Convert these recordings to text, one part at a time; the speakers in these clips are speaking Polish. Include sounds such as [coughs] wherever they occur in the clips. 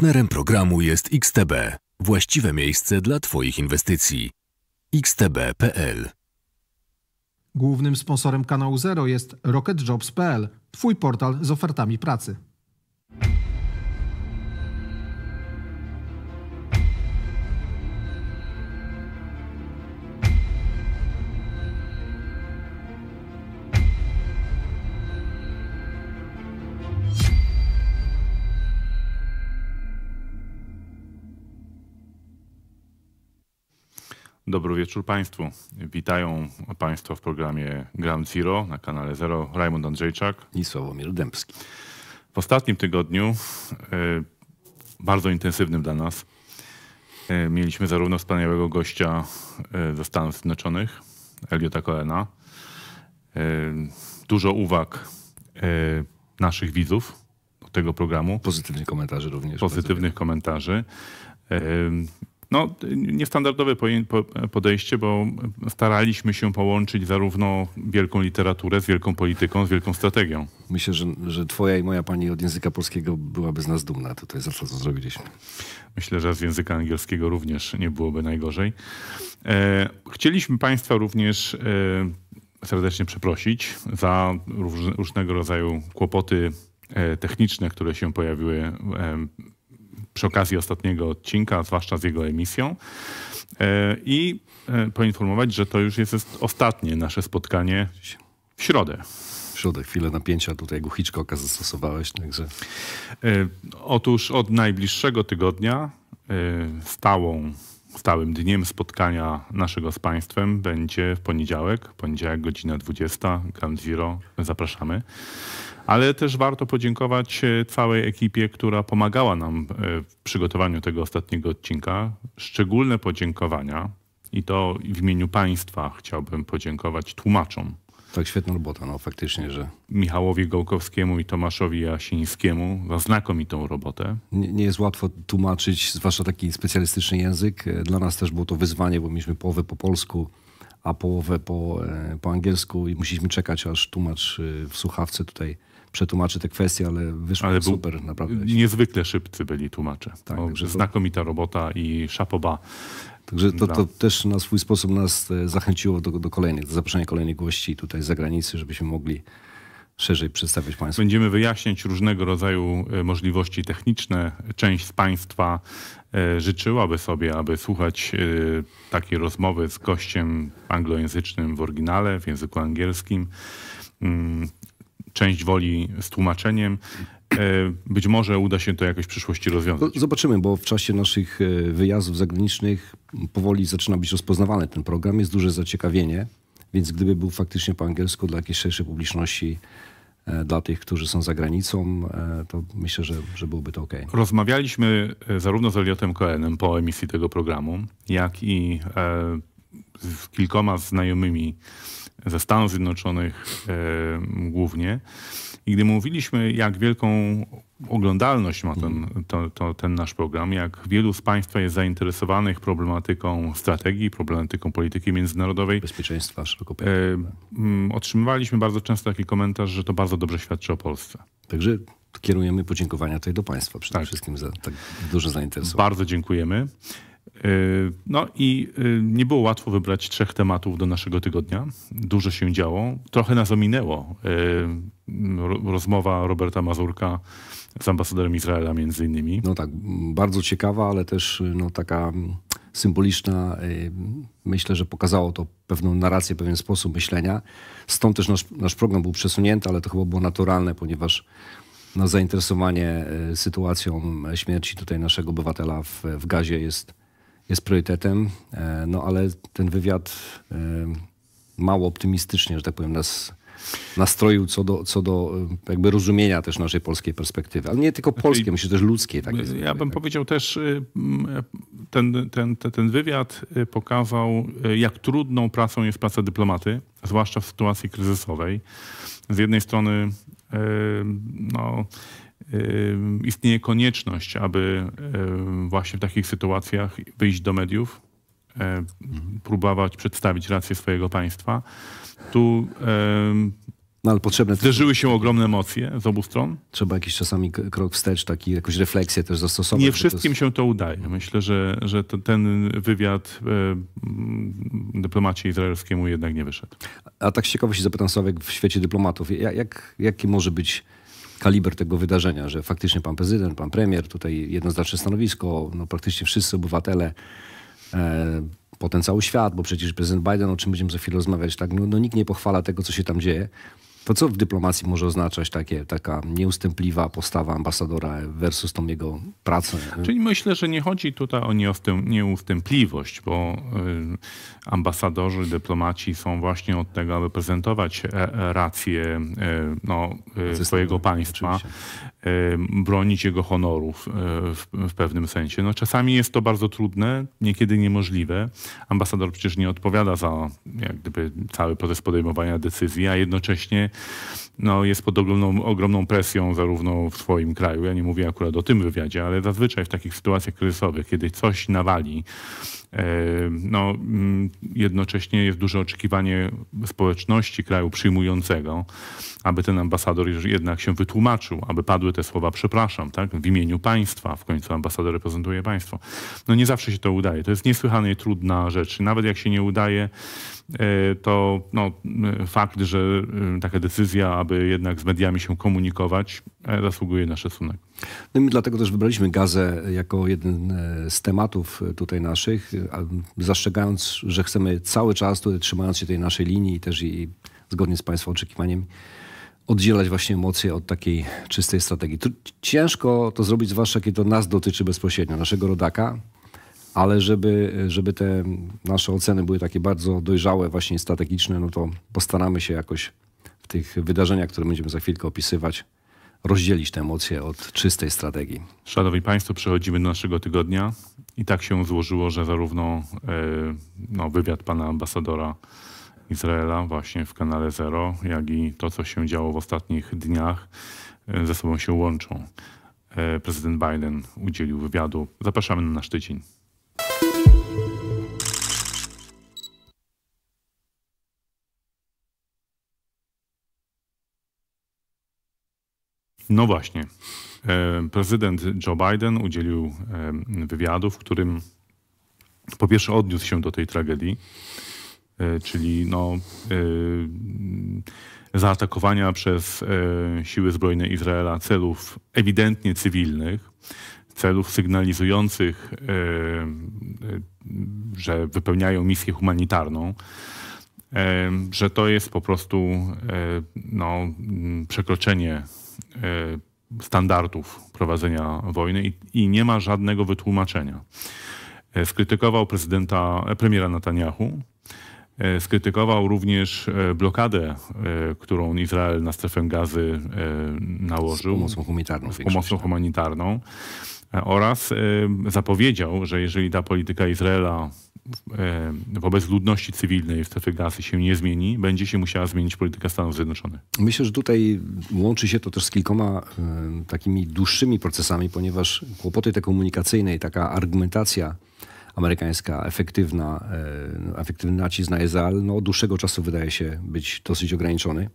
Partnerem programu jest XTB, właściwe miejsce dla Twoich inwestycji. xtb.pl Głównym sponsorem kanału Zero jest RocketJobs.pl, Twój portal z ofertami pracy. Dobry wieczór Państwu. Witają Państwo w programie Gram Zero na kanale Zero. Rajmund Andrzejczak i Sławomir Dębski. W ostatnim tygodniu, e, bardzo intensywnym dla nas, e, mieliśmy zarówno wspaniałego gościa e, ze Stanów Zjednoczonych, Eliota Coena, dużo uwag naszych widzów do tego programu. Pozytywnych komentarzy również. Pozytywnych komentarzy. No, niestandardowe podejście, bo staraliśmy się połączyć zarówno wielką literaturę z wielką polityką, z wielką strategią. Myślę, że, że twoja i moja pani od języka polskiego byłaby z nas dumna tutaj za to, co zrobiliśmy. Myślę, że z języka angielskiego również nie byłoby najgorzej. E, chcieliśmy państwa również... E, serdecznie przeprosić za różnego rodzaju kłopoty e, techniczne, które się pojawiły e, przy okazji ostatniego odcinka, zwłaszcza z jego emisją. E, I e, poinformować, że to już jest ostatnie nasze spotkanie w środę środę. Chwilę napięcia tutaj go Hitchcocka zastosowałeś, także... E, otóż od najbliższego tygodnia stałą, stałym dniem spotkania naszego z Państwem będzie w poniedziałek, poniedziałek godzina 20, Grand Zero, zapraszamy ale też warto podziękować e, całej ekipie, która pomagała nam e, w przygotowaniu tego ostatniego odcinka. Szczególne podziękowania i to w imieniu państwa chciałbym podziękować tłumaczom. Tak, świetna robota, no faktycznie, że... Michałowi Gołkowskiemu i Tomaszowi Jasińskiemu za znakomitą robotę. Nie, nie, jest łatwo tłumaczyć, zwłaszcza taki specjalistyczny język. E, dla nas też było to wyzwanie, bo mieliśmy połowę po polsku, a połowę po, po angielsku i musieliśmy czekać, aż tłumacz w słuchawce tutaj przetłumaczy te kwestie, ale wyszło ale super naprawdę. Niezwykle szybcy byli tłumacze. Tak, o, tak, Znakomita robota i szapoba. Także to, to, też na swój sposób nas e, zachęciło do, do kolejnych, do zaproszenia kolejnych gości tutaj z zagranicy, żebyśmy mogli szerzej przedstawić Państwu. Będziemy wyjaśniać różnego rodzaju e, możliwości techniczne. Część z Państwa e, życzyłaby sobie, aby słuchać takiej rozmowy z gościem anglojęzycznym w oryginale, w języku angielskim. Mm, część woli z tłumaczeniem. E, być może uda się to jakoś w przyszłości rozwiązać. Zobaczymy, bo w czasie naszych e, wyjazdów zagranicznych powoli zaczyna być rozpoznawany ten program. Jest duże zaciekawienie, więc gdyby był faktycznie po angielsku dla jakiejś szerszej publiczności, e, dla tych, którzy są za granicą, to myślę, że, że byłoby to ok. Rozmawialiśmy zarówno z Eliotem Cohenem po emisji tego programu, jak i z kilkoma znajomymi ze Stanów Zjednoczonych głównie. I gdy mówiliśmy, jak wielką oglądalność ma ten, mhm. to, to, ten nasz program, jak wielu z Państwa jest zainteresowanych problematyką strategii, problematyką polityki międzynarodowej. Bezpieczeństwa szerokopojętego. Otrzymywaliśmy bardzo często taki komentarz, że to bardzo dobrze świadczy o Polsce. Także kierujemy podziękowania tutaj do Państwa przede tak. wszystkim za tak duże zainteresowanie. Bardzo dziękujemy. Y, no i y, nie było łatwo wybrać trzech tematów do naszego tygodnia. Dużo się działo. Trochę nas ominęło. Y, rozmowa Roberta Mazurka z ambasadorem Izraela między innymi. No tak, bardzo ciekawa, ale też no, taka symboliczna. Myślę, że pokazało to pewną narrację, pewien sposób myślenia. Stąd też nasz, nasz program był przesunięty, ale to chyba było naturalne, ponieważ no, zainteresowanie sytuacją śmierci tutaj naszego obywatela w, w Gazie jest jest priorytetem, e, no ale ten wywiad e, mało optymistycznie, że tak powiem, nas nastroił co do, co do e, jakby rozumienia też naszej polskiej perspektywy. Ale nie tylko znaczy, polskiej, myślę też ludzkiej. Tak ja bym tak. powiedział też, y, ten, ten, ten wywiad y, pokazał, y, jak trudną pracą jest praca dyplomaty, zwłaszcza w sytuacji kryzysowej. Z jednej strony no, istnieje konieczność, aby właśnie w takich sytuacjach wyjść do mediów, e, próbować przedstawić rację swojego państwa. Tu no, ale potrzebne. Zderzyły się ogromne emocje z obu stron. Trzeba jakiś czasami krok wstecz, taki, jakąś refleksję też zastosować. Nie wszystkim to się to udaje. Myślę, że, że ten wywiad e, dyplomacie izraelskiemu jednak nie wyszedł. A, tak z ciekawości zapytam Sławek w świecie dyplomatów. Jak, jak, jaki może być kaliber tego wydarzenia, że faktycznie pan prezydent, pan premier, tutaj jednoznaczne stanowisko, no praktycznie wszyscy obywatele, e, potem cały świat, bo przecież prezydent Biden, o czym będziemy za chwilę rozmawiać, tak, no, no nikt nie pochwala tego, co się tam dzieje. To co w dyplomacji może oznaczać takie, taka nieustępliwa postawa ambasadora versus tą jego pracę? Czyli myślę, że nie chodzi tutaj o nieustępliwość, bo y, ambasadorzy, dyplomaci są właśnie od tego, aby prezentować e, e, rację e, no, swojego państwa. Oczywiście. Y, bronić jego honorów y, w, w, pewnym sensie. No, czasami jest to bardzo trudne, niekiedy niemożliwe. Ambasador przecież nie odpowiada za jak gdyby, cały proces podejmowania decyzji, a jednocześnie no, jest pod ogromną, ogromną presją zarówno w swoim kraju, ja nie mówię akurat o tym wywiadzie, ale zazwyczaj w takich sytuacjach kryzysowych, kiedy coś nawali, E, no, mm, jednocześnie jest duże oczekiwanie społeczności kraju przyjmującego, aby ten ambasador jednak się wytłumaczył, aby padły te słowa przepraszam, tak, w imieniu państwa, w końcu ambasador reprezentuje państwo. No nie zawsze się to udaje. To jest niesłychanie trudna rzecz. Nawet jak się nie udaje, e, to no, fakt, że e, taka decyzja, aby jednak z mediami się komunikować, zasługuje na szacunek. No my dlatego też wybraliśmy gazę jako jeden e, z tematów e, tutaj naszych, zastrzegając, że chcemy cały czas, tutaj trzymając się tej naszej linii też i, zgodnie z Państwa oczekiwaniem, oddzielać właśnie emocje od takiej czystej strategii. ciężko to zrobić, zwłaszcza kiedy to nas dotyczy bezpośrednio, naszego rodaka, ale żeby, żeby te nasze oceny były takie bardzo dojrzałe, właśnie strategiczne, no to postaramy się jakoś w tych wydarzeniach, które będziemy za chwilkę opisywać, rozdzielić te emocje od czystej strategii. Szanowni Państwo, przechodzimy do naszego tygodnia i tak się złożyło, że zarówno e, no, wywiad pana ambasadora Izraela właśnie w kanale Zero, jak i to, co się działo w ostatnich dniach, e, ze sobą się łączą. E, prezydent Biden udzielił wywiadu. Zapraszamy na nasz tydzień. No właśnie. E, prezydent Joe Biden udzielił e, wywiadu, w którym po pierwsze odniósł się do tej tragedii, e, czyli no, zaatakowania przez siły zbrojne Izraela celów ewidentnie cywilnych, celów sygnalizujących, że wypełniają misję humanitarną że to jest po prostu no, przekroczenie E, standardów prowadzenia wojny i, i nie ma żadnego wytłumaczenia. E, skrytykował prezydenta, e, premiera Netanyahu, Skrytykował również blokadę, którą Izrael na strefę gazy nałożył. Z pomocą humanitarną. Z pomocą tak. humanitarną oraz y, zapowiedział, że jeżeli ta polityka Izraela y, wobec ludności cywilnej w strefie gazy się nie zmieni, będzie się musiała zmienić polityka Stanów Zjednoczonych. Myślę, że tutaj łączy się to też z kilkoma y, takimi dłuższymi procesami, ponieważ kłopoty te komunikacyjne i taka argumentacja amerykańska efektywna, efektywny nacisk na Izrael no, od dłuższego czasu wydaje się być dosyć ograniczony.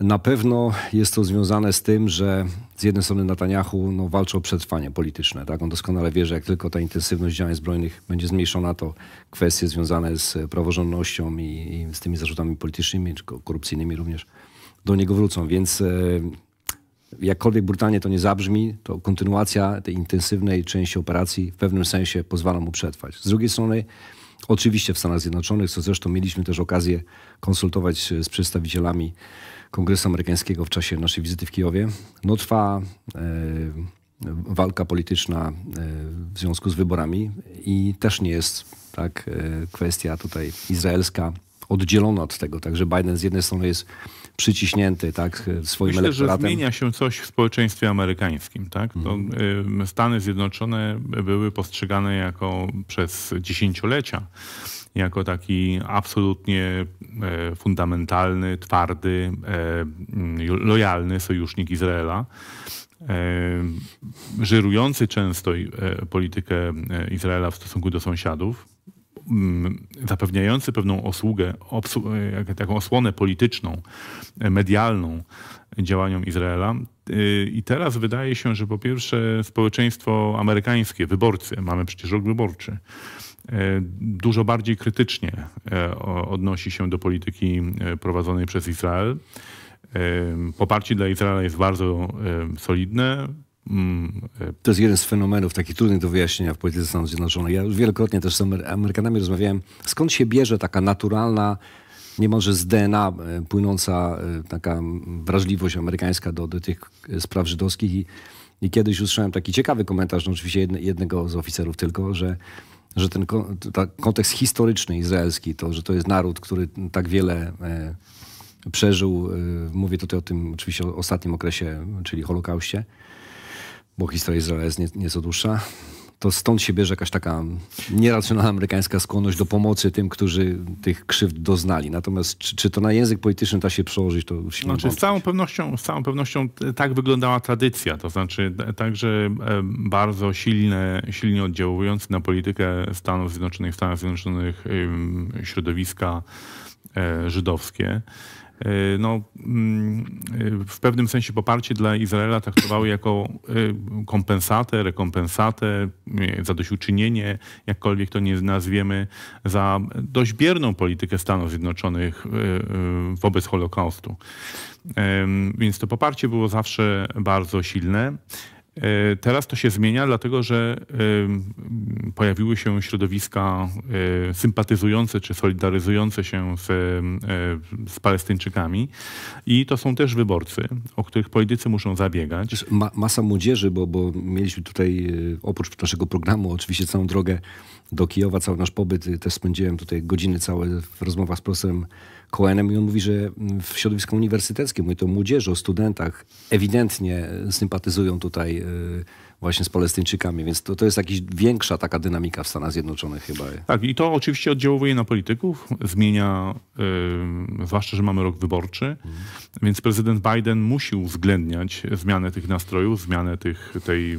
Na pewno jest to związane z tym, że z jednej strony Netanyahu no, walczy o przetrwanie polityczne. Tak? On doskonale wie, że jak tylko ta intensywność działań zbrojnych będzie zmniejszona, to kwestie związane z praworządnością i, i z tymi zarzutami politycznymi czy korupcyjnymi również do niego wrócą. Więc e, jakkolwiek brutalnie to nie zabrzmi, to kontynuacja tej intensywnej części operacji w pewnym sensie pozwala mu przetrwać. Z drugiej strony Oczywiście w Stanach Zjednoczonych, co zresztą mieliśmy też okazję konsultować z przedstawicielami Kongresu Amerykańskiego w czasie naszej wizyty w Kijowie. No trwa e, walka polityczna e, w związku z wyborami i też nie jest tak e, kwestia tutaj izraelska oddzielona od tego. Także Biden z jednej strony jest przyciśnięty tak, swoim Myślę, elektoratem. że zmienia się coś w społeczeństwie amerykańskim. Tak? To, mhm. Stany Zjednoczone były postrzegane jako przez dziesięciolecia jako taki absolutnie e, fundamentalny, twardy, e, mm, lojalny sojusznik Izraela. E, Żerujący często politykę Izraela w stosunku do sąsiadów, mm, zapewniający pewną osługę, taką osłonę polityczną, medialną działaniom Izraela. I teraz wydaje się, że po pierwsze społeczeństwo amerykańskie, wyborcy, mamy przecież rok wyborczy, E, dużo bardziej krytycznie e, odnosi się do polityki e, prowadzonej przez Izrael. Poparcie dla Izraela jest bardzo solidne. Mm, to jest jeden z fenomenów takich trudnych do wyjaśnienia w polityce Stanów Zjednoczonych. Ja już wielokrotnie też z Amerykanami rozmawiałem, skąd się bierze taka naturalna, niemalże z DNA płynąca taka wrażliwość amerykańska do, do tych spraw żydowskich. I, I, kiedyś usłyszałem taki ciekawy komentarz, no oczywiście jednego z oficerów tylko, że że ten kontekst historyczny izraelski, to, że to jest naród, który tak wiele e, przeżył, e, mówię tutaj o tym oczywiście o ostatnim okresie, czyli Holokauście, bo historia Izraela jest nieco dłuższa, to stąd się bierze jakaś taka nieracjonalna amerykańska skłonność do pomocy tym, którzy tych krzywd doznali. Natomiast czy, czy to na język polityczny da się przełożyć, to się znaczy, z całą pewnością, Z całą pewnością e, tak wyglądała tradycja, to znaczy e, także e, bardzo silne, silnie oddziałujący na politykę Stanów Zjednoczonych, Stanów Zjednoczonych środowiska żydowskie. Y, no, mm, y, w pewnym sensie poparcie dla Izraela traktowały jako y, kompensatę, rekompensatę, zadośćuczynienie, jakkolwiek to nie nazwiemy, za dość bierną politykę Stanów Zjednoczonych wobec Holokaustu. Więc to poparcie było zawsze bardzo silne. E, teraz to się zmienia, dlatego że e, pojawiły się środowiska e, sympatyzujące czy solidaryzujące się z, z Palestyńczykami i to są też wyborcy, o których politycy muszą zabiegać. Ma, masa młodzieży, bo, bo mieliśmy tutaj oprócz naszego programu oczywiście całą drogę do Kijowa, cały nasz pobyt, też spędziłem tutaj godziny całe w rozmowach z profesorem Cohenem i on mówi, że w środowisku uniwersyteckim, mówi to o młodzieży, o studentach, ewidentnie sympatyzują tutaj e, właśnie z Palestyńczykami, więc to, to jest jakaś większa taka dynamika w Stanach Zjednoczonych chyba. Tak, i to oczywiście oddziałuje na polityków, zmienia, yy, zwłaszcza, że mamy rok wyborczy, mm. więc prezydent Biden musi uwzględniać zmianę tych nastrojów, zmianę tych, tej, e,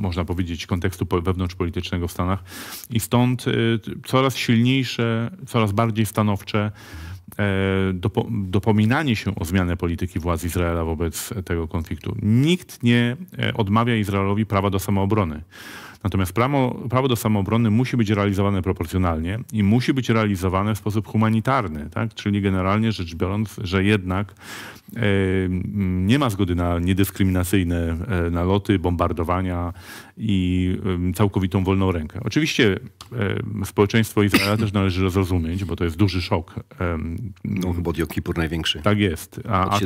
można powiedzieć, kontekstu wewnątrzpolitycznego w Stanach i stąd yy, coraz silniejsze, coraz bardziej stanowcze E, dopominanie się o zmianę polityki władz Izraela wobec tego konfliktu. Nikt nie e, odmawia Izraelowi prawa do samoobrony. Natomiast prawo, prawo do samoobrony musi być realizowane proporcjonalnie i musi być realizowane w sposób humanitarny, tak? czyli generalnie rzecz biorąc, że jednak e, nie ma zgody na niedyskryminacyjne e, naloty, bombardowania i e, całkowitą wolną rękę. Oczywiście społeczeństwo Izraela też należy zrozumieć, bo to jest duży szok. No, chyba od Jokipur największy. Tak jest. A, od a,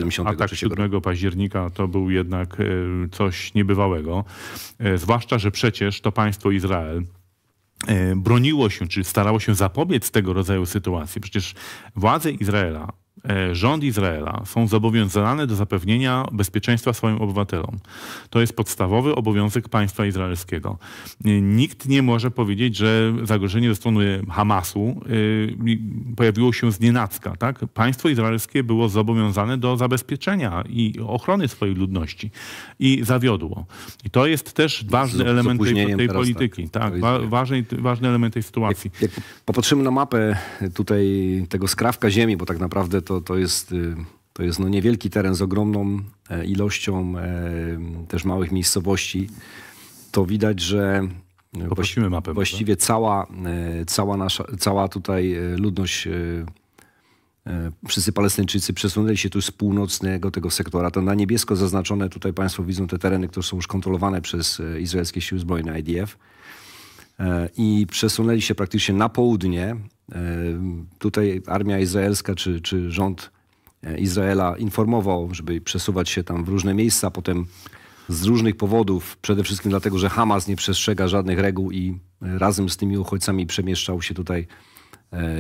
7 października to był jednak e, coś niebywałego. E, zwłaszcza, że przecież to to państwo Izrael e, broniło się, czy starało się zapobiec tego rodzaju sytuacji. Przecież władze Izraela E, rząd Izraela są zobowiązane do zapewnienia bezpieczeństwa swoim obywatelom. To jest podstawowy obowiązek państwa izraelskiego. E, nikt nie może powiedzieć, że zagrożenie ze strony Hamasu e, pojawiło się z nienacka. Tak? Państwo izraelskie było zobowiązane do zabezpieczenia i ochrony swojej ludności i zawiodło. I to jest też ważny z element tej, tej polityki. Tak, tak ważny, ważny element tej sytuacji. Jak, jak popatrzymy na mapę tutaj tego skrawka ziemi, bo tak naprawdę to, to jest, y, to jest no niewielki teren z ogromną e, ilością e, też małych miejscowości, to widać, że e, mapę. Właściwie cała, cała, nasza, cała tutaj ludność, wszyscy Palestyńczycy przesunęli się tu z północnego tego sektora. To na niebiesko zaznaczone, tutaj Państwo widzą te tereny, które są już kontrolowane przez izraelskie siły zbrojne IDF. I przesunęli się praktycznie na południe, E, tutaj armia izraelska czy, czy rząd e, Izraela informował, żeby przesuwać się tam w różne miejsca. Potem z różnych powodów, przede wszystkim dlatego, że Hamas nie przestrzega żadnych reguł i e, razem z tymi uchodźcami przemieszczał się tutaj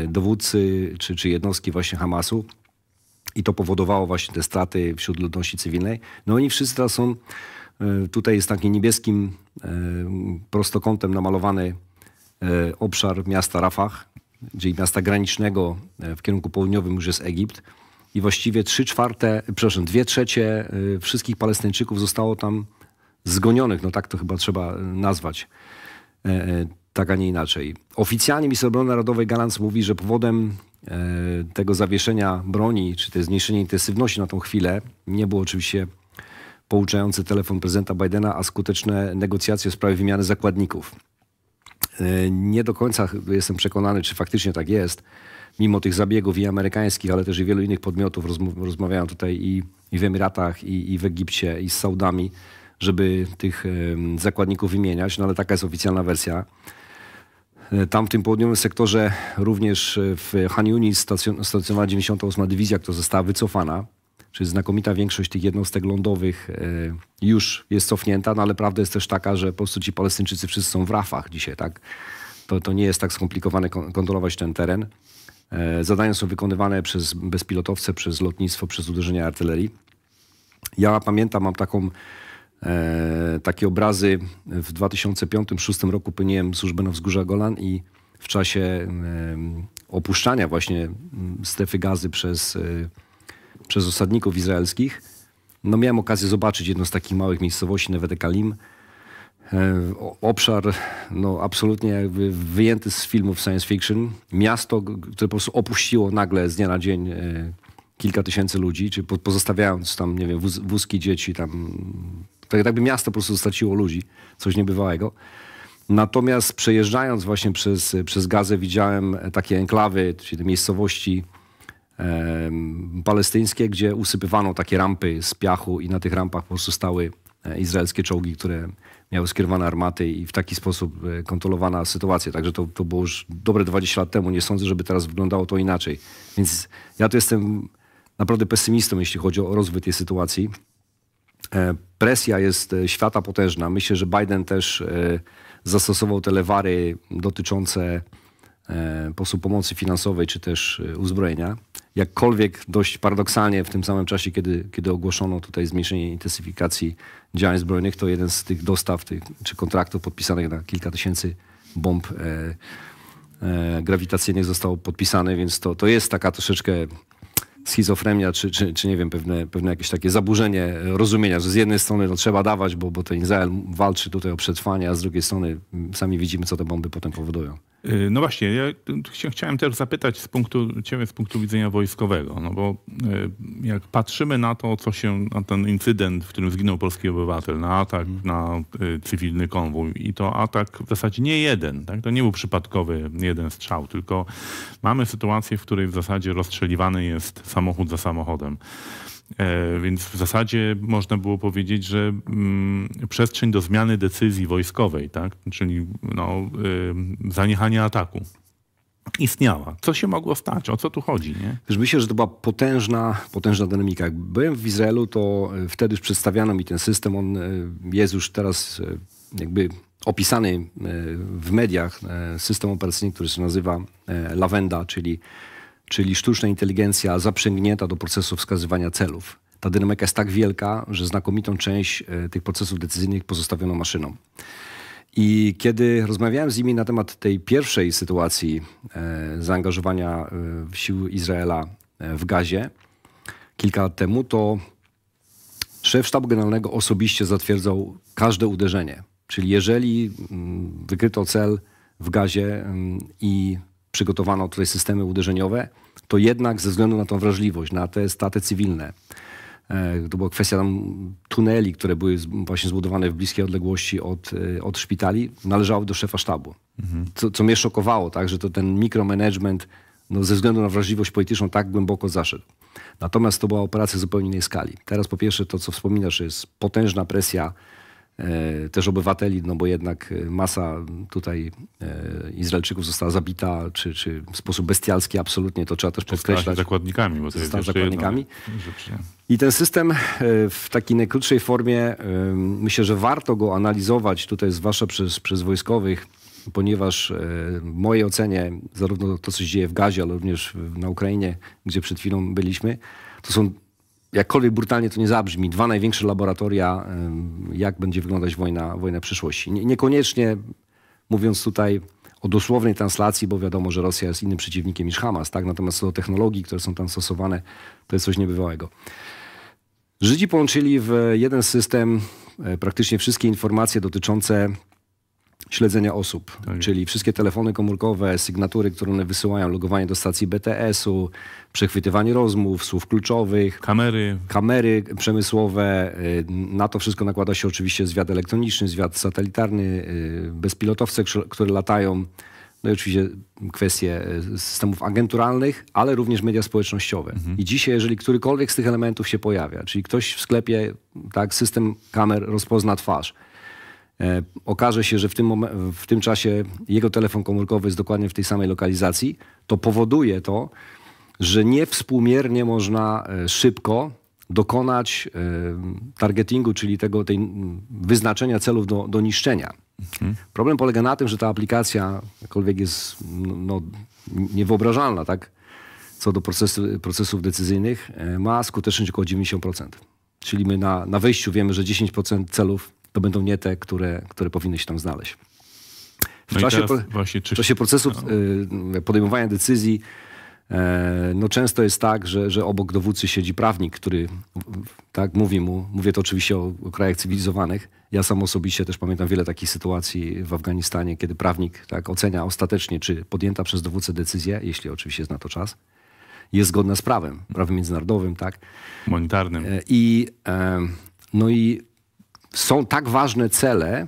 dowódcy czy, czy jednostki właśnie Hamasu. I to powodowało właśnie te straty wśród ludności cywilnej. No oni wszyscy teraz są, tutaj jest takim niebieskim prostokątem namalowany obszar miasta Rafah, czyli miasta granicznego e, w kierunku południowym już jest Egipt. I właściwie trzy czwarte, przepraszam, dwie trzecie e, wszystkich Palestyńczyków zostało tam zgonionych. No tak to chyba trzeba e, nazwać. Tak, a nie inaczej. Oficjalnie minister obrony narodowej Galans mówi, że powodem tego zawieszenia broni, czy też zmniejszenia intensywności na tą chwilę, nie było oczywiście pouczający telefon prezydenta Bidena, a skuteczne negocjacje w sprawie wymiany zakładników. E, nie do końca jestem przekonany, czy faktycznie tak jest. Mimo tych zabiegów i amerykańskich, ale też i wielu innych podmiotów, rozmawiałem tutaj i, w Emiratach, i, w Egipcie, i z Saudami, żeby tych zakładników wymieniać, no ale taka jest oficjalna wersja. E, tam w tym południowym sektorze również e, w Han Yunis stacjonowała 98 Dywizja, która została wycofana Czyli znakomita większość tych jednostek lądowych e, już jest cofnięta, no ale prawda jest też taka, że po prostu ci Palestyńczycy wszyscy są w rafach dzisiaj, tak? To, to nie jest tak skomplikowane kontrolować ten teren. E, zadania są wykonywane przez bezpilotowce, przez lotnictwo, przez uderzenia artylerii. Ja pamiętam, mam taką, e, takie obrazy. W 2005-2006 roku płyniłem służbę na wzgórza Golan i w czasie e, opuszczania właśnie mm, strefy gazy przez e, przez osadników izraelskich. No miałem okazję zobaczyć jedną z takich małych miejscowości, Nevede Kalim. E, obszar no, absolutnie jakby wyjęty z filmów science fiction. Miasto, które po prostu opuściło nagle z dnia na dzień e, kilka tysięcy ludzi, czy pozostawiając tam, nie wiem, wózki dzieci, tam. Tak jakby miasto po prostu straciło ludzi, coś niebywałego. Natomiast przejeżdżając właśnie przez, przez Gazę widziałem takie enklawy, czyli te miejscowości, palestyńskie, gdzie usypywano takie rampy z piachu i na tych rampach po prostu stały e, izraelskie czołgi, które miały skierowane armaty i w taki sposób e, kontrolowana sytuacja. Także to, to było już dobre 20 lat temu. Nie sądzę, żeby teraz wyglądało to inaczej. Więc ja tu jestem naprawdę pesymistą, jeśli chodzi o rozwój tej sytuacji. E, presja jest świata potężna. Myślę, że Biden też zastosował te lewary dotyczące po pomocy finansowej czy też e, uzbrojenia. Jakkolwiek dość paradoksalnie w tym samym czasie, kiedy, kiedy ogłoszono tutaj zmniejszenie intensyfikacji działań zbrojnych, to jeden z tych dostaw tych, czy kontraktów podpisanych na kilka tysięcy bomb e, e, grawitacyjnych został podpisany, więc to, to jest taka troszeczkę schizofrenia, czy, czy, czy nie wiem, pewne, pewne jakieś takie zaburzenie rozumienia, że z jednej strony no, trzeba dawać, bo, bo ten Izrael walczy tutaj o przetrwanie, a z drugiej strony mm, sami widzimy, co te bomby potem powodują. Y, no właśnie, ja chciałem też zapytać z punktu, Ciebie z punktu widzenia wojskowego, no bo y, jak patrzymy na to, co się, na ten incydent, w którym zginął polski obywatel, na atak mhm. na y, cywilny konwój i to atak w zasadzie nie jeden, tak? to nie był przypadkowy jeden strzał, tylko mamy sytuację, w której w zasadzie rozstrzeliwany jest samochód za samochodem. E, więc w zasadzie można było powiedzieć, że mm, przestrzeń do zmiany decyzji wojskowej, tak? czyli no, y, zaniechania ataku istniała. Co się mogło stać? O co tu chodzi? Nie? myślę, że to była potężna, potężna dynamika. Jak byłem w Izraelu, to y, wtedy już przedstawiano mi ten system. On y, jest już teraz jakby opisany w mediach. System operacyjny, który się nazywa Lawenda, czyli czyli sztuczna inteligencja zaprzęgnięta do procesu wskazywania celów. Ta dynamika jest tak wielka, że znakomitą część e, tych procesów decyzyjnych pozostawiono maszynom. I kiedy rozmawiałem z nimi na temat tej pierwszej sytuacji e, zaangażowania e, sił Izraela w gazie kilka lat temu, to szef sztabu generalnego osobiście zatwierdzał każde uderzenie. Czyli jeżeli mm, wykryto cel w gazie mm, i przygotowano tutaj systemy uderzeniowe, to jednak ze względu na tą wrażliwość, na te staty cywilne, e, to była kwestia tam tuneli, które były właśnie zbudowane w bliskiej odległości od, e, od szpitali, należały do szefa sztabu. Mhm. Co, co mnie szokowało, tak, że to ten mikromanagement no, ze względu na wrażliwość polityczną tak głęboko zaszedł. Natomiast to była operacja zupełnie innej skali. Teraz po pierwsze to, co wspominasz, jest potężna presja E, też obywateli, no bo jednak e, masa tutaj e, Izraelczyków została zabita, czy, czy w sposób bestialski absolutnie, to trzeba też podkreślać. Została zakładnikami. Bo to została zakładnikami. I ten system w takiej najkrótszej formie, myślę, że warto go analizować tutaj, zwłaszcza przez, przez wojskowych, ponieważ w mojej ocenie zarówno to, co się dzieje w Gazie, ale również na Ukrainie, gdzie przed chwilą byliśmy, to są jakkolwiek brutalnie to nie zabrzmi, dwa największe laboratoria, jak będzie wyglądać wojna, wojna przyszłości. niekoniecznie mówiąc tutaj o dosłownej translacji, bo wiadomo, że Rosja jest innym przeciwnikiem niż Hamas, tak? natomiast co do technologii, które są tam stosowane, to jest coś niebywałego. Żydzi połączyli w jeden system e, praktycznie wszystkie informacje dotyczące śledzenia osób, tak. czyli wszystkie telefony komórkowe, sygnatury, które one wysyłają, logowanie do stacji BTS-u, przechwytywanie rozmów, słów kluczowych, kamery, kamery przemysłowe. Y, na to wszystko nakłada się oczywiście zwiad elektroniczny, zwiad satelitarny, y, bezpilotowce, które latają. No i oczywiście kwestie y, systemów agenturalnych, ale również media społecznościowe. Mhm. I dzisiaj, jeżeli którykolwiek z tych elementów się pojawia, czyli ktoś w sklepie, tak, system kamer rozpozna twarz, E, okaże się, że w tym, w tym czasie jego telefon komórkowy jest dokładnie w tej samej lokalizacji, to powoduje to, że niewspółmiernie można e, szybko dokonać e, targetingu, czyli tego, tej wyznaczenia celów do, do niszczenia. Mhm. Problem polega na tym, że ta aplikacja, jakkolwiek jest no, niewyobrażalna, tak, co do procesu, procesów decyzyjnych, ma skuteczność około 90%. Czyli my na, na wejściu wiemy, że 10% celów to będą nie te, które, które powinny się tam znaleźć. W no czasie, właśnie, czy... w czasie procesu no. e, podejmowania decyzji e, no często jest tak, że, że obok dowódcy siedzi prawnik, który tak mówi mu, mówię to oczywiście o, o, krajach cywilizowanych. Ja sam osobiście też pamiętam wiele takich sytuacji w Afganistanie, kiedy prawnik tak ocenia ostatecznie, czy podjęta przez dowódcę decyzja, jeśli oczywiście jest na to czas, jest zgodna z prawem, prawem międzynarodowym, tak? Humanitarnym. E, I, no i są tak ważne cele,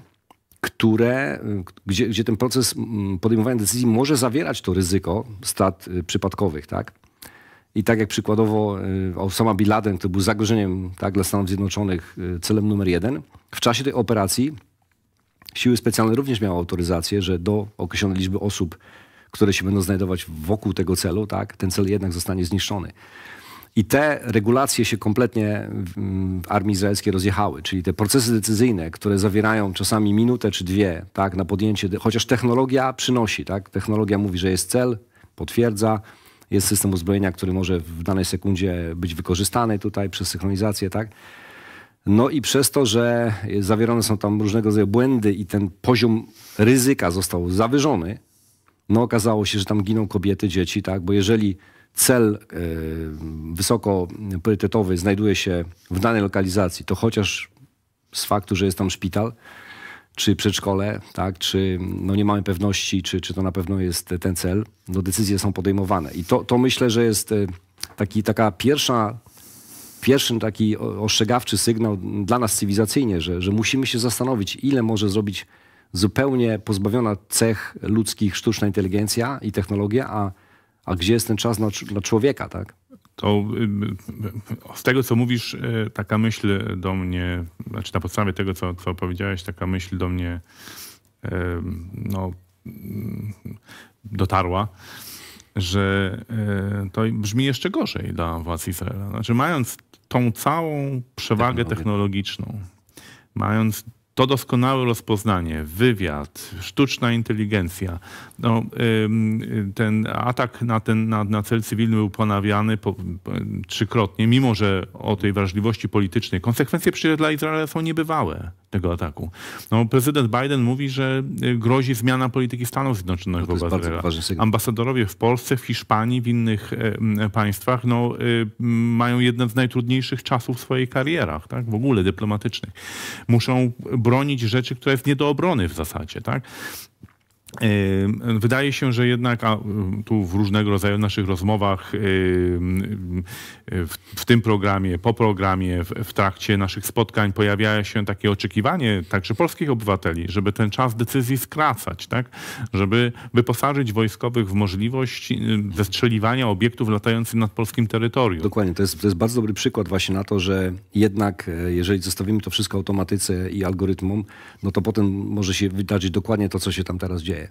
które, gdzie, gdzie ten proces mm, podejmowania decyzji może zawierać to ryzyko strat y, przypadkowych, tak? I tak jak przykładowo y, Osama Bin Laden, który był zagrożeniem tak, dla Stanów Zjednoczonych y, celem numer jeden, w czasie tej operacji siły specjalne również miały autoryzację, że do określonej liczby osób, które się będą znajdować wokół tego celu, tak, ten cel jednak zostanie zniszczony. I te regulacje się kompletnie w mm, armii izraelskiej rozjechały, czyli te procesy decyzyjne, które zawierają czasami minutę czy dwie tak, na podjęcie, chociaż technologia przynosi, tak? technologia mówi, że jest cel, potwierdza, jest system uzbrojenia, który może w danej sekundzie być wykorzystany tutaj przez synchronizację, tak? No i przez to, że zawierane są tam różnego rodzaju błędy i ten poziom ryzyka został zawyżony, no okazało się, że tam giną kobiety, dzieci, tak? Bo jeżeli cel e, wysoko priorytetowy znajduje się w danej lokalizacji, to chociaż z faktu, że jest tam szpital, czy przedszkole, tak, czy no nie mamy pewności, czy, czy to na pewno jest ten cel, no decyzje są podejmowane. I to, to myślę, że jest e, taki, taka pierwsza, pierwszy taki ostrzegawczy sygnał dla nas cywilizacyjnie, że, że musimy się zastanowić, ile może zrobić zupełnie pozbawiona cech ludzkich sztuczna inteligencja i technologia, a a gdzie jest ten czas na, dla człowieka, tak? To y, y, z tego, co mówisz, y, taka myśl do mnie, znaczy na podstawie tego, co, co powiedziałeś, taka myśl do mnie no, dotarła, że to brzmi jeszcze gorzej dla władz Izraela. Znaczy, mając tą całą przewagę technologiczną, mając to doskonałe rozpoznanie, wywiad, sztuczna inteligencja. No, ten atak na, ten, na, na cel cywilny był ponawiany po, po, trzykrotnie, mimo że o tej wrażliwości politycznej. Konsekwencje przecież dla Izraela są niebywałe tego ataku. No, prezydent Biden mówi, że y, grozi zmiana polityki Stanów Zjednoczonych no wobec Izraela. Ambasadorowie w Polsce, w Hiszpanii, w innych e, państwach no, e, mają jeden z najtrudniejszych czasów w swoich karierach, tak? w ogóle dyplomatycznych. Muszą bronić rzeczy, która jest nie do obrony w zasadzie, tak? Wydaje się, że jednak a tu w różnego rodzaju naszych rozmowach, w, tym programie, po programie, w, w, trakcie naszych spotkań pojawia się takie oczekiwanie także polskich obywateli, żeby ten czas decyzji skracać, tak? żeby wyposażyć wojskowych w możliwość zestrzeliwania obiektów latających nad polskim terytorium. Dokładnie, to jest, to jest bardzo dobry przykład właśnie na to, że jednak e, jeżeli zostawimy to wszystko automatyce i algorytmom, no to potem może się wydarzyć dokładnie to, co się tam teraz dzieje.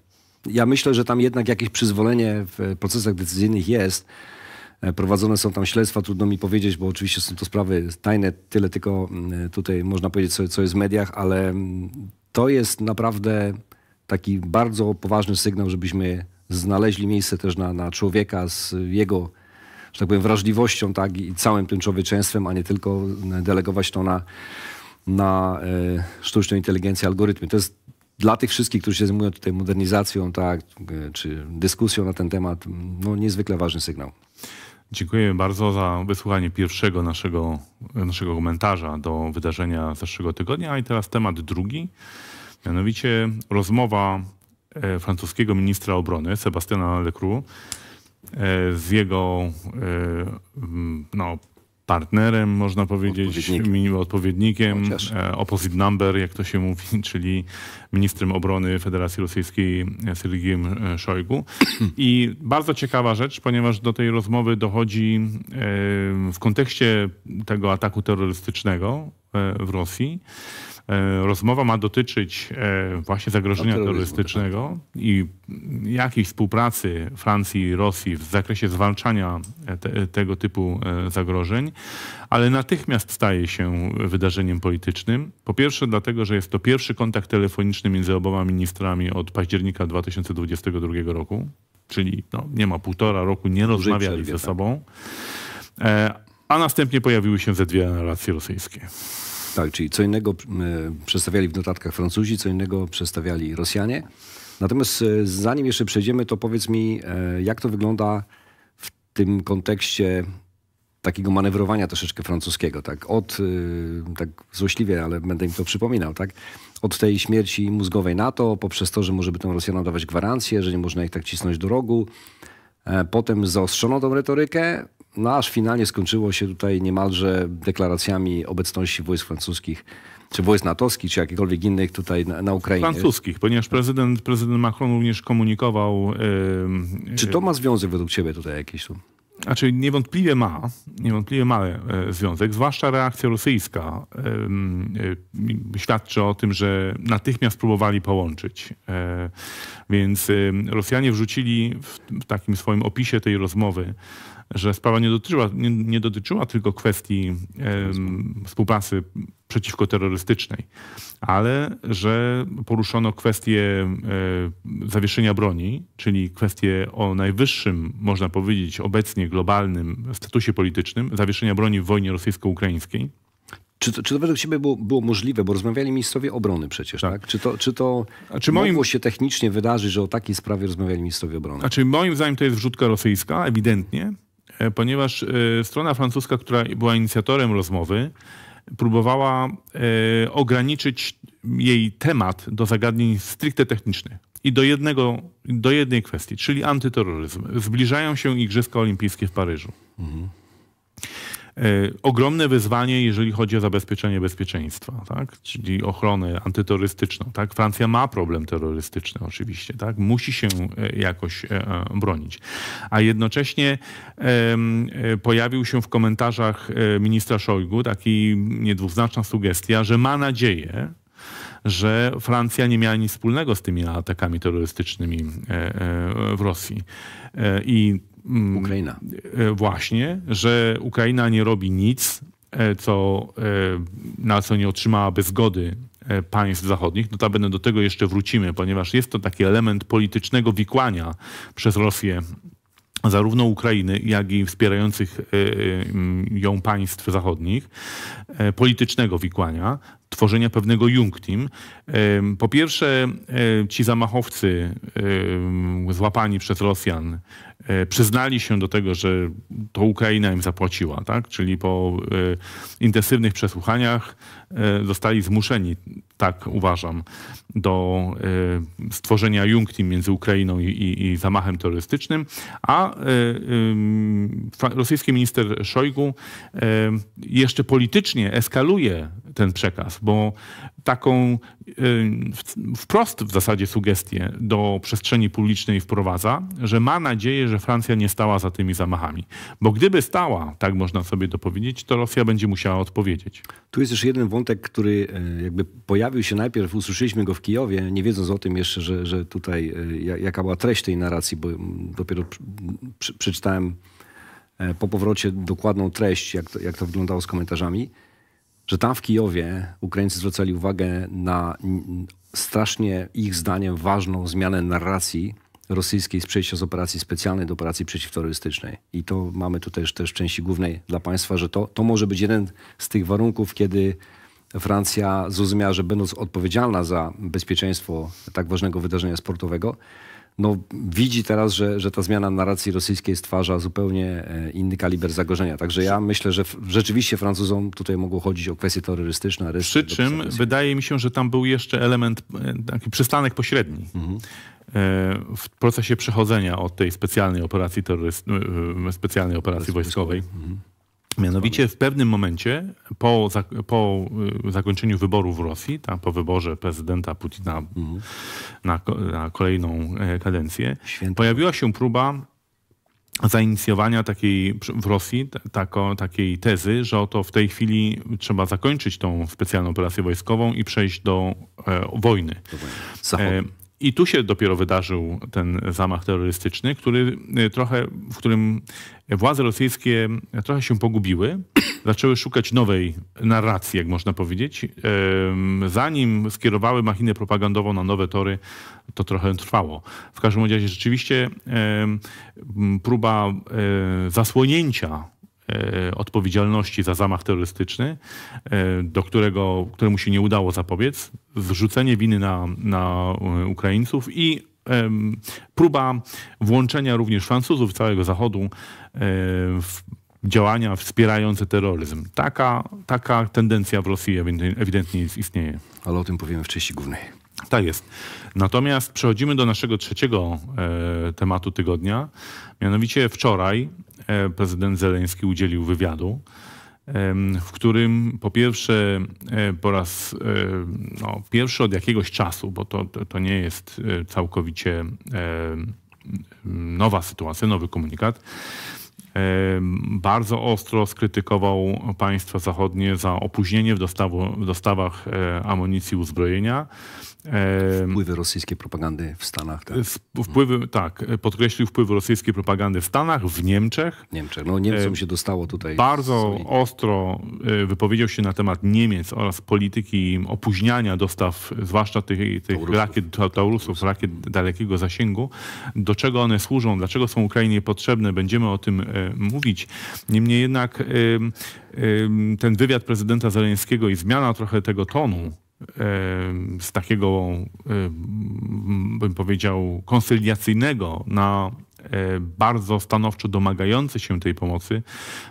Ja myślę, że tam jednak jakieś przyzwolenie w procesach decyzyjnych jest. E, prowadzone są tam śledztwa, trudno mi powiedzieć, bo oczywiście są to sprawy tajne, tyle tylko mm, tutaj można powiedzieć, co, co jest w mediach, ale mm, to jest naprawdę taki bardzo poważny sygnał, żebyśmy znaleźli miejsce też na, na człowieka z jego, że tak powiem, wrażliwością tak, i całym tym człowieczeństwem, a nie tylko delegować to na, na e, sztuczną inteligencję, algorytmy. To jest dla tych wszystkich, którzy się zajmują tutaj modernizacją, tak, e, czy dyskusją na ten temat, no, niezwykle ważny sygnał. Dziękujemy bardzo za wysłuchanie pierwszego naszego, naszego komentarza do wydarzenia zeszłego tygodnia. I teraz temat drugi, mianowicie rozmowa e, francuskiego ministra obrony Sebastiana Lecru e, z jego no, partnerem, można powiedzieć, odpowiednikiem, odpowiednikiem no, e, opposite number, jak to się mówi, [laughs] czyli ministrem obrony Federacji Rosyjskiej e, Sergiem e, Szojgu. I bardzo ciekawa rzecz, ponieważ do tej rozmowy dochodzi w kontekście tego ataku terrorystycznego w Rosji. E, rozmowa ma dotyczyć e, właśnie zagrożenia terrorystycznego i jakiejś współpracy Francji i Rosji w zakresie zwalczania e, te, tego typu zagrożeń, ale natychmiast staje się wydarzeniem politycznym. Po pierwsze dlatego, że jest to pierwszy kontakt telefoniczny między oboma ministrami od października 2022 roku, czyli no, nie ma półtora roku, nie rozmawiali ze tak. sobą. A następnie pojawiły się ze dwie narracje rosyjskie. Tak, czyli co innego e, przedstawiali w notatkach Francuzi, co innego przedstawiali Rosjanie. Natomiast e, zanim jeszcze przejdziemy, to powiedz mi, e, jak to wygląda w tym kontekście takiego manewrowania troszeczkę francuskiego, tak? Od, tak złośliwie, ale będę im to przypominał, tak? Od tej śmierci mózgowej NATO, poprzez to, że może by tym Rosjanom dawać gwarancje, że nie można ich tak cisnąć do rogu. Potem zaostrzono tą retorykę, no aż finalnie skończyło się tutaj niemalże deklaracjami obecności wojsk francuskich czy wojsk natowskich, czy jakichkolwiek innych tutaj na, na Ukrainie. Francuskich, ponieważ prezydent, prezydent Macron również komunikował... Yy, czy to ma związek według ciebie tutaj jakiś? Tu? Znaczy niewątpliwie ma, niewątpliwie ma e, związek, zwłaszcza reakcja rosyjska e, świadczy o tym, że natychmiast próbowali połączyć. E, więc Rosjanie wrzucili w takim swoim opisie tej rozmowy że sprawa nie dotyczyła, nie, nie dotyczyła tylko kwestii um, współpracy przeciwko terrorystycznej, ale że poruszono kwestię e, zawieszenia broni, czyli kwestię o najwyższym, można powiedzieć, obecnie globalnym statusie politycznym zawieszenia broni w wojnie rosyjsko-ukraińskiej. Czy to, czy to według Ciebie było, było możliwe? Bo rozmawiali ministrowie obrony przecież, tak? tak? Czy to, czy to czy znaczy, mogło moim... się technicznie wydarzyć, że o takiej sprawie rozmawiali ministrowie obrony? Znaczy moim zdaniem to jest wrzutka rosyjska, ewidentnie. E, ponieważ e, strona francuska, która była inicjatorem rozmowy, próbowała e, ograniczyć jej temat do zagadnień stricte technicznych i do, jednego, do jednej kwestii, czyli antyterroryzm. Zbliżają się Igrzyska Olimpijskie w Paryżu. Mhm. E, ogromne wyzwanie, jeżeli chodzi o zabezpieczenie bezpieczeństwa, tak? czyli ochronę antyterrorystyczną. Tak? Francja ma problem terrorystyczny oczywiście, tak? musi się e, jakoś e, bronić. A jednocześnie pojawił się w komentarzach ministra Szojgu taki niedwuznaczna sugestia, że ma nadzieję, że Francja nie miała nic wspólnego z tymi atakami terrorystycznymi w Rosji. I Mm, Ukraina. E, właśnie, że Ukraina nie robi nic, e, co, e, na co nie otrzymałaby zgody państw zachodnich. Notabene do tego jeszcze wrócimy, ponieważ jest to taki element politycznego wikłania przez Rosję zarówno Ukrainy, jak i wspierających ją państw zachodnich, politycznego wikłania, tworzenia pewnego Jungtim. Po pierwsze, e, ci zamachowcy złapani przez Rosjan e, przyznali się do tego, że to Ukraina im zapłaciła, tak? czyli po e, intensywnych przesłuchaniach zostali zmuszeni, tak uważam, do stworzenia Jungtim między Ukrainą i, i, i zamachem terrorystycznym, a rosyjski minister Szojgu jeszcze politycznie eskaluje ten przekaz, bo taką y, wprost w zasadzie sugestię do przestrzeni publicznej wprowadza, że ma nadzieję, że Francja nie stała za tymi zamachami. Bo gdyby stała, tak można sobie dopowiedzieć, to Rosja będzie musiała odpowiedzieć. Tu jest jeszcze jeden wątek, który e, jakby pojawił się najpierw, usłyszeliśmy go w Kijowie, nie wiedząc o tym jeszcze, że, że tutaj e, jaka była treść tej narracji, bo mm, dopiero przeczytałem e, po powrocie dokładną treść, jak to, jak to wyglądało z komentarzami że tam w Kijowie Ukraińcy zwracali uwagę na strasznie ich zdaniem ważną zmianę narracji rosyjskiej z przejścia z operacji specjalnej do operacji przeciwterrorystycznej. I to mamy tutaj też, też części głównej dla państwa, że to, to może być jeden z tych warunków, kiedy Francja zrozumiała, że będąc odpowiedzialna za bezpieczeństwo tak ważnego wydarzenia sportowego, no, widzi teraz, że, że ta zmiana narracji rosyjskiej stwarza zupełnie e, inny kaliber zagrożenia. Także ja myślę, że rzeczywiście Francuzom tutaj mogło chodzić o kwestie terrorystyczne. Przy czym wydaje mi się, że tam był jeszcze element, e, taki przystanek pośredni. Mhm. E, w procesie przechodzenia od tej specjalnej operacji, specjalnej operacji wojskowej. Mhm Mianowicie w pewnym momencie po, po y, zakończeniu wyborów w Rosji, tam po wyborze prezydenta Putina mhm. na, na, kolejną e, kadencję, Święty. pojawiła się próba zainicjowania takiej w Rosji tako, takiej tezy, że oto w tej chwili trzeba zakończyć tą specjalną operację wojskową i przejść do e, wojny. Do wojny. I tu się dopiero wydarzył ten zamach terrorystyczny, który y, trochę, w którym władze rosyjskie trochę się pogubiły, [coughs] zaczęły szukać nowej narracji, jak można powiedzieć. Zanim skierowały machinę propagandową na nowe tory, to trochę trwało. W każdym razie rzeczywiście próba e, zasłonięcia E, odpowiedzialności za zamach terrorystyczny, e, do którego, któremu się nie udało zapobiec, zrzucenie winy na, na e, Ukraińców i próba włączenia również Francuzów całego Zachodu w działania wspierające terroryzm. Taka, taka tendencja w Rosji ewidentnie istnieje. Ale o tym powiemy w części głównej. Tak jest. Natomiast przechodzimy do naszego trzeciego tematu tygodnia. Mianowicie wczoraj E, prezydent Zeleński udzielił wywiadu, w którym po pierwsze e, po raz e, no, pierwszy od jakiegoś czasu, bo to, to, to nie jest całkowicie nowa sytuacja, nowy komunikat, bardzo ostro skrytykował państwa zachodnie za opóźnienie w, dostawu, w dostawach amunicji uzbrojenia Wpływy rosyjskiej propagandy w Stanach, tak? Wpływy, tak. E, podkreślił wpływy rosyjskiej propagandy w Stanach, w Niemczech. Niemczech. No Niemcom e, się dostało tutaj. Bardzo ostro e, wypowiedział się na temat Niemiec oraz polityki opóźniania dostaw, zwłaszcza tych, tych Taurusów. rakiet Taurusów, rakiet dalekiego zasięgu. Do czego one służą, dlaczego są Ukrainie potrzebne, będziemy o tym mówić. Niemniej jednak ten wywiad prezydenta Zeleńskiego i zmiana trochę tego tonu z takiego, bym powiedział, konsyliacyjnego na e, bardzo stanowczo domagający się tej pomocy,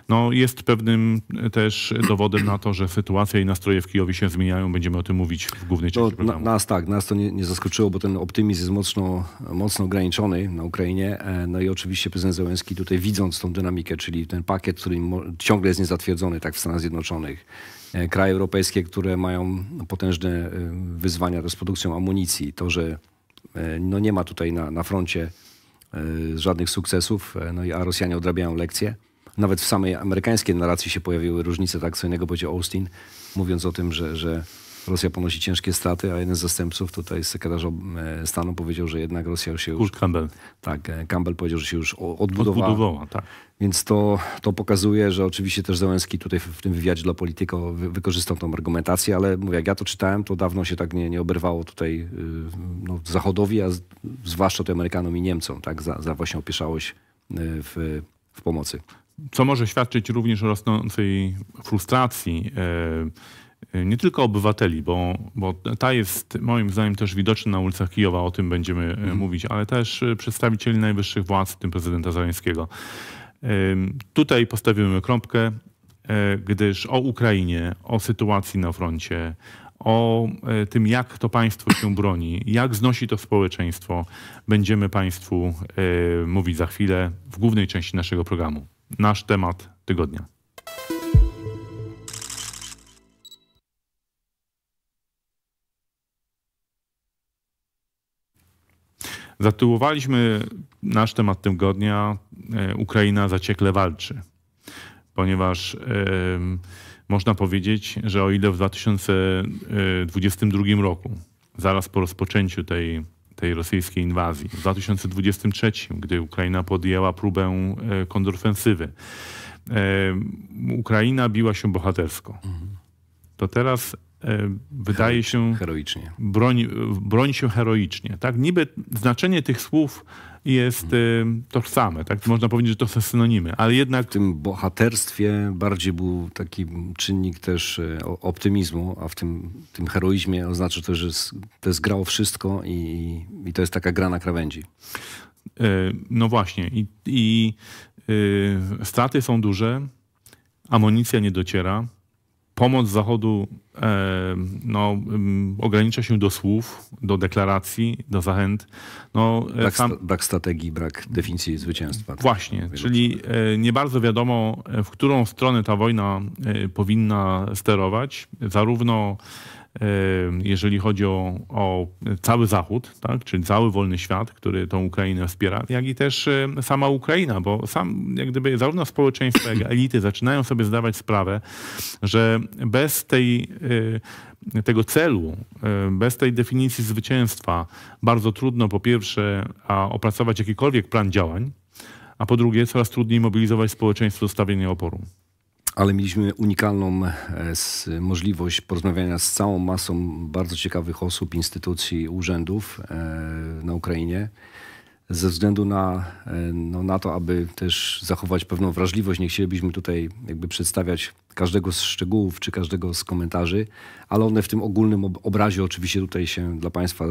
no jest pewnym e, też dowodem na to, że sytuacja i nastroje w Kijowie się zmieniają. Będziemy o tym mówić w głównej części to, na, nas tak, nas to nie, nie, zaskoczyło, bo ten optymizm jest mocno, mocno ograniczony na Ukrainie. E, no i oczywiście prezydent Zełenski tutaj widząc tą dynamikę, czyli ten pakiet, który ciągle jest niezatwierdzony tak w Stanach Zjednoczonych, E, kraje europejskie, które mają potężne e, wyzwania z produkcją amunicji. To, że e, no nie ma tutaj na, na froncie żadnych sukcesów, no i, a Rosjanie odrabiają lekcje. Nawet w samej amerykańskiej narracji się pojawiły różnice, tak co innego powiedział Austin, mówiąc o tym, że, że Rosja ponosi ciężkie straty, a jeden z zastępców, tutaj sekretarz stanu powiedział, że jednak Rosja już się już... Kurt Campbell. Tak, Campbell powiedział, że się już odbudowała. odbudowała tak. Więc to, to pokazuje, że oczywiście też Zełenski tutaj w, tym wywiadzie dla Polityko wy, wykorzystał tą argumentację, ale mówię, jak ja to czytałem, to dawno się tak nie, nie oberwało tutaj y, no, Zachodowi, a z, zwłaszcza to Amerykanom i Niemcom, tak, za, za właśnie opieszałość y, w, w pomocy. Co może świadczyć również o rosnącej frustracji y, nie tylko obywateli, bo, bo ta jest moim zdaniem też widoczna na ulicach Kijowa, o tym będziemy mm. mówić, ale też przedstawicieli najwyższych władz, w tym prezydenta Zaleńskiego. Tutaj postawimy kropkę, e, gdyż o Ukrainie, o sytuacji na froncie, o e, tym, jak to państwo się broni, jak znosi to społeczeństwo, będziemy Państwu e, mówić za chwilę w głównej części naszego programu. Nasz temat tygodnia. Zatytułowaliśmy Nasz temat tygodnia e, Ukraina zaciekle walczy, ponieważ można powiedzieć, że o ile w 2022 e, roku, zaraz po rozpoczęciu tej, tej rosyjskiej inwazji, w 2023, gdy Ukraina podjęła próbę e, kontrofensywy, Ukraina biła się bohatersko. To teraz wydaje się. Heroicznie. Broń, broń się heroicznie. Tak, niby znaczenie tych słów jest mhm. y, tożsame, tak? Można powiedzieć, że to są synonimy, ale jednak... W tym bohaterstwie bardziej był taki czynnik też y, optymizmu, a w tym, tym heroizmie oznacza to, że to jest grało wszystko i, i to jest taka gra na krawędzi. Y, no właśnie. I, i yy, straty są duże, amunicja nie dociera, pomoc Zachodu e, no, ogranicza się do słów, do deklaracji, do zachęt. No, e, brak, sam... brak strategii, brak definicji zwycięstwa. Właśnie, tak, tak czyli tak. E, nie bardzo wiadomo, w którą stronę ta wojna powinna sterować. Zarówno jeżeli chodzi o, o, cały Zachód, tak, czyli cały wolny świat, który tą Ukrainę wspiera, jak i też sama Ukraina, bo sam jak gdyby zarówno społeczeństwo, jak i elity zaczynają sobie zdawać sprawę, że bez tej e, tego celu, e, bez tej definicji zwycięstwa, bardzo trudno po pierwsze opracować jakikolwiek plan działań, a po drugie coraz trudniej mobilizować społeczeństwo do stawienia oporu ale mieliśmy unikalną e, możliwość porozmawiania z całą masą bardzo ciekawych osób, instytucji, urzędów e, na Ukrainie. Ze względu na, e, no, na to, aby też zachować pewną wrażliwość, nie chcielibyśmy tutaj jakby przedstawiać każdego z szczegółów czy każdego z komentarzy, ale one w tym ogólnym obrazie oczywiście tutaj się dla Państwa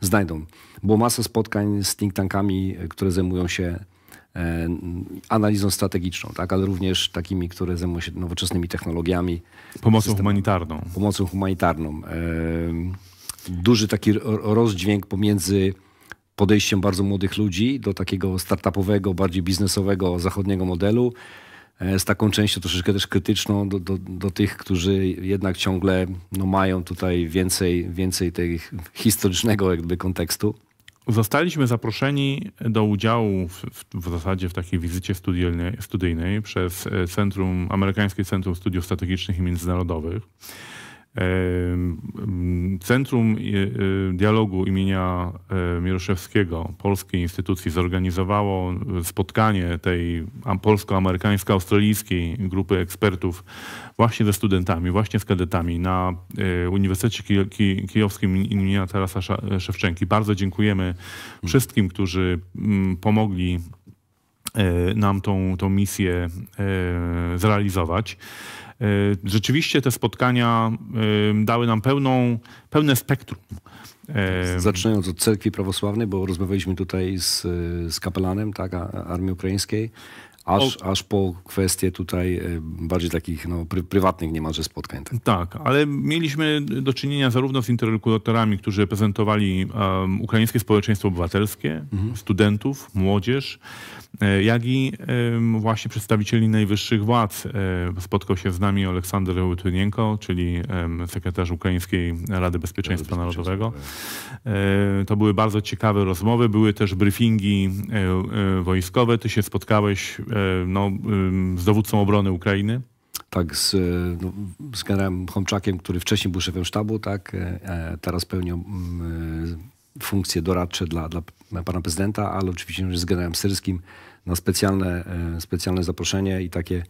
znajdą. Było masa spotkań z think tankami, które zajmują się E, analizą strategiczną, tak, ale również takimi, które zajmują się nowoczesnymi technologiami. Pomocą systemem, humanitarną. Pomocą humanitarną. E, duży taki rozdźwięk pomiędzy podejściem bardzo młodych ludzi do takiego startupowego, bardziej biznesowego, zachodniego modelu, e, z taką częścią troszeczkę też krytyczną do, do, do tych, którzy jednak ciągle no, mają tutaj więcej, więcej tej historycznego jakby kontekstu. Zostaliśmy zaproszeni do udziału w, w zasadzie w takiej wizycie studyjnej przez e, Centrum, Amerykańskie Centrum Studiów Strategicznych i Międzynarodowych. Centrum e, e, Dialogu imienia e, Mieroszewskiego Polskiej Instytucji zorganizowało spotkanie tej polsko-amerykańsko-australijskiej grupy ekspertów właśnie ze studentami, właśnie z kadetami na Uniwersytecie Kijowskim imienia Tarasa Szewczenki. Bardzo dziękujemy wszystkim, którzy pomogli nam tą, tą misję zrealizować. E, rzeczywiście te spotkania e, dały nam pełną, pełne spektrum. E, Zaczynając od cerkwi prawosławnej, bo rozmawialiśmy tutaj z, z kapelanem tak, armii ukraińskiej, Aż, aż po kwestie tutaj e, bardziej takich no, pry, prywatnych niemalże spotkań. Tak? tak, ale mieliśmy do czynienia zarówno z interlokutorami, którzy reprezentowali um, ukraińskie społeczeństwo obywatelskie, mhm. studentów, młodzież, e, jak i um, właśnie przedstawicieli najwyższych władz. E, spotkał się z nami Aleksander Łytynienko, czyli um, sekretarz Ukraińskiej Rady Bezpieczeństwa, Rady Bezpieczeństwa Narodowego. Tak. E, to były bardzo ciekawe rozmowy, były też briefingi e, e, wojskowe. Ty się spotkałeś E, no, z dowódcą obrony Ukrainy. Tak, z, e, no, z generałem Chomczakiem, który wcześniej był szefem sztabu, tak, e, teraz pełni mm, funkcje doradcze dla, dla pana prezydenta, ale oczywiście z generałem syrskim na specjalne, specjalne zaproszenie i takie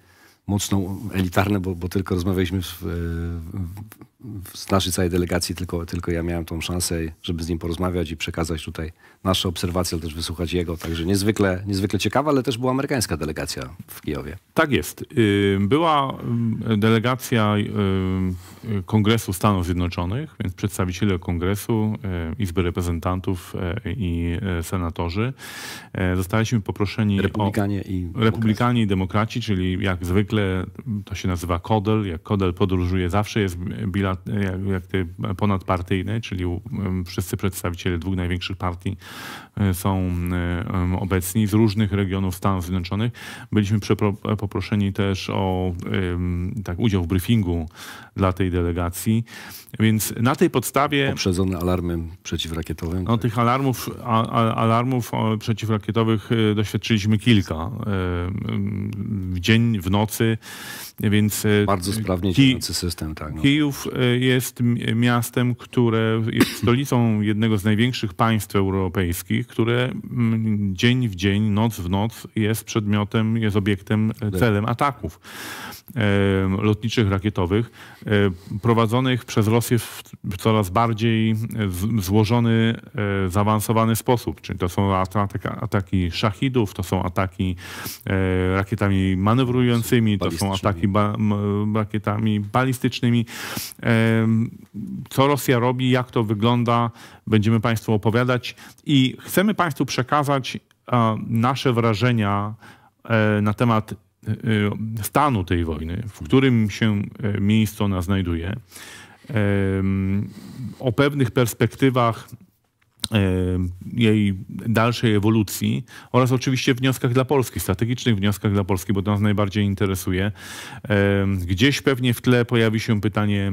mocno elitarne, bo, bo tylko rozmawialiśmy w, w z naszej całej delegacji tylko, tylko ja miałem tą szansę, żeby z nim porozmawiać i przekazać tutaj nasze obserwacje, ale też wysłuchać jego. Także niezwykle, niezwykle ciekawa, ale też była amerykańska delegacja w Kijowie. Tak jest. Y, była y, delegacja y, Kongresu Stanów Zjednoczonych, więc przedstawiciele Kongresu, Izby Reprezentantów i senatorzy. Zostaliśmy poproszeni Republikanie o... I Republikanie i demokraci, czyli jak zwykle to się nazywa KODEL. Jak KODEL podróżuje, zawsze jest bilateralny jak, jak te ponadpartyjne, czyli wszyscy przedstawiciele dwóch największych partii Y, są y, obecni z różnych regionów Stanów Zjednoczonych. Byliśmy poproszeni też o tak, udział w briefingu dla tej delegacji. Więc na tej podstawie. Poprzedzone alarmem przeciwrakietowym. No, tak. Tych alarmów, a, alarmów e, przeciwrakietowych e, doświadczyliśmy kilka. E, w dzień, w nocy, więc. Bardzo sprawnie działający system, tak. No. Kijów jest miastem, które jest stolicą jednego z największych państw europejskich, które mm, dzień w dzień, noc w noc jest przedmiotem, jest obiektem, e, tak. celem ataków e, lotniczych, rakietowych, e, prowadzonych przez Rosję w coraz bardziej złożony, zaawansowany sposób. Czyli to są ataki szachidów, to są ataki rakietami manewrującymi, to są ataki ba rakietami balistycznymi. Co Rosja robi, jak to wygląda będziemy Państwu opowiadać i chcemy Państwu przekazać e, nasze wrażenia e, na temat e, stanu tej wojny, w którym się miejscu ona znajduje, o pewnych perspektywach jej dalszej ewolucji oraz oczywiście wnioskach dla Polski, strategicznych wnioskach dla Polski, bo to nas najbardziej interesuje. Gdzieś pewnie w tle pojawi się pytanie,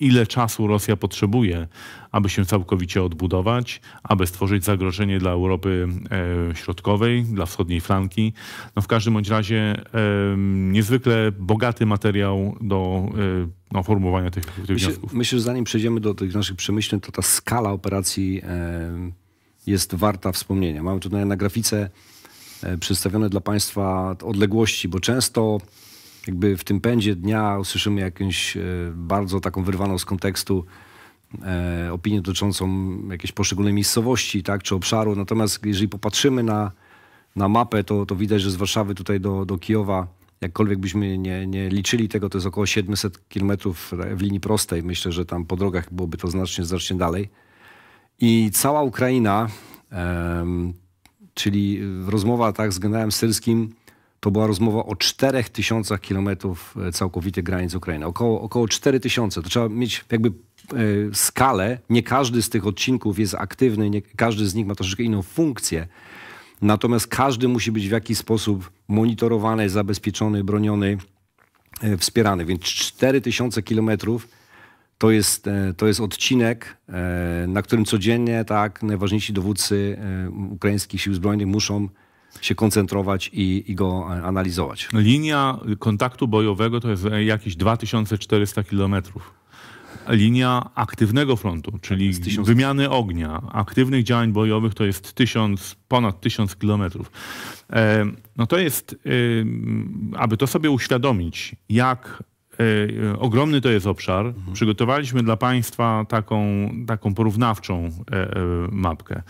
ile czasu Rosja potrzebuje, aby się całkowicie odbudować, aby stworzyć zagrożenie dla Europy e, Środkowej, dla wschodniej flanki. No w każdym bądź razie e, niezwykle bogaty materiał do e, no, formułowania tych, tych myślę, wniosków. Myślę, że zanim przejdziemy do tych naszych przemyśleń, to ta skala operacji jest warta wspomnienia. Mamy tutaj na grafice przedstawione dla Państwa odległości, bo często jakby w tym pędzie dnia usłyszymy jakąś e, bardzo taką wyrwaną z kontekstu e, opinię dotyczącą jakiejś poszczególnej miejscowości tak, czy obszaru. Natomiast jeżeli popatrzymy na, na mapę, to, to widać, że z Warszawy tutaj do, do Kijowa, jakkolwiek byśmy nie, nie liczyli tego, to jest około 700 kilometrów w linii prostej. Myślę, że tam po drogach byłoby to znacznie, znacznie dalej. I cała Ukraina, czyli rozmowa tak z generałem syrskim, to była rozmowa o 4000 kilometrów e, całkowitych granic Ukrainy. Około, około 4000. To trzeba mieć jakby e, skalę. Nie każdy z tych odcinków jest aktywny, nie każdy z nich ma troszeczkę inną funkcję. Natomiast każdy musi być w jakiś sposób monitorowany, zabezpieczony, broniony, e, wspierany. Więc 4000 kilometrów to jest, to jest odcinek, na którym codziennie tak najważniejsi dowódcy ukraińskich sił zbrojnych muszą się koncentrować i, i go e, analizować. Linia kontaktu bojowego to jest e, jakieś 2400 kilometrów linia aktywnego frontu, czyli tak, wymiany ognia, aktywnych działań bojowych to jest tysiąc, ponad tysiąc kilometrów. E, no to jest, aby to sobie uświadomić, jak ogromny to jest obszar, mhm. przygotowaliśmy dla Państwa taką, taką porównawczą mapkę.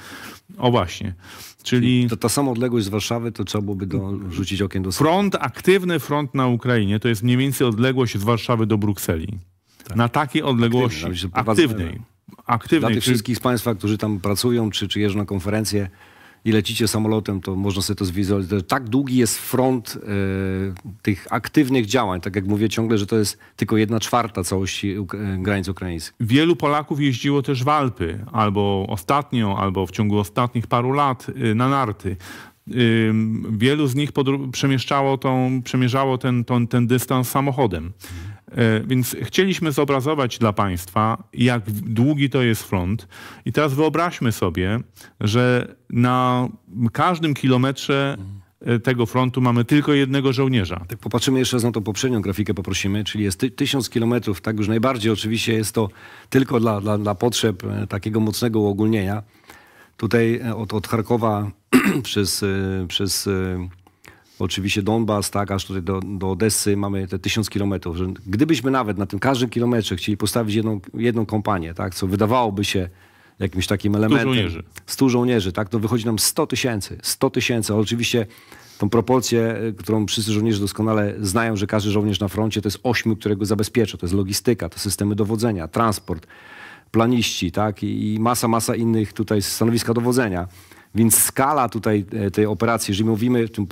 O właśnie. Czyli to ta sama odległość z Warszawy, to trzeba byłoby do, rzucić okiem do... Front, aktywny front na Ukrainie to jest mniej więcej odległość z Warszawy do Brukseli. Tak. Na takiej odległości, aktywnej. aktywnej. aktywnej Dla tych wszystkich z Państwa, którzy tam pracują, czy, czy jeżdżą na konferencje, i lecicie samolotem, to można sobie to zwizualizować. Tak długi jest front e, tych aktywnych działań. Tak jak mówię ciągle, że to jest tylko jedna czwarta całości Uk e, granic ukraińskich. Wielu Polaków jeździło też w Alpy, albo ostatnio, albo w ciągu ostatnich paru lat y, na narty. Y, wielu z nich przemieszczało tą, przemierzało ten, ten, ten dystans samochodem. E, więc chcieliśmy zobrazować dla Państwa, jak długi to jest front. I teraz wyobraźmy sobie, że na każdym kilometrze e, tego frontu mamy tylko jednego żołnierza. Tak, popatrzymy jeszcze raz na tą poprzednią grafikę, poprosimy, czyli jest ty tysiąc kilometrów, tak już najbardziej oczywiście jest to tylko dla, dla, dla potrzeb e, takiego mocnego uogólnienia. Tutaj od, od Charkowa [clears throat] przez, przez oczywiście Donbas, tak, aż tutaj do, do Odessy mamy te tysiąc kilometrów. Gdybyśmy nawet na tym każdym kilometrze chcieli postawić jedną, jedną kompanię, tak, co wydawałoby się jakimś takim elementem. Stu żołnierzy. Stu żołnierzy, tak, to wychodzi nam 100 tysięcy. 100 tysięcy, oczywiście tą proporcję, y, którą wszyscy żołnierze doskonale znają, że każdy żołnierz na froncie to jest ośmiu, którego zabezpiecza. To jest logistyka, to systemy dowodzenia, transport, planiści, tak, i masa, masa innych tutaj stanowiska dowodzenia. Więc skala tutaj e, tej operacji, jeżeli mówimy w tym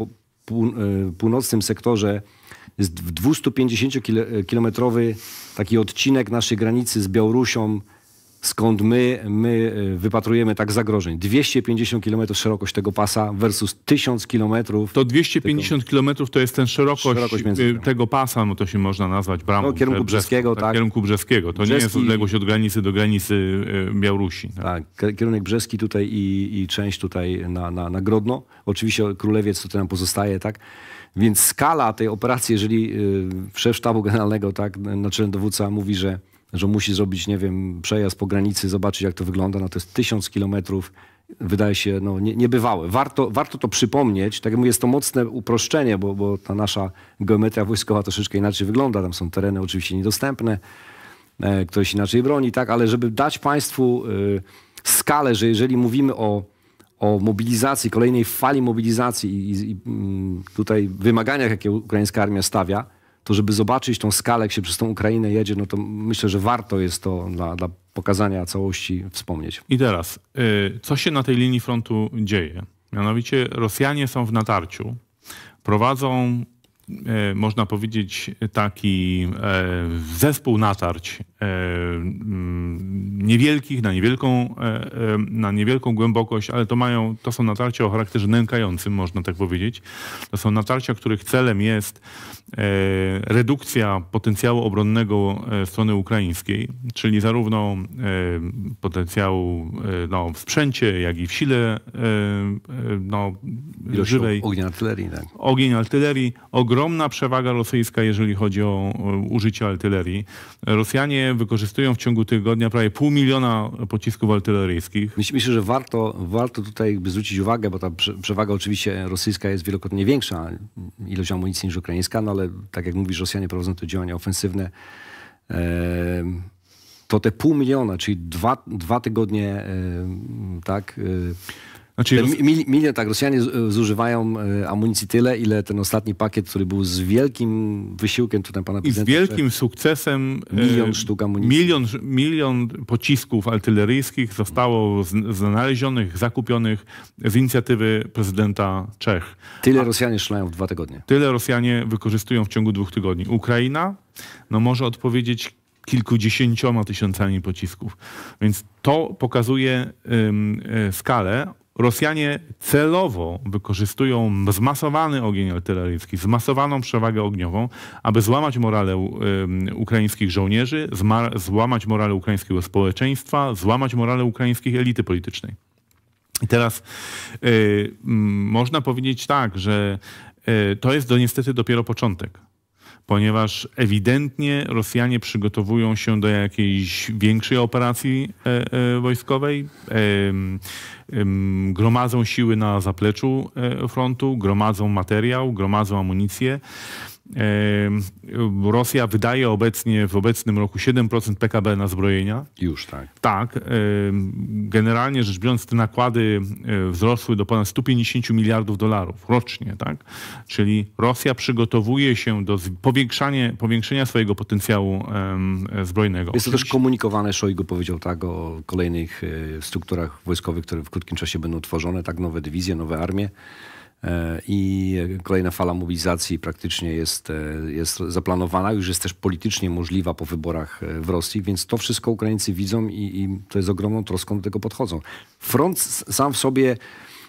E, północnym sektorze jest 250-kilometrowy taki odcinek naszej granicy z Białorusią skąd my, my e, wypatrujemy tak zagrożeń. 250 km szerokość tego pasa versus 1000 km. To 250 tego... km to jest ten szerokość, szerokość e, tego pasa, no to się można nazwać bramą. No, kierunku e, brzeskiego, tak, tak. Kierunku brzeskiego. To Brzeski... nie jest odległość od granicy do granicy Białorusi. Tak, tak kierunek brzeski tutaj i, i część tutaj na, na, na Grodno. Oczywiście Królewiec to nam pozostaje, tak. Więc skala tej operacji, jeżeli szef sztabu generalnego, tak, naczelny dowódca mówi, że że musi zrobić, nie wiem, przejazd po granicy, zobaczyć jak to wygląda, no to jest tysiąc kilometrów, wydaje się no, nie, niebywałe. Warto, warto to przypomnieć, tak jak mówię, jest to mocne uproszczenie, bo, bo ta nasza geometria wojskowa troszeczkę inaczej wygląda, tam są tereny oczywiście niedostępne, e, ktoś inaczej broni, tak, ale żeby dać Państwu y, skalę, że jeżeli mówimy o o mobilizacji, kolejnej fali mobilizacji i, i, i, mm, tutaj wymaganiach, jakie ukraińska armia stawia, to żeby zobaczyć tą skalę, jak się przez tą Ukrainę jedzie, no to myślę, że warto jest to dla, dla pokazania całości wspomnieć. I teraz, y, co się na tej linii frontu dzieje? Mianowicie Rosjanie są w natarciu, prowadzą E, można powiedzieć, taki e, zespół natarć e, mm, niewielkich, na niewielką, na niewielką głębokość, ale to, mają, to są natarcia o charakterze nękającym, można tak powiedzieć. To są natarcia, których celem jest redukcja potencjału obronnego strony ukraińskiej, czyli zarówno potencjału no, w sprzęcie, jak i w sile no, żywej. Ogień artylerii. Tak. Ogień artylerii, ogromna przewaga rosyjska, jeżeli chodzi o e, użycie artylerii. Rosjanie wykorzystują w ciągu tygodnia prawie pół miliona pocisków artyleryjskich. Myślę, że warto, warto tutaj zwrócić uwagę, bo ta przewaga oczywiście rosyjska jest wielokrotnie większa mm, ilość amunicji niż ukraińska, no ale tak jak mówisz, Rosjanie prowadzą te działania ofensywne. To te pół miliona, czyli dwa, dwa tygodnie, tak? Y, znaczy, milion, tak, Rosjanie zużywają e, amunicji tyle, ile ten ostatni pakiet, który był z wielkim wysiłkiem tutaj pana prezydenta. I z wielkim sukcesem e, milion sztuk amunicji. Milion, milion pocisków artyleryjskich zostało znalezionych, zakupionych z inicjatywy prezydenta Czech. Tyle A, Rosjanie szlają w dwa tygodnie. Tyle Rosjanie wykorzystują w ciągu dwóch tygodni. Ukraina no może odpowiedzieć kilkudziesięcioma tysiącami pocisków. Więc to pokazuje ym, y, e, skalę, Rosjanie celowo wykorzystują zmasowany ogień artyleryjski, zmasowaną przewagę ogniową, aby złamać morale um, ukraińskich żołnierzy, złamać morale ukraińskiego społeczeństwa, złamać morale ukraińskiej elity politycznej. I teraz y, można powiedzieć tak, że y, to jest do niestety dopiero początek ponieważ ewidentnie Rosjanie przygotowują się do jakiejś większej operacji e, e, wojskowej, e, gromadzą siły na zapleczu e, frontu, gromadzą materiał, gromadzą amunicję. Rosja wydaje obecnie w obecnym roku 7% PKB na zbrojenia. Już tak. Tak. Generalnie rzecz biorąc, te nakłady e, wzrosły do ponad 150 miliardów dolarów rocznie, tak? Czyli Rosja przygotowuje się do powiększania, powiększenia swojego potencjału zbrojnego. Jest to też komunikowane, Szojgu powiedział tak o kolejnych e, strukturach wojskowych, które w krótkim czasie będą tworzone, tak, nowe dywizje, nowe armie. E, i kolejna fala mobilizacji praktycznie jest, e, jest zaplanowana, już jest też politycznie możliwa po wyborach e, w Rosji, więc to wszystko Ukraińcy widzą i, i to jest ogromną troską do tego podchodzą. Front sam w sobie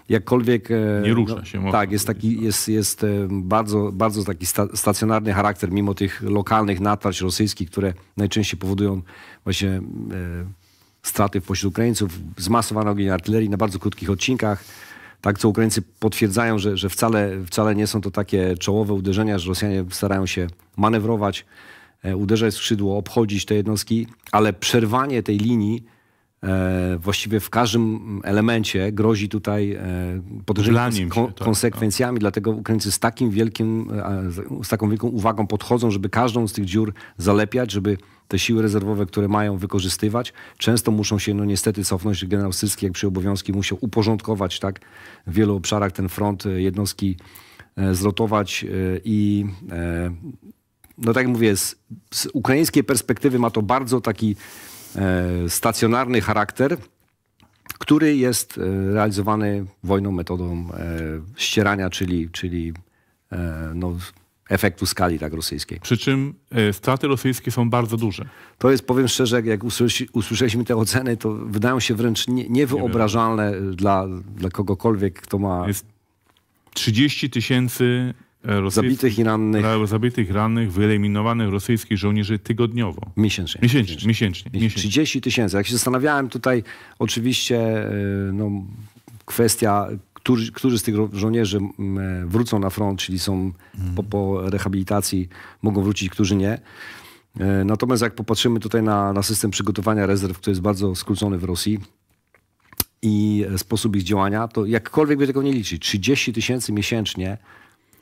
jakkolwiek... Nie rusza no, się. Tak, jest, taki, no. jest, jest bardzo, bardzo taki stacjonarny charakter, mimo tych lokalnych natarć rosyjskich, które najczęściej powodują właśnie e, straty wśród Ukraińców, zmasowane ogień artylerii na bardzo krótkich odcinkach tak, co Ukraińcy potwierdzają, że, że wcale, wcale nie są to takie czołowe uderzenia, że Rosjanie starają się manewrować, e, uderzać skrzydło, obchodzić te jednostki, ale przerwanie tej linii E, właściwie w każdym elemencie grozi tutaj e, potężnymi no. konsekwencjami, tak. dlatego Ukraińcy z, takim wielkim, e, z taką wielką uwagą podchodzą, żeby każdą z tych dziur zalepiać, żeby te siły rezerwowe, które mają wykorzystywać, często muszą się no niestety cofnąć. Generał Syski, jak przy obowiązki, musiał uporządkować tak, w wielu obszarach ten front jednostki zrotować i no tak jak mówię, z, z ukraińskiej perspektywy ma to bardzo taki E, stacjonarny charakter, który jest e, realizowany wojną metodą e, ścierania, czyli, czyli no, efektu skali tak rosyjskiej. Przy czym straty rosyjskie są bardzo duże. To jest, powiem szczerze, jak usłyszeliśmy te oceny, to wydają się wręcz niewyobrażalne nie dla, dla kogokolwiek, kto ma... Jest 30 tysięcy E, zabitych i rannych. Zabitych, rannych, wyeliminowanych rosyjskich żołnierzy tygodniowo. Miesięcznie. Miesięcznie. miesięcznie, miesięcznie. 30 tysięcy. Jak się zastanawiałem tutaj, oczywiście e, no, kwestia, którzy, którzy z tych żołnierzy e, wrócą na front, czyli są mhm. po, po rehabilitacji, mogą wrócić, którzy nie. Natomiast jak popatrzymy tutaj na, na system przygotowania rezerw, który jest bardzo skrócony w Rosji, i sposób ich działania, to jakkolwiek by tego nie liczyć, 30 tysięcy miesięcznie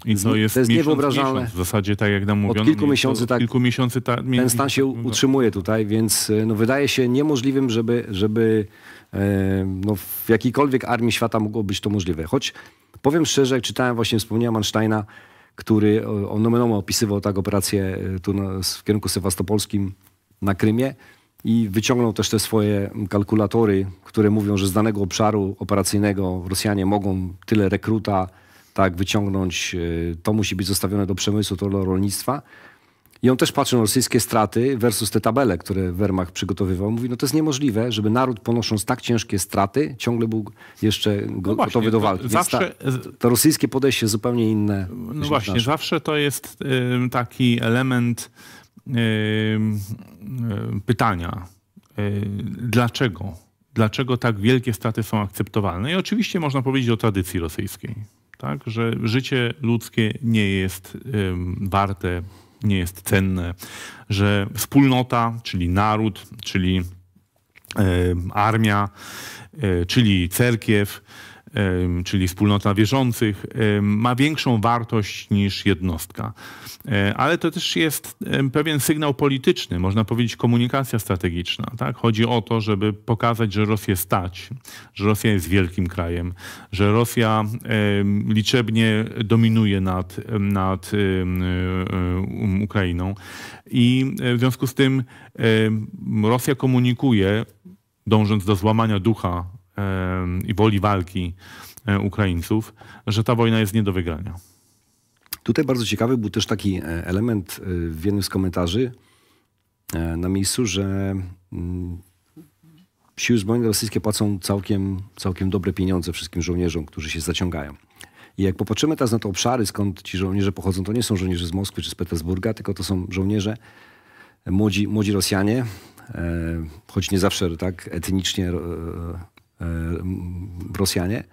i to jest, to jest niewyobrażalne. Miesiąc, w zasadzie tak jak nam mówiono. Od kilku miesięcy, od tak, kilku miesięcy ta, mi, ten stan się no. utrzymuje tutaj, więc e, no, wydaje się niemożliwym, żeby, żeby e, no, w jakiejkolwiek armii świata mogło być to możliwe. Choć powiem szczerze, jak czytałem właśnie wspomniałem Mansteina, który on nomen opisywał tak operację e, tu na, w kierunku sewastopolskim na Krymie i wyciągnął też te swoje kalkulatory, które mówią, że z danego obszaru operacyjnego Rosjanie mogą tyle rekruta tak, wyciągnąć, e, to musi być zostawione do przemysłu, to do rolnictwa. I on też patrzy na rosyjskie straty versus te tabele, które Wehrmacht przygotowywał. Mówi, no to jest niemożliwe, żeby naród ponosząc tak ciężkie straty ciągle był jeszcze no go, no właśnie, gotowy do walki. Zawsze, ta, to rosyjskie podejście jest zupełnie inne. No właśnie, nasze. zawsze to jest y, taki element y, y, pytania. dlaczego? Dlaczego tak wielkie straty są akceptowalne? I oczywiście można powiedzieć o tradycji rosyjskiej tak? że życie ludzkie nie jest warte, nie jest cenne, że wspólnota, czyli naród, czyli armia, e, czyli cerkiew, czyli wspólnota wierzących, ma większą wartość niż jednostka. E, ale to też jest pewien sygnał polityczny, można powiedzieć komunikacja strategiczna. Tak? Chodzi o to, żeby pokazać, że Rosję stać, że Rosja jest wielkim krajem, że Rosja liczebnie dominuje nad, nad um, Ukrainą. I e, w związku z tym Rosja komunikuje, dążąc do złamania ducha i woli walki Ukraińców, że ta wojna jest nie do wygrania. Tutaj bardzo ciekawy był też taki e, element e, w jednym z komentarzy e, na miejscu, że mm, siły zbrojne rosyjskie płacą całkiem, całkiem dobre pieniądze wszystkim żołnierzom, którzy się zaciągają. I jak popatrzymy teraz na te obszary, skąd ci żołnierze pochodzą, to nie są żołnierze z Moskwy czy z Petersburga, tylko to są żołnierze, młodzi, młodzi Rosjanie, choć nie zawsze tak etnicznie E, Rosjanie,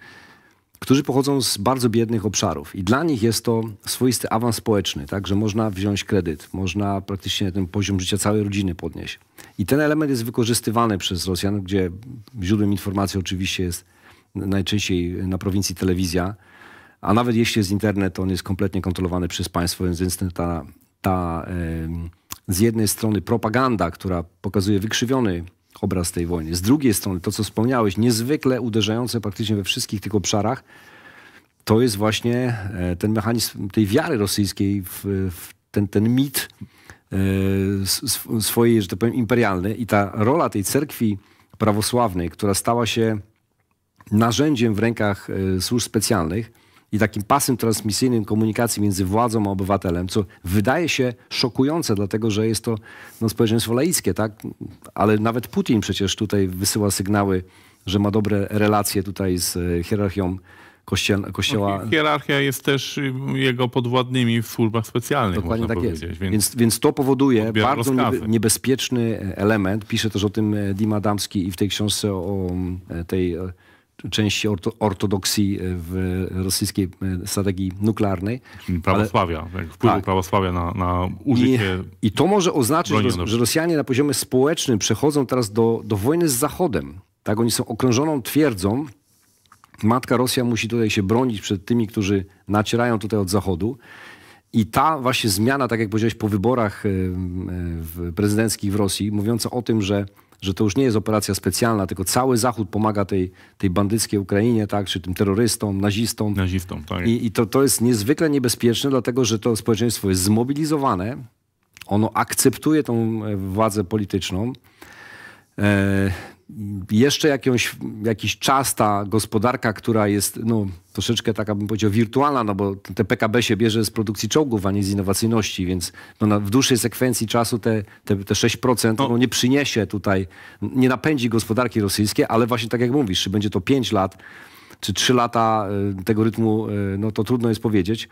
którzy pochodzą z bardzo biednych obszarów. I dla nich jest to swoisty awans społeczny, tak, że można wziąć kredyt, można praktycznie ten poziom życia całej rodziny podnieść. I ten element jest wykorzystywany przez Rosjan, gdzie źródłem informacji oczywiście jest najczęściej na prowincji telewizja, a nawet jeśli jest internet, to on jest kompletnie kontrolowany przez państwo, więc ta, ta z jednej strony propaganda, która pokazuje wykrzywiony obraz tej wojny. Z drugiej strony, to co wspomniałeś, niezwykle uderzające praktycznie we wszystkich tych obszarach, to jest właśnie e, ten mechanizm tej wiary rosyjskiej, w, w ten, ten mit e, swojej, że to tak powiem, imperialny i ta rola tej cerkwi prawosławnej, która stała się narzędziem w rękach e, służb specjalnych, i takim pasem transmisyjnym komunikacji między władzą a obywatelem, co wydaje się szokujące, dlatego że jest to no, społeczeństwo laickie, tak? ale nawet Putin przecież tutaj wysyła sygnały, że ma dobre relacje tutaj z e, hierarchią kościoła. kościoła. No, hierarchia jest też y, jego podwładnymi w służbach specjalnych. Dokładnie tak powiedzieć. jest. Więc, więc, więc to powoduje bardzo niebezpieczny e, element. Pisze też o tym e, Dima Damski i w tej książce o tej części orto, ortodoksji e, w rosyjskiej e, strategii nuklearnej. Prawosławia, ale, wpływu tak. prawosławia na, na użycie. I, I, to może oznaczyć, że, że Rosjanie na poziomie społecznym przechodzą teraz do, do wojny z Zachodem. Tak, oni są okrążoną twierdzą. Matka Rosja musi tutaj się bronić przed tymi, którzy nacierają tutaj od Zachodu. I ta właśnie zmiana, tak jak powiedziałeś, po wyborach prezydenckich w Rosji, mówiąca o tym, że że to już nie jest operacja specjalna, tylko cały Zachód pomaga tej, tej bandyckiej Ukrainie, tak, czy tym terrorystom, nazistom. Nazistom, tak. I, i to, to jest niezwykle niebezpieczne, dlatego że to społeczeństwo jest zmobilizowane, ono akceptuje tą e, władzę polityczną. E, jeszcze jakąś, jakiś czas ta gospodarka, która jest no, troszeczkę taka bym powiedział wirtualna, no bo te PKB się bierze z produkcji czołgów, a nie z innowacyjności, więc no, na, w dłuższej sekwencji czasu te, te, te 6% no. no. nie przyniesie tutaj, nie napędzi gospodarki rosyjskiej, ale właśnie tak jak mówisz, czy będzie to 5 lat, czy 3 lata y, tego rytmu, y, no to trudno jest powiedzieć.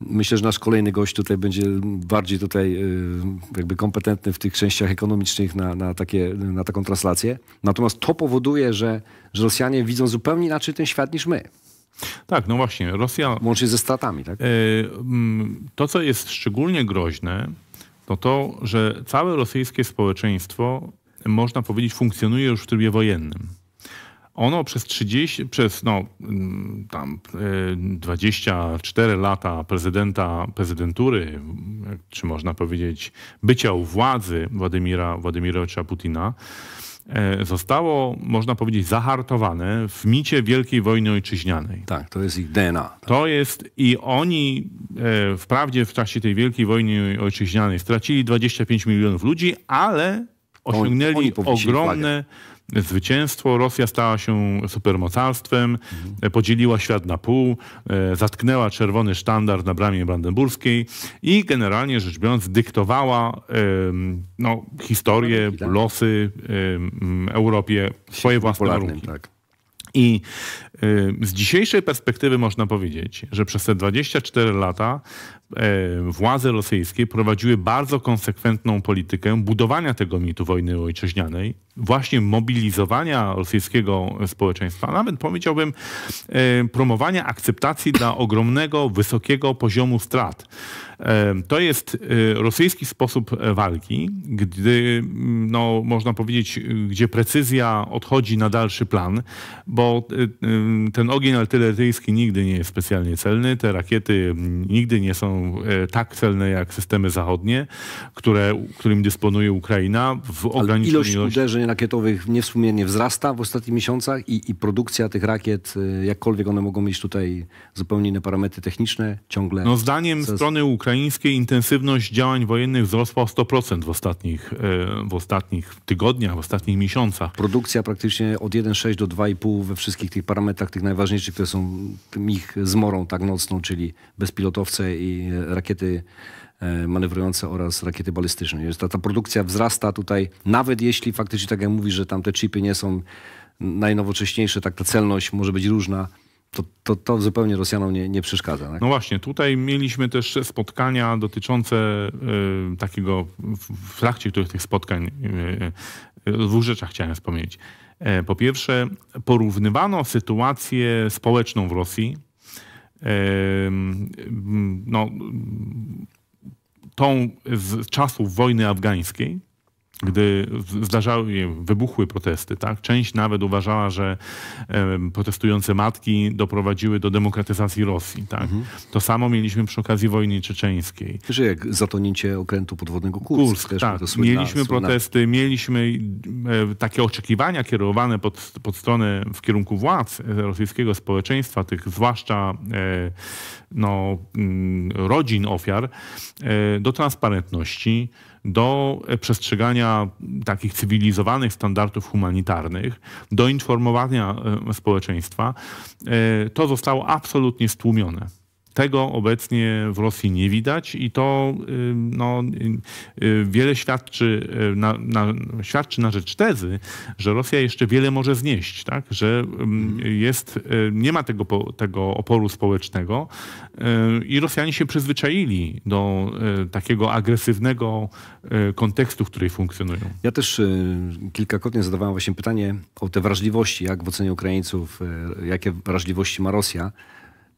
Myślę, że nasz kolejny gość tutaj będzie bardziej tutaj y, jakby kompetentny w tych częściach ekonomicznych na, na, takie, na taką translację. Natomiast to powoduje, że, że Rosjanie widzą zupełnie inaczej ten świat niż my. Tak, no właśnie. Rosja... Łącznie ze stratami, tak? Y, mm, to, co jest szczególnie groźne, to to, że całe rosyjskie społeczeństwo, można powiedzieć, funkcjonuje już w trybie wojennym ono przez 30, przez no, mm, tam 24 y, lata prezydenta, prezydentury, czy można powiedzieć, bycia u władzy Władimira Władimirowicza Putina, e, zostało, można powiedzieć, zahartowane w micie Wielkiej Wojny Ojczyźnianej. Tak, to jest ich DNA. Tak. To jest i oni e, wprawdzie w czasie tej Wielkiej Wojny Ojczyźnianej stracili 25 milionów ludzi, ale osiągnęli ogromne zwycięstwo. Rosja stała się supermocarstwem, mhm. podzieliła świat na pół, e, zatknęła czerwony sztandar na bramie brandenburskiej i generalnie rzecz biorąc dyktowała no, historię, tak. losy Europie, swoje własne warunki. Tak. I z dzisiejszej perspektywy można powiedzieć, że przez te 24 lata e, władze rosyjskie prowadziły bardzo konsekwentną politykę budowania tego mitu wojny ojczyźnianej, właśnie mobilizowania rosyjskiego społeczeństwa, nawet powiedziałbym e, promowania akceptacji dla ogromnego, wysokiego poziomu strat. E, to jest rosyjski sposób walki, gdy, mm, no, można powiedzieć, gdzie precyzja odchodzi na dalszy plan, bo ten ogień artyleryjski nigdy nie jest specjalnie celny. Te rakiety mm, nigdy nie są e, tak celne jak systemy zachodnie, które, którym dysponuje Ukraina. W ograniczonej ilość, uderzeń rakietowych niewspółmiernie wzrasta w ostatnich miesiącach i, i produkcja tych rakiet, e, jakkolwiek one mogą mieć tutaj zupełnie inne parametry techniczne, ciągle... No zdaniem sens... strony ukraińskiej intensywność działań wojennych wzrosła o 100% w ostatnich, e, w ostatnich tygodniach, w ostatnich miesiącach. Produkcja praktycznie od 1,6 do 2,5 we wszystkich tych parametrach tak tych najważniejszych, które są ich zmorą tak nocną, czyli bezpilotowce i rakiety e, manewrujące oraz rakiety balistyczne. Ta, ta produkcja wzrasta tutaj, nawet jeśli faktycznie, tak jak mówisz, że tam te chipy nie są najnowocześniejsze, tak ta celność może być różna, to, to, to zupełnie Rosjanom nie, nie przeszkadza. Tak? No właśnie, tutaj mieliśmy też spotkania dotyczące y, takiego, w trakcie których tych spotkań, y, y, o dwóch rzeczach chciałem wspomnieć. E, po pierwsze, porównywano sytuację społeczną w Rosji, e, no, tą z czasów wojny afgańskiej, gdy zdarzały, wybuchły protesty, tak? część nawet uważała, że protestujące matki doprowadziły do demokratyzacji Rosji. Tak? Mhm. To samo mieliśmy przy okazji wojny czeczeńskiej. Że jak zatonięcie okrętu podwodnego Kursk. Kursk też tak. Słynna, mieliśmy słynna. protesty, mieliśmy e, takie oczekiwania kierowane pod, pod stronę w kierunku władz e, rosyjskiego społeczeństwa, tych zwłaszcza e, no, mm, rodzin ofiar, do transparentności, do przestrzegania takich cywilizowanych standardów humanitarnych, do informowania e, społeczeństwa, e, to zostało absolutnie stłumione. Tego obecnie w Rosji nie widać i to no, y, wiele świadczy y, na, na, świadczy na rzecz tezy, że Rosja jeszcze wiele może znieść, tak? że mhm. jest, y, nie ma tego, tego oporu społecznego i Rosjanie się przyzwyczaili do takiego agresywnego kontekstu, w którym funkcjonują. Ja też kilkakrotnie zadawałem właśnie pytanie o te wrażliwości, jak w ocenie Ukraińców, jakie wrażliwości ma Rosja.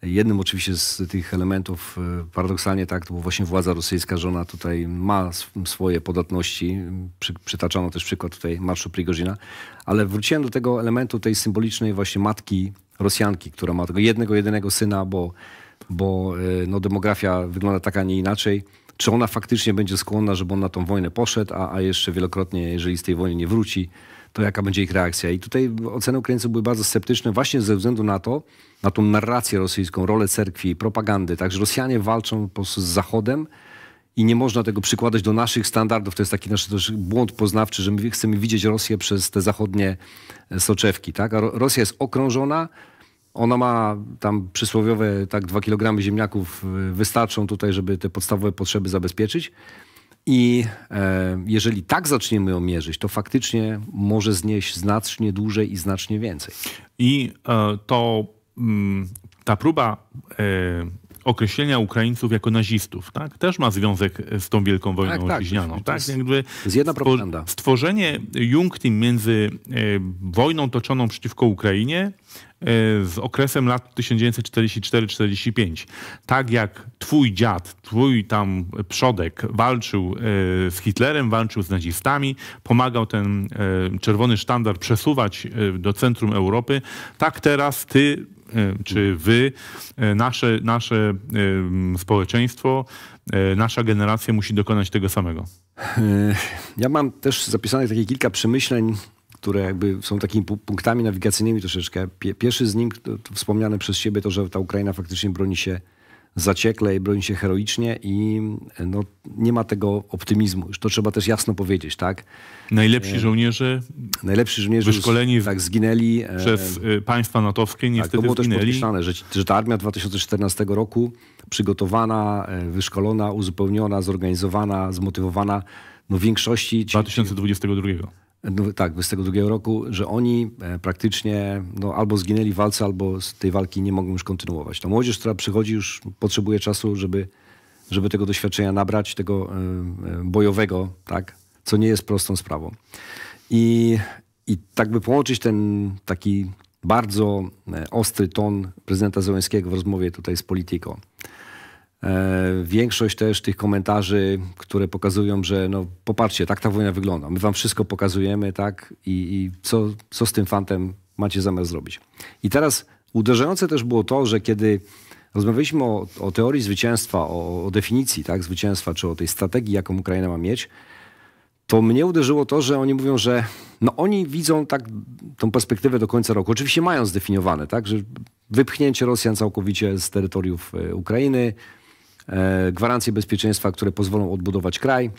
Jednym oczywiście z tych elementów, e, paradoksalnie tak, to była właśnie władza rosyjska, że ona tutaj ma swoje podatności. Przy, przytaczano też przykład tutaj marszu Prigozina. Ale wróciłem do tego elementu tej symbolicznej właśnie matki Rosjanki, która ma tego jednego, jedynego syna, bo, bo e, no, demografia wygląda tak, a nie inaczej. Czy ona faktycznie będzie skłonna, żeby on na tą wojnę poszedł, a, a jeszcze wielokrotnie, jeżeli z tej wojny nie wróci, to jaka będzie ich reakcja. I tutaj oceny Ukraińców były bardzo sceptyczne właśnie ze względu na to, na tą narrację rosyjską, rolę cerkwi, propagandy. Także Rosjanie walczą po prostu z Zachodem, i nie można tego przykładać do naszych standardów. To jest taki nasz też błąd poznawczy, że my chcemy widzieć Rosję przez te zachodnie soczewki. Tak? A Rosja jest okrążona, ona ma tam przysłowiowe tak 2 kg ziemniaków y, wystarczą tutaj, żeby te podstawowe potrzeby zabezpieczyć. I e, jeżeli tak zaczniemy ją mierzyć, to faktycznie może znieść znacznie dłużej i znacznie więcej. I e, to mm, ta próba. E określenia Ukraińców jako nazistów, tak? Też ma związek z tą wielką wojną tak, tak, tak? tak? Jakby z jedna propaganda. Stworzenie junktim między e, wojną toczoną przeciwko Ukrainie e, z okresem lat 1944-45. Tak jak twój dziad, twój tam przodek walczył e, z Hitlerem, walczył z nazistami, pomagał ten czerwony sztandar przesuwać do centrum Europy, tak teraz ty E, czy wy, e, nasze, nasze e, społeczeństwo, nasza generacja musi dokonać tego samego? Ja mam też zapisane takie kilka przemyśleń, które jakby są takimi punktami nawigacyjnymi troszeczkę. Pierwszy z nich, to, wspomniane przez siebie, to że ta Ukraina faktycznie broni się zaciekle, i broni się heroicznie i no, nie ma tego optymizmu. To trzeba też jasno powiedzieć, tak? Najlepsi e, żołnierze, najlepsi żołnierze wyszkoleni, tak, zginęli. Przez e, e, państwa natowskie niestety tak, to było też podkreślane, że, że ta armia 2014 roku przygotowana, wyszkolona, uzupełniona, zorganizowana, zmotywowana, no w większości... Ci, 2022 tak, 22 roku, że oni e, praktycznie no, albo zginęli w walce, albo z tej walki nie mogą już kontynuować. To młodzież, która przychodzi, już potrzebuje czasu, żeby, żeby tego doświadczenia nabrać, tego e, e, bojowego, tak, co nie jest prostą sprawą. I, i tak by połączyć ten taki bardzo ostry ton prezydenta Zełenskiego w rozmowie tutaj z polityką. E, większość też tych komentarzy, które pokazują, że no popatrzcie, tak ta wojna wygląda. My wam wszystko pokazujemy, tak? I, i co, co z tym fantem macie zamiar zrobić? I teraz uderzające też było to, że kiedy rozmawialiśmy o, o teorii zwycięstwa, o, o, definicji tak, zwycięstwa, czy o tej strategii, jaką Ukraina ma mieć, to mnie uderzyło to, że oni mówią, że no oni widzą tak tą perspektywę do końca roku. Oczywiście mają zdefiniowane, tak, że wypchnięcie Rosjan całkowicie z terytoriów e, Ukrainy, E, gwarancje bezpieczeństwa, które pozwolą odbudować kraj.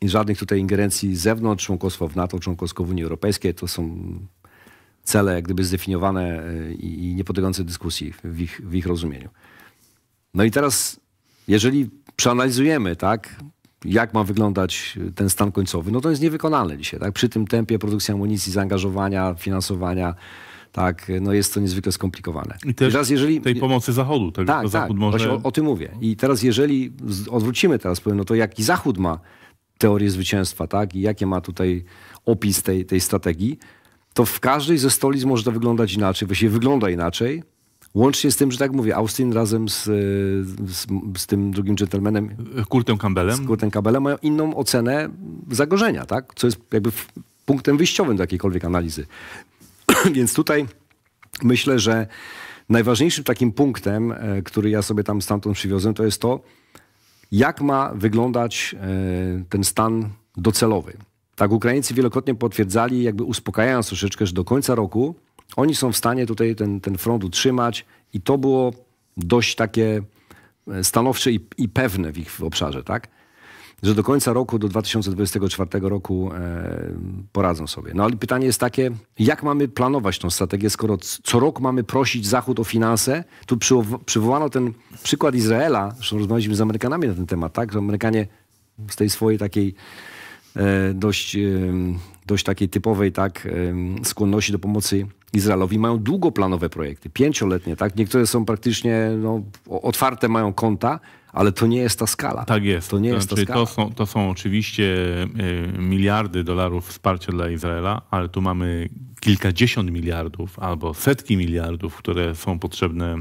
I żadnych tutaj ingerencji z zewnątrz, członkostwo w NATO, członkostwo w Unii Europejskiej, to są cele jak gdyby zdefiniowane e, i niepodlegające dyskusji w ich, w ich rozumieniu. No i teraz, jeżeli przeanalizujemy, tak, jak ma wyglądać ten stan końcowy, no to jest niewykonalne dzisiaj. Tak? Przy tym tempie produkcji amunicji, zaangażowania, finansowania, tak, no jest to niezwykle skomplikowane. I też teraz, jeżeli, tej pomocy Zachodu. Tego, tak, Zachód tak, może... właśnie o, o, tym mówię. I teraz jeżeli odwrócimy teraz, powiem, no to jaki Zachód ma teorię zwycięstwa, tak, i jakie ma tutaj opis tej, tej strategii, to w każdej ze stolic może to wyglądać inaczej, właściwie wygląda inaczej, Łącznie z tym, że tak mówię, Austin razem z, z, z tym drugim dżentelmenem. Kurtem Campbellem. Z Kurtem Campbellem mają inną ocenę zagrożenia, tak? Co jest jakby punktem wyjściowym do jakiejkolwiek analizy. [laughs] Więc tutaj myślę, że najważniejszym takim punktem, e, który ja sobie tam stamtąd przywiozłem, to jest to, jak ma wyglądać e, ten stan docelowy. Tak, Ukraińcy wielokrotnie potwierdzali, jakby uspokajając troszeczkę, że do końca roku oni są w stanie tutaj ten, ten front utrzymać i to było dość takie e, stanowcze i, i pewne w ich obszarze, tak? że do końca roku, do 2024 roku e, poradzą sobie. No ale pytanie jest takie, jak mamy planować tą strategię, skoro co rok mamy prosić Zachód o finanse? Tu przywołano ten przykład Izraela, zresztą rozmawialiśmy z Amerykanami na ten temat, tak? Że Amerykanie z tej swojej takiej e, dość, e, dość takiej typowej tak, e, skłonności do pomocy Izraelowi mają długoplanowe projekty, pięcioletnie, tak? Niektóre są praktycznie no, otwarte, mają konta, ale to nie jest ta skala. Tak jest. To nie jest znaczy, ta skala. To są, to są oczywiście e, miliardy dolarów wsparcia dla Izraela, ale tu mamy kilkadziesiąt miliardów albo setki miliardów, które są potrzebne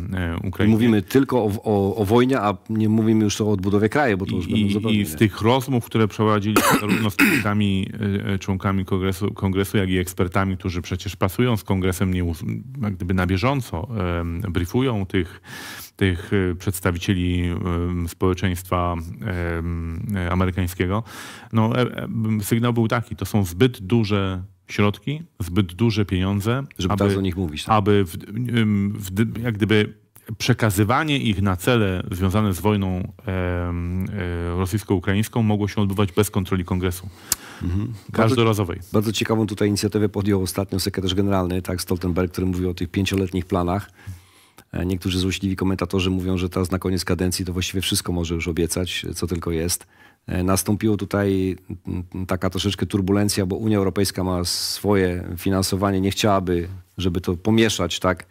e, Ukrainie. mówimy tylko o, o, o, wojnie, a nie mówimy już o odbudowie kraju, bo to już I, będą I z tych rozmów, które przeprowadzili [coughs] zarówno z członkami, e, członkami kongresu, kongresu, jak i ekspertami, którzy przecież pasują z kongresem nie, gdyby na bieżąco, briefują tych tych y, przedstawicieli y, społeczeństwa y, amerykańskiego, no, e, e, sygnał był taki, to są zbyt duże środki, zbyt duże pieniądze, żeby aby, o nich mówić. Tak? Aby w, w, jak gdyby przekazywanie ich na cele związane z wojną e, e, rosyjsko-ukraińską mogło się odbywać bez kontroli kongresu. Mhm. Każdorazowej. Bardzo, bardzo ciekawą tutaj inicjatywę podjął ostatnio sekretarz generalny tak, Stoltenberg, który mówił o tych pięcioletnich planach. E, niektórzy złośliwi komentatorzy mówią, że teraz na koniec kadencji to właściwie wszystko może już obiecać, co tylko jest. E, Nastąpiła tutaj taka troszeczkę turbulencja, bo Unia Europejska ma swoje finansowanie, nie chciałaby, żeby to pomieszać tak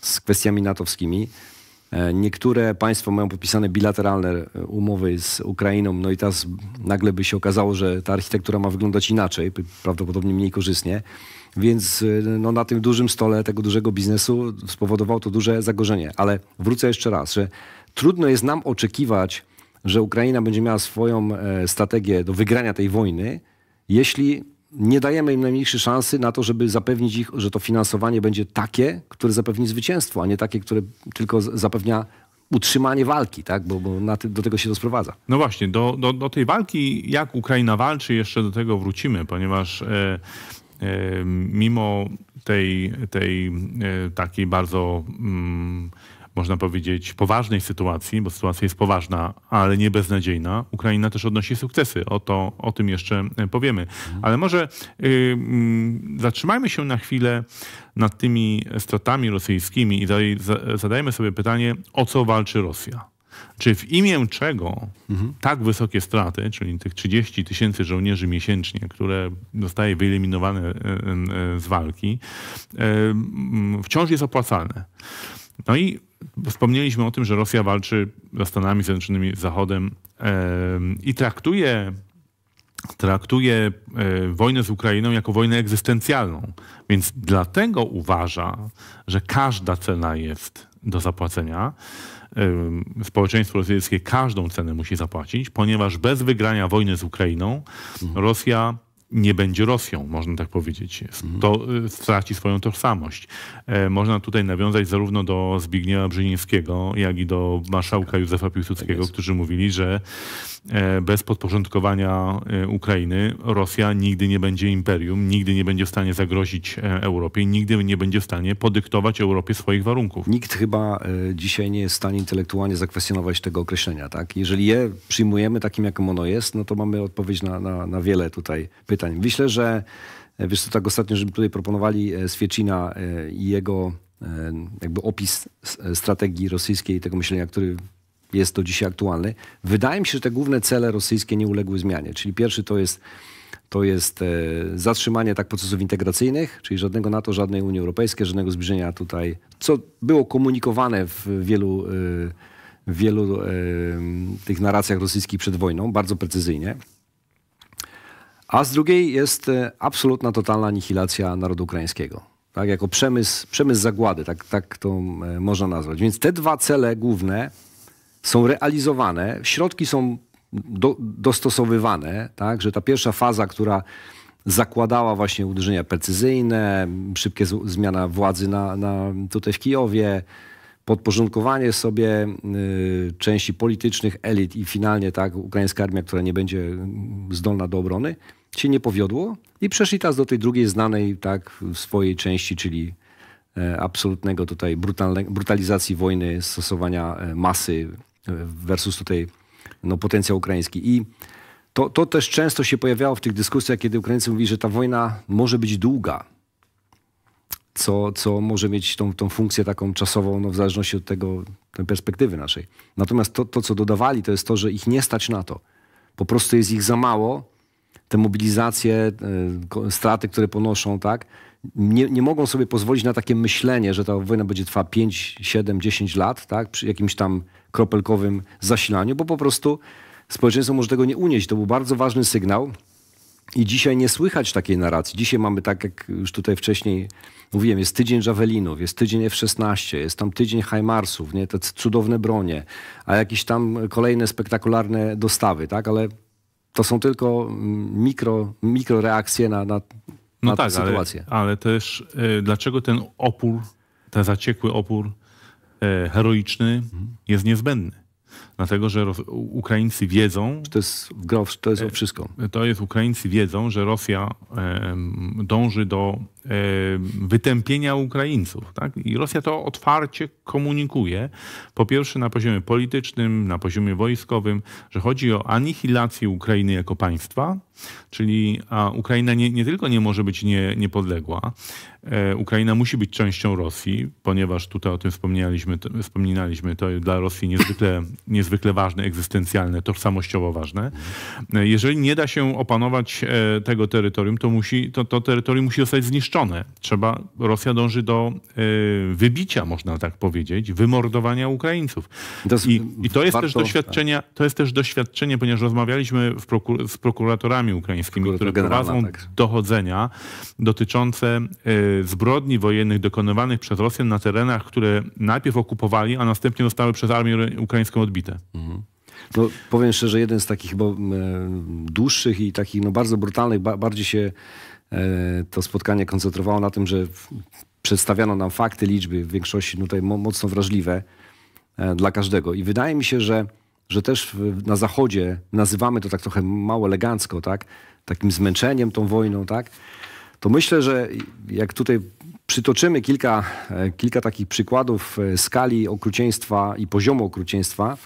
z kwestiami natowskimi. E, niektóre państwa mają podpisane bilateralne umowy z Ukrainą, no i teraz nagle by się okazało, że ta architektura ma wyglądać inaczej, prawdopodobnie mniej korzystnie. Więc y, no, na tym dużym stole tego dużego biznesu spowodowało to duże zagrożenie. Ale wrócę jeszcze raz, że trudno jest nam oczekiwać, że Ukraina będzie miała swoją e, strategię do wygrania tej wojny, jeśli nie dajemy im najmniejszej szansy na to, żeby zapewnić ich, że to finansowanie będzie takie, które zapewni zwycięstwo, a nie takie, które tylko zapewnia utrzymanie walki, tak? bo, bo ty, do tego się to sprowadza. No właśnie, do, do, do tej walki, jak Ukraina walczy, jeszcze do tego wrócimy, ponieważ e, mimo tej, tej e, takiej bardzo, mm, można powiedzieć, poważnej sytuacji, bo sytuacja jest poważna, ale nie beznadziejna, Ukraina też odnosi sukcesy. O, to, o tym jeszcze e, powiemy. Mhm. Ale może y, mm, zatrzymajmy się na chwilę nad tymi stratami rosyjskimi i zadajmy sobie pytanie, o co walczy Rosja? Czy w imię czego mhm. tak wysokie straty, czyli tych 30 tysięcy żołnierzy miesięcznie, które zostaje wyeliminowane e, e, e, z walki, wciąż jest opłacalne? No i wspomnieliśmy o tym, że Rosja walczy ze Stanami Zjednoczonymi, z Zachodem i traktuje traktuje wojnę z Ukrainą jako wojnę egzystencjalną. Więc dlatego uważa, że każda cena jest do zapłacenia społeczeństwo rosyjskie każdą cenę musi zapłacić, ponieważ bez wygrania wojny z Ukrainą mhm. Rosja nie będzie Rosją, można tak powiedzieć. Mhm. To y, straci swoją tożsamość. E, można tutaj nawiązać zarówno do Zbigniewa Brzezińskiego, jak i do marszałka tak. Józefa Piłsudskiego, tak którzy mówili, że E, bez podporządkowania e, Ukrainy Rosja nigdy nie będzie imperium, nigdy nie będzie w stanie zagrozić e, Europie, nigdy nie będzie w stanie podyktować Europie swoich warunków. Nikt chyba dzisiaj nie jest w stanie intelektualnie zakwestionować tego określenia. Tak? Jeżeli je przyjmujemy takim, jakim ono jest, no to mamy odpowiedź na, na, na wiele tutaj pytań. Myślę, że wiesz co, tak ostatnio, żeby tutaj proponowali Swiecina i jego jakby opis strategii rosyjskiej, tego myślenia, który jest to dzisiaj aktualne. Wydaje mi się, że te główne cele rosyjskie nie uległy zmianie. Czyli pierwszy to jest to jest e, zatrzymanie tak procesów integracyjnych, czyli żadnego NATO, żadnej Unii Europejskiej, żadnego zbliżenia tutaj, co było komunikowane w wielu, e, w wielu e, tych narracjach rosyjskich przed wojną, bardzo precyzyjnie. A z drugiej jest absolutna, totalna anihilacja narodu ukraińskiego. Tak, jako przemysł, przemysł zagłady, tak, tak to można nazwać. Więc te dwa cele główne są realizowane, środki są do, dostosowywane, tak, że ta pierwsza faza, która zakładała właśnie uderzenia precyzyjne, szybkie z, zmiana władzy na, na, tutaj w Kijowie, podporządkowanie sobie y, części politycznych elit i finalnie tak ukraińska armia, która nie będzie mm, zdolna do obrony, się nie powiodło i przeszli teraz do tej drugiej znanej tak swojej części, czyli e, absolutnego tutaj brutalizacji wojny, stosowania e, masy versus tutaj no, potencjał ukraiński. I to, to też często się pojawiało w tych dyskusjach, kiedy Ukraińcy mówili, że ta wojna może być długa, co, co może mieć tą, tą funkcję taką czasową, no, w zależności od tego, tej perspektywy naszej. Natomiast to, to, co dodawali, to jest to, że ich nie stać na to. Po prostu jest ich za mało. Te mobilizacje, e, straty, które ponoszą, tak? nie, nie mogą sobie pozwolić na takie myślenie, że ta wojna będzie trwała 5, 7, 10 lat, tak, przy jakimś tam kropelkowym zasilaniu, bo po prostu społeczeństwo może tego nie unieść. To był bardzo ważny sygnał. I dzisiaj nie słychać takiej narracji. Dzisiaj mamy, tak jak już tutaj wcześniej mówiłem, jest tydzień Javelinów, jest tydzień F-16, jest tam tydzień Heimarsów, nie? te cudowne bronie, a jakieś tam kolejne spektakularne dostawy, tak? Ale to są tylko mikro, mikroreakcje na, na no tak, sytuację. Ale, ale też e, dlaczego ten opór, ten zaciekły opór e, heroiczny mhm. jest niezbędny? Dlatego, że Ros Ukraińcy wiedzą. To jest, to jest o wszystko. E, to jest Ukraińcy wiedzą, że Rosja e, dąży do E, wytępienia Ukraińców. Tak? I Rosja to otwarcie komunikuje. Po pierwsze na poziomie politycznym, na poziomie wojskowym, że chodzi o anihilację Ukrainy jako państwa, czyli Ukraina nie, nie tylko nie może być nie, niepodległa, e, Ukraina musi być częścią Rosji, ponieważ tutaj o tym wspominaliśmy to, wspominaliśmy, to dla Rosji niezwykle, [coughs] niezwykle ważne, egzystencjalne, tożsamościowo ważne. E, jeżeli nie da się opanować tego terytorium, to, musi, to, to terytorium musi zostać zniszczone zniszczone. Trzeba, Rosja dąży do y, wybicia, można tak powiedzieć, wymordowania Ukraińców. I, i to, jest warto, też doświadczenie, to jest też doświadczenie, ponieważ rozmawialiśmy prokur z prokuratorami ukraińskimi, Prokurator które prowadzą tak. dochodzenia dotyczące y, zbrodni wojennych dokonywanych przez Rosjan na terenach, które najpierw okupowali, a następnie zostały przez armię ukraińską odbite. Mhm. No, powiem szczerze, jeden z takich e, dłuższych i takich no, bardzo brutalnych, ba bardziej się E, to spotkanie koncentrowało na tym, że przedstawiano nam fakty, liczby, w większości tutaj mocno wrażliwe e, dla każdego. I wydaje mi się, że, że też na Zachodzie nazywamy to tak trochę mało elegancko, tak? takim zmęczeniem tą wojną, tak? to myślę, że jak tutaj przytoczymy kilka, e, kilka takich przykładów skali okrucieństwa i poziomu okrucieństwa,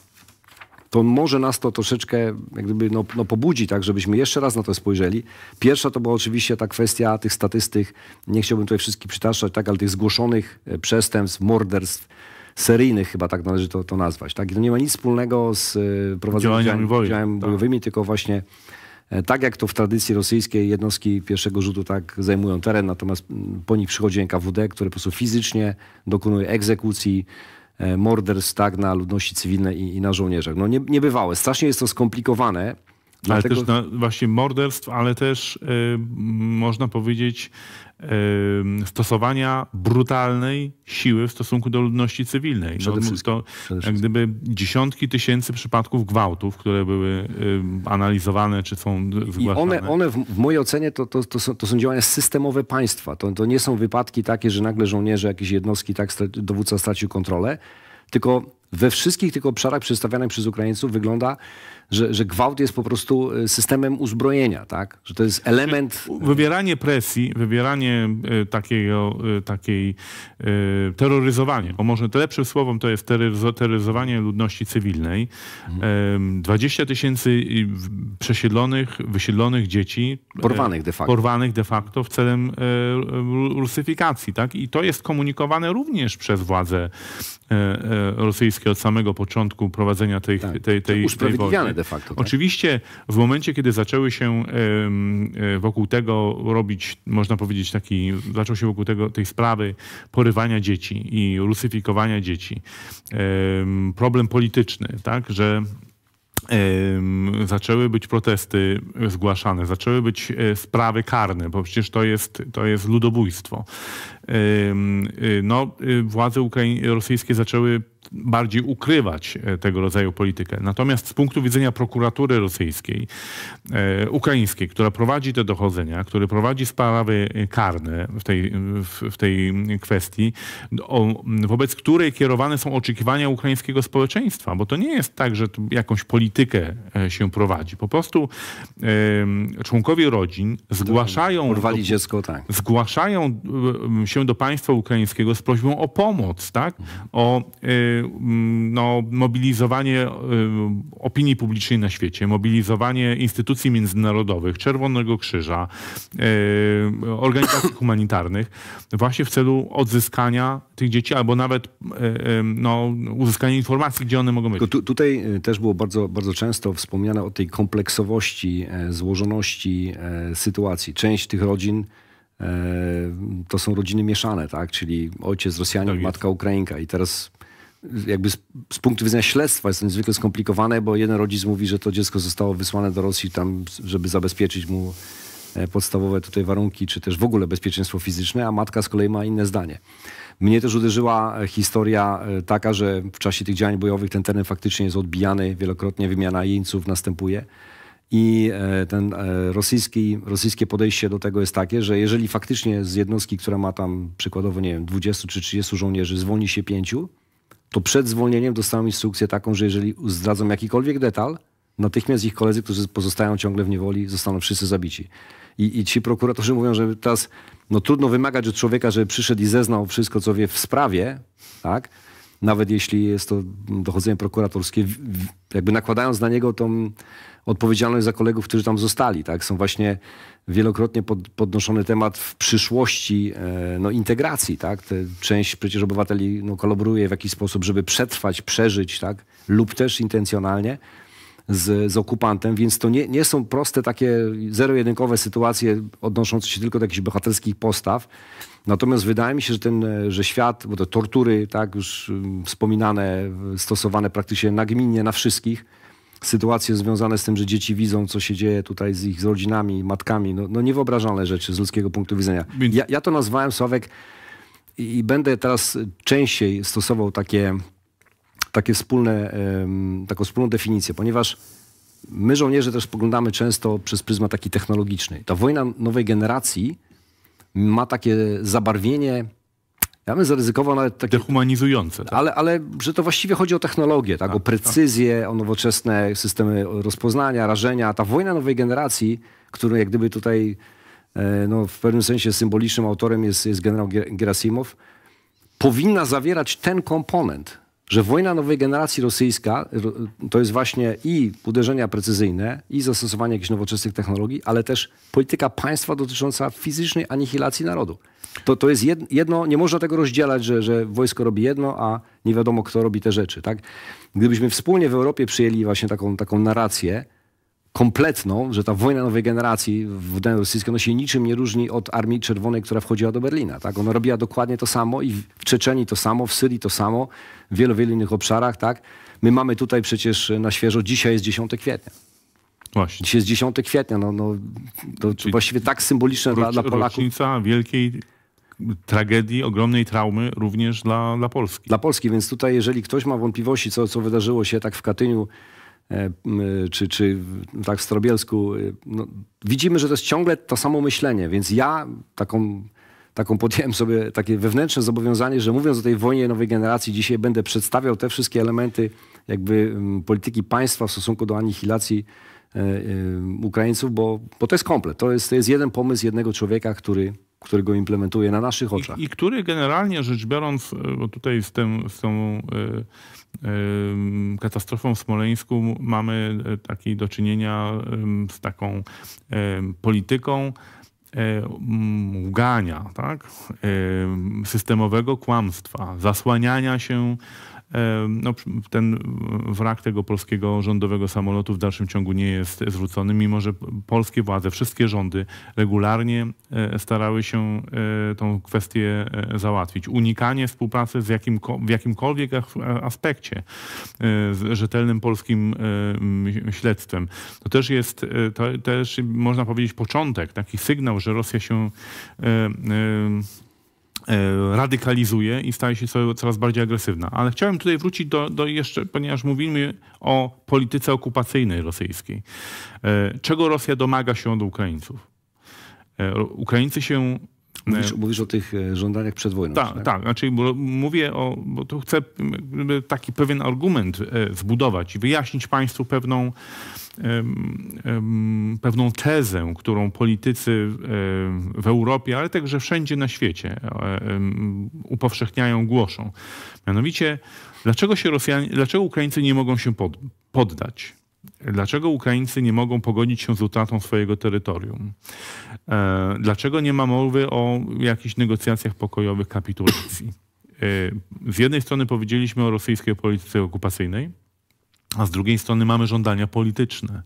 to może nas to troszeczkę jak gdyby, no, no, pobudzi, tak, żebyśmy jeszcze raz na to spojrzeli. Pierwsza to była oczywiście ta kwestia tych statystyk, nie chciałbym tutaj wszystkich przytaczać, tak, ale tych zgłoszonych e, przestępstw, morderstw, seryjnych chyba tak należy to, to nazwać. Tak? I to nie ma nic wspólnego z e, prowadzeniem działań bojowymi, tak. tylko właśnie e, tak jak to w tradycji rosyjskiej jednostki pierwszego rzutu tak zajmują teren, natomiast po nich przychodzi NKWD, które po prostu fizycznie dokonuje egzekucji, E, morderstw tak, na ludności cywilnej i, i na żołnierzach. No nie, niebywałe. Strasznie jest to skomplikowane. Dlatego... Ale też na, właśnie morderstw, ale też y, można powiedzieć y, stosowania brutalnej siły w stosunku do ludności cywilnej. no, to jak gdyby dziesiątki tysięcy przypadków gwałtów, które były y, analizowane czy są zgłaszane. I one, one w, w mojej ocenie to, to, to, są, to są działania systemowe państwa. To, to nie są wypadki takie, że nagle żołnierze jakiejś jednostki, tak dowódca stracił kontrolę, tylko we wszystkich tych obszarach przedstawianych przez Ukraińców wygląda że, że gwałt jest po prostu e, systemem uzbrojenia, tak? Że to jest znaczy, element... Wywieranie presji, wywieranie e, takiego, e, takiej terroryzowanie, bo może lepszym słowem to jest terroryzowanie ludności cywilnej. 20 mhm. tysięcy przesiedlonych, wysiedlonych dzieci. Porwanych de facto. Porwanych de facto w celem rusyfikacji, tak? I to jest komunikowane również przez władze rosyjskie od samego początku prowadzenia tej, tak. tej, tej, tej wojny de facto. Tak? Oczywiście w momencie, kiedy zaczęły się e, wokół tego robić, można powiedzieć, taki, zaczął się wokół tego, tej sprawy porywania dzieci i rusyfikowania dzieci, problem polityczny, tak, że zaczęły być protesty zgłaszane, zaczęły być e, sprawy karne, bo przecież to jest, to jest ludobójstwo. E, no, władze Ukrai rosyjskie zaczęły bardziej ukrywać e, tego rodzaju politykę. Natomiast z punktu widzenia prokuratury rosyjskiej, e, ukraińskiej, która prowadzi te dochodzenia, który prowadzi sprawy e, karne w tej, w, w tej kwestii, o, wobec której kierowane są oczekiwania ukraińskiego społeczeństwa, bo to nie jest tak, że jakąś politykę się prowadzi. Po prostu członkowie rodzin zgłaszają, dziecko, tak. zgłaszają się do państwa ukraińskiego z prośbą o pomoc, tak? o Mm, no, mobilizowanie y, opinii publicznej na świecie, mobilizowanie instytucji międzynarodowych, Czerwonego Krzyża, y, organizacji humanitarnych, właśnie w celu odzyskania tych dzieci albo nawet y, no, uzyskania informacji, gdzie one mogą być. Tu, tutaj też było bardzo, bardzo często wspomniane o tej kompleksowości, e, złożoności e, sytuacji. Część tych rodzin e, to są rodziny mieszane, tak? Czyli ojciec Rosjanin, tak matka Ukrainka i teraz jakby z, z, punktu widzenia śledztwa jest to niezwykle skomplikowane, bo jeden rodzic mówi, że to dziecko zostało wysłane do Rosji tam, żeby zabezpieczyć mu e, podstawowe tutaj warunki, czy też w ogóle bezpieczeństwo fizyczne, a matka z kolei ma inne zdanie. Mnie też uderzyła e, historia e, taka, że w czasie tych działań bojowych ten teren faktycznie jest odbijany, wielokrotnie wymiana jeńców następuje. I ten rosyjski, rosyjskie podejście do tego jest takie, że jeżeli faktycznie z jednostki, która ma tam przykładowo, nie wiem, 20 czy 30 żołnierzy, zwolni się pięciu, to przed zwolnieniem dostałem instrukcję taką, że jeżeli zdradzą jakikolwiek detal, natychmiast ich koledzy, którzy pozostają ciągle w niewoli, zostaną wszyscy zabici. I, i ci prokuratorzy mówią, że teraz no, trudno wymagać od człowieka, żeby przyszedł i zeznał wszystko, co wie w sprawie, tak? nawet jeśli jest to dochodzenie prokuratorskie, jakby nakładając na niego tą odpowiedzialność za kolegów, którzy tam zostali. Tak? Są właśnie wielokrotnie pod, podnoszony temat w przyszłości e, no, integracji. Tak? Te część przecież obywateli no, kolaboruje w jakiś sposób, żeby przetrwać, przeżyć, tak? lub też intencjonalnie z, z okupantem, więc to nie, nie są proste takie zero-jedynkowe sytuacje odnoszące się tylko do jakichś bohaterskich postaw. Natomiast wydaje mi się, że, ten, e, że świat, bo te tortury, tak już mm, wspominane, stosowane praktycznie nagminnie na wszystkich, sytuacje związane z tym, że dzieci widzą, co się dzieje tutaj z ich z rodzinami, matkami. No, no niewyobrażalne rzeczy z ludzkiego punktu widzenia. Ja, ja to nazwałem, Sławek, i, i będę teraz częściej stosował takie, takie wspólne, um, taką wspólną definicję, ponieważ my żołnierze też spoglądamy często przez pryzmat taki technologiczny. Ta wojna nowej generacji ma takie zabarwienie ja bym zaryzykował nawet takie... Dehumanizujące. Tak? Ale, ale że to właściwie chodzi o technologię, tak? A, tak, o tak. precyzję, a. o nowoczesne systemy rozpoznania, rażenia. Ta wojna nowej generacji, którą jak gdyby tutaj e, no, w pewnym sensie symbolicznym autorem jest, jest generał Gerasimow, powinna zawierać ten komponent, że wojna nowej generacji rosyjska to jest właśnie i uderzenia precyzyjne, i zastosowanie jakichś nowoczesnych technologii, ale też polityka państwa dotycząca fizycznej anihilacji narodu to, to jest jedno, nie można tego rozdzielać, że, że wojsko robi jedno, a nie wiadomo, kto robi te rzeczy. Tak? Gdybyśmy wspólnie w Europie przyjęli właśnie taką, taką narrację, kompletną, że ta wojna nowej generacji w Danii Rosyjskiej, ona się niczym nie różni od Armii Czerwonej, która wchodziła do Berlina. Tak? Ona robiła dokładnie to samo i w Czeczeni to samo, w Syrii to samo, w wielu, wielu innych obszarach. Tak? My mamy tutaj przecież na świeżo, dzisiaj jest 10 kwietnia. Właśnie. Dzisiaj jest 10 kwietnia, no, no to Czyli właściwie tak symboliczne dla, dla Polaków. Rocznica Wielkiej tragedii, ogromnej traumy również dla, dla Polski. Dla Polski, więc tutaj jeżeli ktoś ma wątpliwości, co, co wydarzyło się tak w Katyniu, e, e, czy, czy tak w Strobielsku, e, no, widzimy, że to jest ciągle to samo myślenie, więc ja taką taką podjąłem sobie takie wewnętrzne zobowiązanie, że mówiąc o tej wojnie nowej generacji, dzisiaj będę przedstawiał te wszystkie elementy jakby polityki państwa w stosunku do anihilacji Ukraińców, bo, bo to jest komplet. To jest, to jest jeden pomysł jednego człowieka, który który go implementuje na naszych oczach. I, i który generalnie rzecz biorąc, e, bo tutaj z, tym, z tą y, y, katastrofą w Smoleńsku mamy taki do czynienia y, z taką polityką łgania, tak? systemowego kłamstwa, zasłaniania się no, ten wrak tego polskiego rządowego samolotu w dalszym ciągu nie jest zwrócony, mimo że polskie władze, wszystkie rządy regularnie e, starały się e, tą kwestię e, załatwić. Unikanie współpracy z jakim, w jakimkolwiek aspekcie z rzetelnym polskim śledztwem. To też jest, to też można powiedzieć początek, taki sygnał, że Rosja się E, radykalizuje i staje się coraz bardziej agresywna. Ale chciałem tutaj wrócić do, do, jeszcze, ponieważ mówimy o polityce okupacyjnej rosyjskiej. E, czego Rosja domaga się od Ukraińców? E, Ukraińcy się Mówisz, e, mówisz, o tych e, żądaniach przed wojną. Tak, tak. Ta. Znaczy, mówię o, bo tu chcę taki pewien argument wbudować e, i wyjaśnić Państwu pewną, pewną tezę, którą politycy w Europie, ale także wszędzie na świecie upowszechniają, głoszą. Mianowicie, dlaczego, się Rosjanie, dlaczego Ukraińcy nie mogą się poddać? Dlaczego Ukraińcy nie mogą pogodzić się z utratą swojego terytorium? E, dlaczego nie ma mowy o jakichś negocjacjach pokojowych kapitulacji? E, z jednej strony powiedzieliśmy o rosyjskiej polityce okupacyjnej, a z drugiej strony mamy żądania polityczne.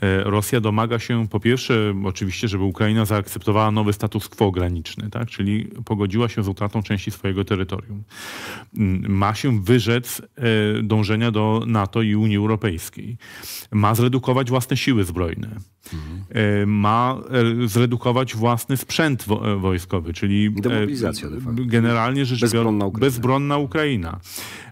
E, Rosja domaga się po pierwsze oczywiście, żeby Ukraina zaakceptowała nowy status quo graniczny, tak? czyli pogodziła się z utratą części swojego terytorium. Mm, ma się wyrzec e, dążenia do NATO i Unii Europejskiej. Ma zredukować własne siły zbrojne. Mhm. Ma zredukować własny sprzęt wo wojskowy, czyli Demobilizacja de facto. generalnie rzecz biorąc bezbronna Ukraina. bezbronna Ukraina.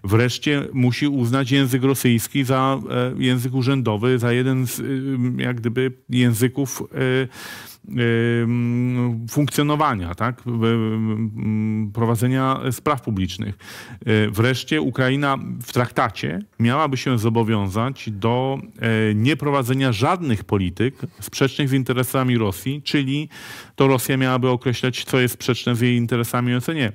Wreszcie musi uznać język rosyjski za język urzędowy, za jeden z y, Y, jak gdyby języków y, y, funkcjonowania, tak? prowadzenia spraw publicznych. Wreszcie Ukraina w traktacie miałaby się zobowiązać do nieprowadzenia żadnych polityk sprzecznych z interesami Rosji, czyli to Rosja miałaby określać, co jest sprzeczne z jej interesami a co nie.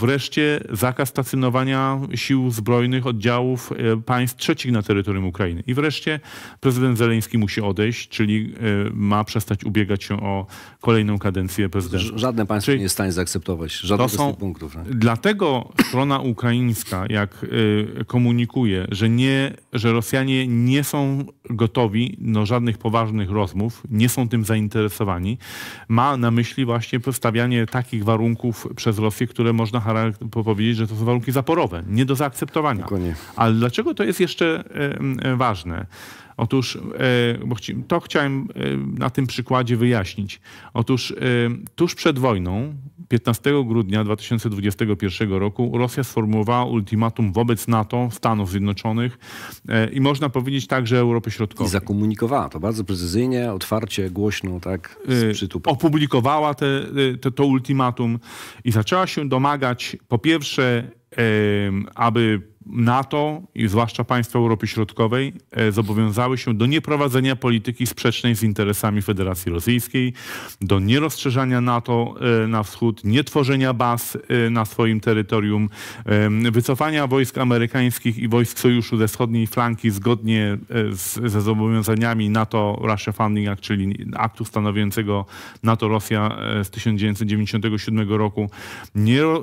Wreszcie zakaz stacjonowania sił zbrojnych oddziałów e, państw trzecich na terytorium Ukrainy. I wreszcie prezydent Zeleński musi odejść, czyli e, ma przestać ubiegać się o kolejną kadencję prezydenta. Żadne państwo czyli nie jest w stanie zaakceptować żadnych z tych punktów. Nie? Tak? Dlatego strona ukraińska, jak e, komunikuje, że, nie, że Rosjanie nie są gotowi do żadnych poważnych rozmów, nie są tym zainteresowani, ma na myśli właśnie stawianie takich warunków przez Rosję, które można powiedzieć, że to są warunki zaporowe, nie do zaakceptowania. Dokładnie. Ale dlaczego to jest jeszcze ważne? Otóż, e, bo chci, to chciałem e, na tym przykładzie wyjaśnić. Otóż e, tuż przed wojną, 15 grudnia 2021 roku, Rosja sformułowała ultimatum wobec NATO, Stanów Zjednoczonych i można powiedzieć także Europy Środkowej. I zakomunikowała to bardzo precyzyjnie, otwarcie, głośno, tak, z Opublikowała te, te, to ultimatum i zaczęła się domagać po pierwsze aby NATO i zwłaszcza państwa Europy Środkowej e, zobowiązały się do nieprowadzenia polityki sprzecznej z interesami Federacji Rosyjskiej, do nierozszerzania NATO e, na wschód, nietworzenia baz e, na swoim terytorium, wycofania wojsk amerykańskich i wojsk sojuszu ze wschodniej flanki zgodnie z, ze zobowiązaniami NATO Russia Funding Act, czyli aktu stanowiącego NATO-Rosja z 1997 roku,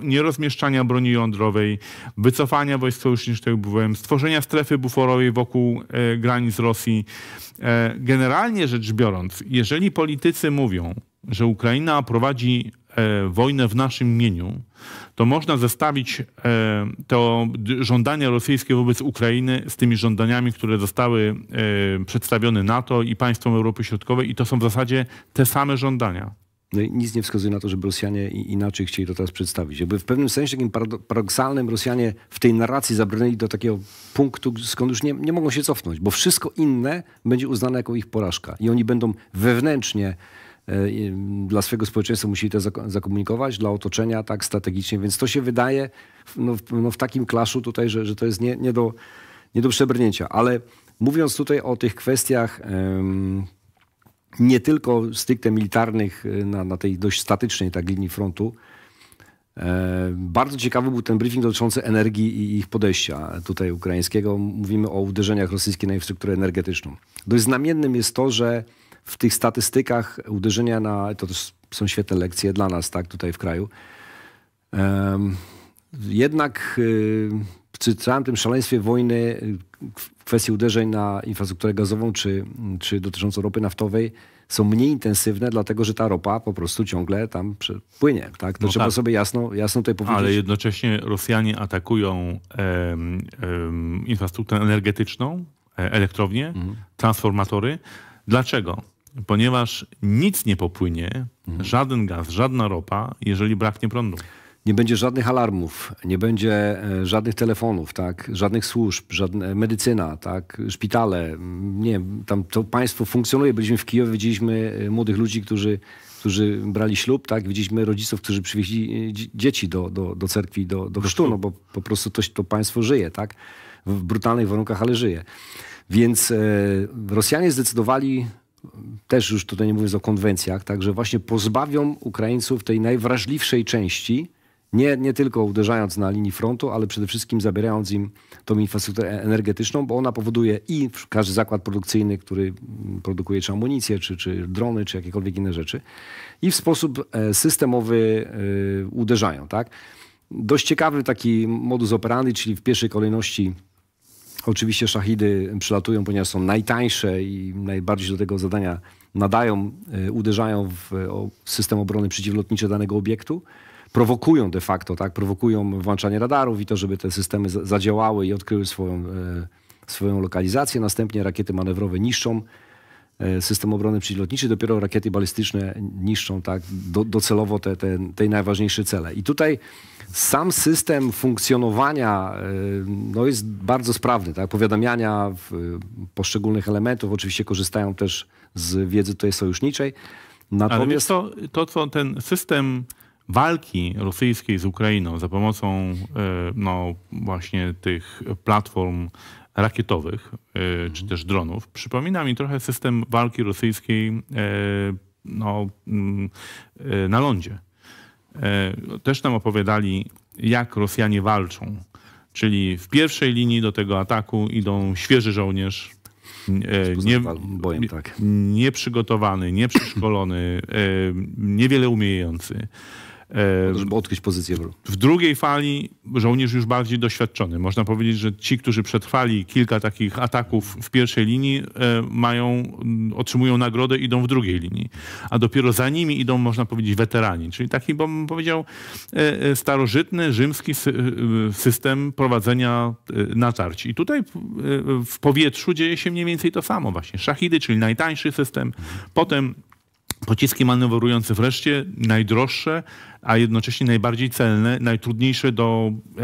nierozmieszczania broni jądrowej, handlowej, wycofania wojsk sojuszniczych buforem, stworzenia strefy buforowej wokół e, granic Rosji. E, generalnie rzecz biorąc, jeżeli politycy mówią, że Ukraina prowadzi e, wojnę w naszym imieniu, to można zestawić e, to żądania rosyjskie wobec Ukrainy z tymi żądaniami, które zostały e, przedstawione NATO i państwom Europy Środkowej i to są w zasadzie te same żądania. No i nic nie wskazuje na to, żeby Rosjanie inaczej chcieli to teraz przedstawić. Jakby w pewnym sensie takim paradoksalnym Rosjanie w tej narracji zabrnęli do takiego punktu, skąd już nie, nie mogą się cofnąć, bo wszystko inne będzie uznane jako ich porażka. I oni będą wewnętrznie e, dla swojego społeczeństwa musieli to zakomunikować, dla otoczenia tak strategicznie, więc to się wydaje no, no w takim klaszu tutaj, że, że to jest nie, nie, do, nie do przebrnięcia. Ale mówiąc tutaj o tych kwestiach nie tylko stricte militarnych e, na, na tej dość statycznej tak, linii frontu. E, bardzo ciekawy był ten briefing dotyczący energii i ich podejścia tutaj ukraińskiego. Mówimy o uderzeniach rosyjskich na infrastrukturę energetyczną. Dość znamiennym jest to, że w tych statystykach uderzenia na... To są świetne lekcje dla nas tak tutaj w kraju. jednak e, przy całym tym szaleństwie wojny, w y, kwestii uderzeń na infrastrukturę gazową czy, czy dotyczącą ropy naftowej są mniej intensywne, dlatego że ta ropa po prostu ciągle tam płynie. Tak? To no trzeba tak. sobie jasno, jasno tutaj powiedzieć. Ale jednocześnie Rosjanie atakują em, em, infrastrukturę energetyczną, e, elektrownie, mhm. transformatory. Dlaczego? Ponieważ nic nie popłynie, mhm. żaden gaz, żadna ropa, jeżeli braknie prądu nie będzie żadnych alarmów, nie będzie e, żadnych telefonów, tak? żadnych służb, żadne, e, medycyna, tak? szpitale. Mm, nie, tam to państwo funkcjonuje. Byliśmy w Kijowie, widzieliśmy e, młodych ludzi, którzy, którzy brali ślub, tak? widzieliśmy rodziców, którzy przywieźli dzieci do, do, do cerkwi, do, do chrztu, no bo po prostu to, to państwo żyje tak? w brutalnych warunkach, ale żyje. Więc e, Rosjanie zdecydowali też już tutaj nie mówiąc o konwencjach, tak? że właśnie pozbawią Ukraińców tej najwrażliwszej części nie, nie tylko uderzając na linii frontu, ale przede wszystkim zabierając im tą infrastrukturę e, energetyczną, bo ona powoduje i każdy zakład produkcyjny, który mm, produkuje czy amunicję, czy, czy drony, czy jakiekolwiek inne rzeczy, i w sposób e, systemowy e, uderzają. Tak? Dość ciekawy taki modus operandi, czyli w pierwszej kolejności oczywiście szachidy przylatują, ponieważ są najtańsze i najbardziej do tego zadania nadają, uderzają w system obrony przeciwlotniczej danego obiektu prowokują de facto, tak? Prowokują włączanie radarów i to, żeby te systemy zadziałały i odkryły swoją, e, swoją lokalizację. Następnie rakiety manewrowe niszczą e, system obrony przeciwlotniczej, dopiero rakiety balistyczne niszczą tak, do, docelowo te, te, te najważniejsze cele. I tutaj sam system funkcjonowania e, no, jest bardzo sprawny, tak, powiadamiania poszczególnych elementów, oczywiście korzystają też z wiedzy tutaj sojuszniczej. Natomiast... Ale to, to, co ten system walki rosyjskiej z Ukrainą za pomocą e, no, właśnie tych platform rakietowych e, czy też dronów przypomina mi trochę system walki rosyjskiej e, no, mm, na lądzie. Też nam opowiadali, jak Rosjanie walczą. Czyli w pierwszej linii do tego ataku idą świeży żołnierz, nie, bojem, tak. nieprzygotowany, nieprzeszkolony, niewiele umiejący. Żeby odkryć pozycję. W drugiej fali żołnierz już bardziej doświadczony. Można powiedzieć, że ci, którzy przetrwali kilka takich ataków w pierwszej linii, e, mają, mm, otrzymują nagrodę, idą w drugiej linii. A dopiero za nimi idą, można powiedzieć, weterani. Czyli taki, bym powiedział, e, e, starożytny, rzymski system prowadzenia natarć. I tutaj w powietrzu dzieje się mniej więcej to samo właśnie. Szachidy, czyli najtańszy system. Potem Pociski manewrujące wreszcie, najdroższe, a jednocześnie najbardziej celne, najtrudniejsze do, e,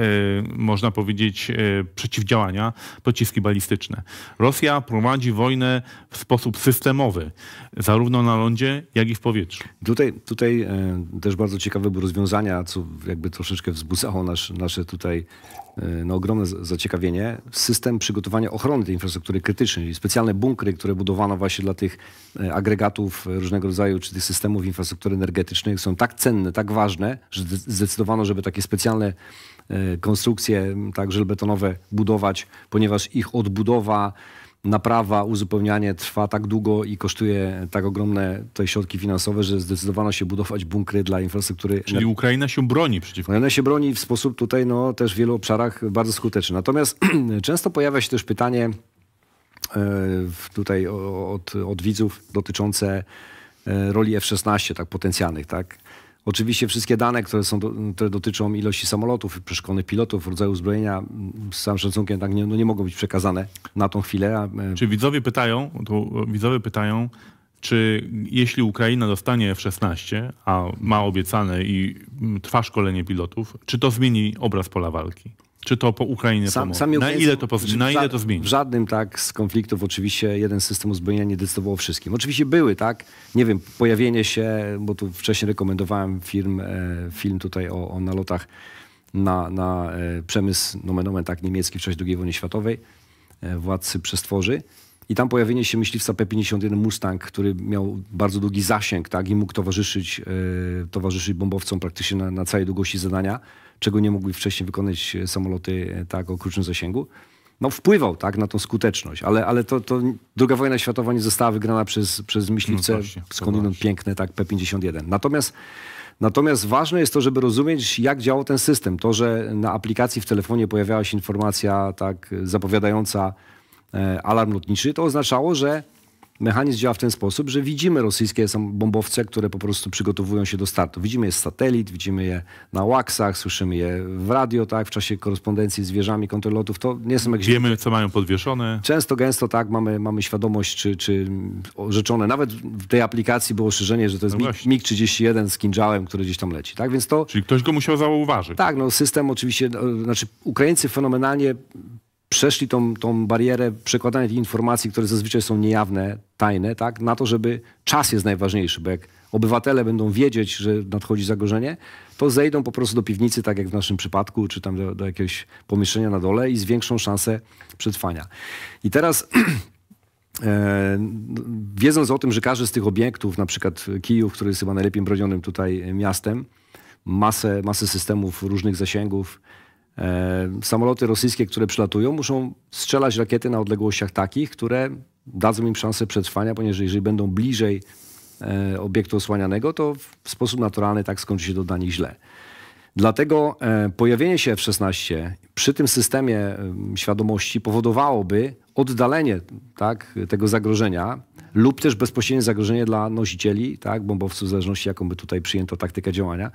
można powiedzieć, e, przeciwdziałania pociski balistyczne. Rosja prowadzi wojnę w sposób systemowy, zarówno na lądzie, jak i w powietrzu. Tutaj, tutaj e, też bardzo ciekawe były rozwiązania, co jakby troszeczkę wzbudzało nasz, nasze tutaj Y, no, ogromne zaciekawienie. System przygotowania ochrony tej infrastruktury krytycznej, czyli specjalne bunkry, które budowano właśnie dla tych y, agregatów y, różnego rodzaju, czy tych systemów infrastruktury energetycznej, są tak cenne, tak ważne, że zdecydowano, żeby takie specjalne konstrukcje, tak żelbetonowe budować, ponieważ ich odbudowa naprawa, uzupełnianie trwa tak długo i kosztuje tak ogromne te środki finansowe, że zdecydowano się budować bunkry dla infrastruktury. Czyli Ukraina się broni przeciwko. Ukraina się broni w sposób tutaj no, też w wielu obszarach bardzo skuteczny. Natomiast [clears throat] często pojawia się też pytanie e, tutaj od, od widzów dotyczące e, roli F-16, tak potencjalnych, tak? Oczywiście wszystkie dane, które, są, które dotyczą ilości samolotów, przeszkolonych pilotów, rodzaju uzbrojenia, z całym szacunkiem tak nie, no nie mogą być przekazane na tą chwilę. E, czy widzowie pytają, widzowie pytają, czy jeśli Ukraina dostanie F-16, a ma obiecane i trwa szkolenie pilotów, czy to zmieni obraz pola walki? Czy to po Ukrainie Sam, Sami na ile to, poz... na ile to zmieni? W żadnym tak z konfliktów oczywiście jeden system uzbrojenia nie decydował o wszystkim. Oczywiście były, tak? Nie wiem, pojawienie się, bo tu wcześniej rekomendowałem film, e, film tutaj o, o nalotach na, na e, przemysł nomen, nomen no, tak niemiecki w czasie II wojny światowej, e, władcy przestworzy. I tam pojawienie się myśliwca P-51 Mustang, który miał bardzo długi zasięg tak, i mógł towarzyszyć, towarzyszyć bombowcom praktycznie na, na całej długości zadania czego nie mogły wcześniej wykonać e, samoloty e, tak o krótszym zasięgu no, wpływał tak, na tą skuteczność, ale, ale to, to II wojna światowa nie została wygrana przez, przez myśliwce no skądinąd no piękne, tak, P-51. Natomiast, natomiast ważne jest to, żeby rozumieć, jak działał ten system. To, że na aplikacji w telefonie pojawiała się informacja tak zapowiadająca e, alarm lotniczy, to oznaczało, że mechanizm działa w ten sposób, że widzimy rosyjskie bombowce, które po prostu przygotowują się do startu. Widzimy je z satelit, widzimy je na łaksach, słyszymy je w radio, tak, w czasie korespondencji z wieżami kontrolotów. To nie są jakieś... Wiemy, co mają podwieszone. Często, gęsto tak, mamy, mamy świadomość, czy, czy rzeczone. Nawet w tej aplikacji było szerzenie, że to jest no MiG-31 z kinżałem, który gdzieś tam leci. Tak, więc to... Czyli ktoś go musiał zauważyć. Tak, no system oczywiście, no, znaczy Ukraińcy fenomenalnie przeszli tą, tą barierę przekładania tych informacji, które zazwyczaj są niejawne, tajne, tak, na to, żeby czas jest najważniejszy, bo jak obywatele będą wiedzieć, że nadchodzi zagrożenie, to zejdą po prostu do piwnicy, tak jak w naszym przypadku, czy tam do, do jakiegoś pomieszczenia na dole i zwiększą szansę przetrwania. I teraz [clears throat] e, wiedząc o tym, że każdy z tych obiektów, na przykład Kijów, który jest chyba najlepiej bronionym tutaj miastem, masę, masę systemów różnych zasięgów, E, samoloty rosyjskie, które przylatują, muszą strzelać rakiety na odległościach takich, które dadzą im szansę przetrwania, ponieważ jeżeli będą bliżej e, obiektu osłanianego, to w sposób naturalny tak skończy się to dla nich źle. Dlatego e, pojawienie się F-16 przy tym systemie świadomości powodowałoby oddalenie tak, tego zagrożenia lub też bezpośrednie zagrożenie dla nosicieli, tak, bombowców, w zależności jaką by tutaj przyjęto taktykę działania.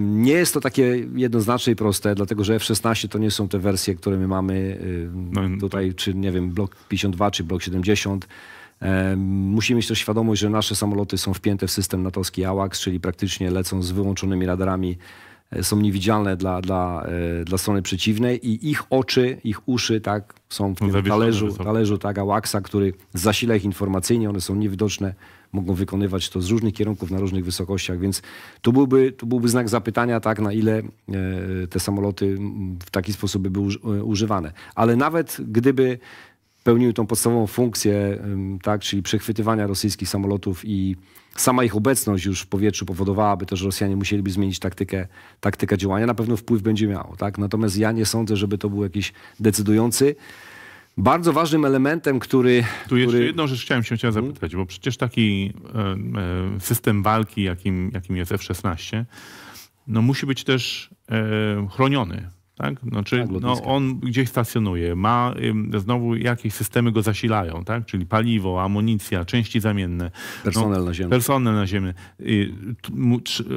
Nie jest to takie jednoznaczne i proste, dlatego że F-16 to nie są te wersje, które my mamy no tutaj, czy nie wiem, blok 52 czy blok 70. Musimy mieć też świadomość, że nasze samoloty są wpięte w system natowski AWACS, czyli praktycznie lecą z wyłączonymi radarami, e, są niewidzialne dla, dla, e, dla strony przeciwnej i ich oczy, ich uszy tak, są w no, talerzu, talerzu tak, AWACS-a, który zasila ich informacyjnie, one są niewidoczne mogą wykonywać to z różnych kierunków, na różnych wysokościach, więc tu byłby, tu byłby znak zapytania, tak, na ile e, te samoloty w taki sposób by były e, używane. Ale nawet gdyby pełniły tą podstawową funkcję, tak, czyli przechwytywania rosyjskich samolotów i sama ich obecność już w powietrzu powodowałaby to, że Rosjanie musieliby zmienić taktykę, taktykę działania. Na pewno wpływ będzie miało. Tak? Natomiast ja nie sądzę, żeby to był jakiś decydujący. Bardzo ważnym elementem, który... Tu jeszcze który... jedną rzecz chciałem się chciałem zapytać, hmm? bo przecież taki e, e, system walki, jakim, jakim jest F-16, no musi być też e, chroniony tak? Znaczy, tak, no, on gdzieś stacjonuje, ma znowu jakieś systemy go zasilają, tak? czyli paliwo, amunicja, części zamienne. Personel no, ziemi, Personel naziemny. Y,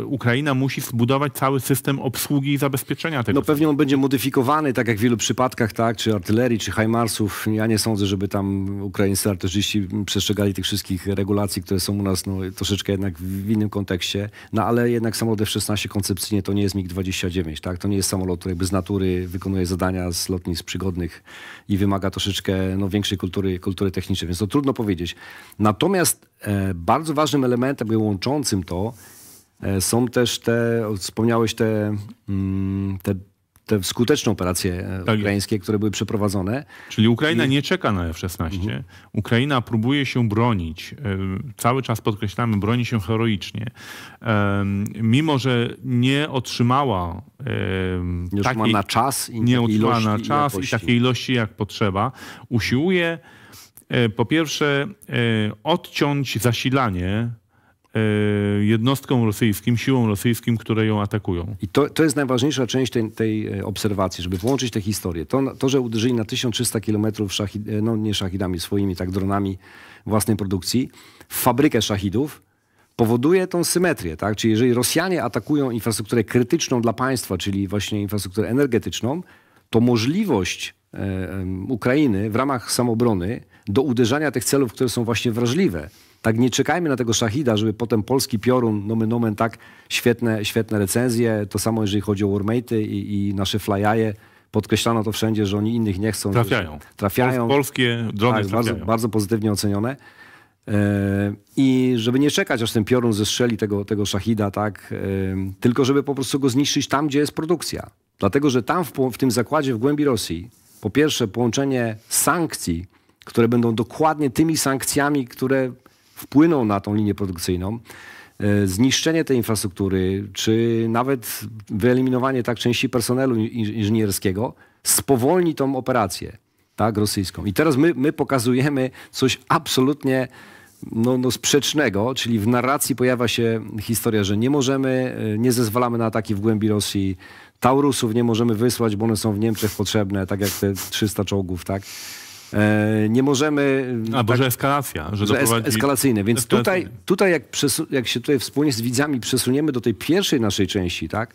Ukraina musi zbudować cały system obsługi i zabezpieczenia tego. No pewnie on będzie modyfikowany, tak jak w wielu przypadkach, tak? czy artylerii, czy Heimarsów. Ja nie sądzę, żeby tam ukraińscy artyści przestrzegali tych wszystkich regulacji, które są u nas no, troszeczkę jednak w innym kontekście. No ale jednak samolot F-16 koncepcyjnie to nie jest MiG-29, tak? to nie jest samolot, który jakby z natury natury, wykonuje zadania z lotnisk przygodnych i wymaga troszeczkę no, większej kultury, kultury technicznej, więc to trudno powiedzieć. Natomiast e, bardzo ważnym elementem łączącym to e, są też te, wspomniałeś te, mm, te, te skuteczne operacje e, tak ukraińskie, jest. które były przeprowadzone. Czyli Ukraina I... nie czeka na F-16. Mhm. Ukraina próbuje się bronić. E, cały czas podkreślamy, broni się heroicznie. E, mimo, że nie otrzymała nie takiej, na czas i, nie otrzymała na czas i, i takiej ilości, jak potrzeba, usiłuje po pierwsze odciąć zasilanie E, jednostką rosyjskim, siłom rosyjskim, które ją atakują. I to, to jest najważniejsza część tej, tej e, obserwacji, żeby włączyć tę historię. To, to że uderzyli na 1300 kilometrów szachid, e, no nie szachidami swoimi, tak dronami własnej produkcji, w fabrykę szachidów, powoduje tą symetrię. Tak? Czyli jeżeli Rosjanie atakują infrastrukturę krytyczną dla państwa, czyli właśnie infrastrukturę energetyczną, to możliwość e, Ukrainy w ramach samobrony do uderzania tych celów, które są właśnie wrażliwe, tak nie czekajmy na tego Szachida, żeby potem polski piorun, nomen nomen, tak świetne, świetne recenzje. To samo jeżeli chodzi o Warmate'y i, i nasze flyaje podkreślano to wszędzie, że oni innych nie chcą. Trafiają. Trafiają. Polskie drony tak, trafiają. Bardzo, bardzo pozytywnie ocenione. E, I żeby nie czekać, aż ten piorun zestrzeli tego, tego szachida, tak? E, tylko żeby po prostu go zniszczyć tam, gdzie jest produkcja. Dlatego, że tam w, w tym zakładzie w głębi Rosji, po pierwsze połączenie sankcji, które będą dokładnie tymi sankcjami, które wpłyną na tą linię produkcyjną, e, zniszczenie tej infrastruktury, czy nawet wyeliminowanie tak części personelu inżynierskiego spowolni tą operację tak, rosyjską. I teraz my, my pokazujemy coś absolutnie no, no sprzecznego, czyli w narracji pojawia się historia, że nie możemy, e, nie zezwalamy na ataki w głębi Rosji, Taurusów nie możemy wysłać, bo one są w Niemczech potrzebne, tak jak te 300 czołgów, tak? E, nie możemy... bo tak, że eskalacja. Że, że es eskalacyjne. Więc tutaj, tutaj jak, jak się tutaj wspólnie z widzami przesuniemy do tej pierwszej naszej części, tak?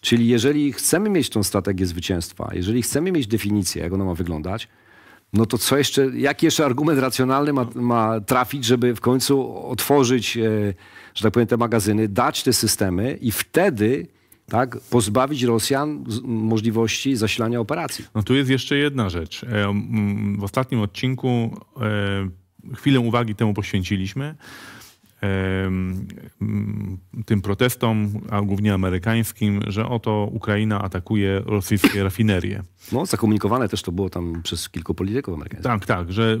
Czyli jeżeli chcemy mieć tą strategię zwycięstwa, jeżeli chcemy mieć definicję, jak ona ma wyglądać, no to co jeszcze, jaki jeszcze argument racjonalny ma, ma trafić, żeby w końcu otworzyć, e, że tak powiem, te magazyny, dać te systemy i wtedy tak? pozbawić Rosjan możliwości zasilania operacji. No tu jest jeszcze jedna rzecz. E, w ostatnim odcinku e, chwilę uwagi temu poświęciliśmy. E, tym protestom, a głównie amerykańskim, że oto Ukraina atakuje rosyjskie rafinerie. No, zakomunikowane też to było tam przez kilku polityków amerykańskich. Tak, tak, że...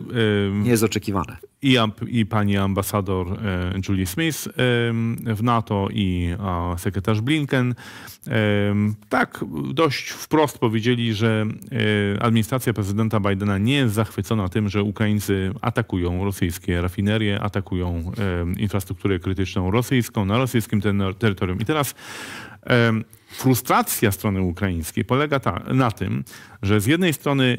Nie jest oczekiwane. I, I, pani ambasador e, Julie Smith w NATO i sekretarz Blinken tak dość wprost powiedzieli, że e, administracja prezydenta Bidena nie jest zachwycona tym, że Ukraińcy atakują rosyjskie rafinerie, atakują infrastrukturę krytyczną rosyjską na rosyjskim terytorium. I teraz frustracja strony ukraińskiej polega ta, na tym, że z jednej strony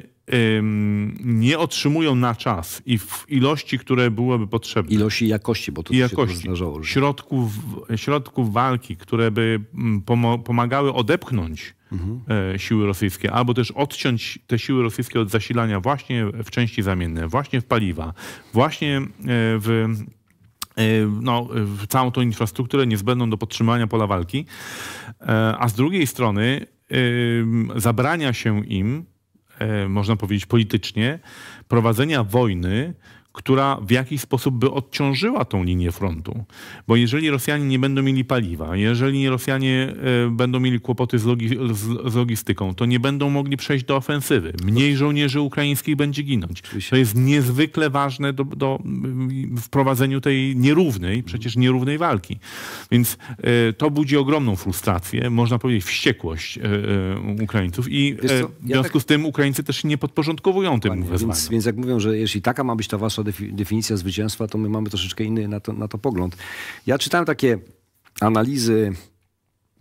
nie otrzymują na czas i w ilości, które byłoby potrzebne. Ilości i jakości, bo to I jakości, się zdarzało. Że... Środków, środków walki, które by mm, pomagały odepchnąć mhm. E, siły rosyjskie, albo też odciąć te siły rosyjskie od zasilania właśnie w części zamienne, właśnie w paliwa, właśnie e, w e, no, całą tą infrastrukturę niezbędną do podtrzymania pola walki, E, a z drugiej strony zabrania się im, e, można powiedzieć politycznie, prowadzenia wojny, która w jakiś sposób by odciążyła tą linię frontu. Bo jeżeli Rosjanie nie będą mieli paliwa, jeżeli Rosjanie e, będą mieli kłopoty z, logi z logistyką, to nie będą mogli przejść do ofensywy. Mniej no. żołnierzy ukraińskich będzie ginąć. To jest niezwykle ważne do, do wprowadzeniu tej nierównej, przecież nierównej walki. Więc e, to budzi ogromną frustrację, można powiedzieć wściekłość e, Ukraińców i ja w związku tak... z tym Ukraińcy też się nie podporządkowują tym Panie, Więc, więc jak mówią, że jeśli taka ma być ta wasza definicja zwycięstwa, to my mamy troszeczkę inny na to, na to pogląd. Ja czytałem takie analizy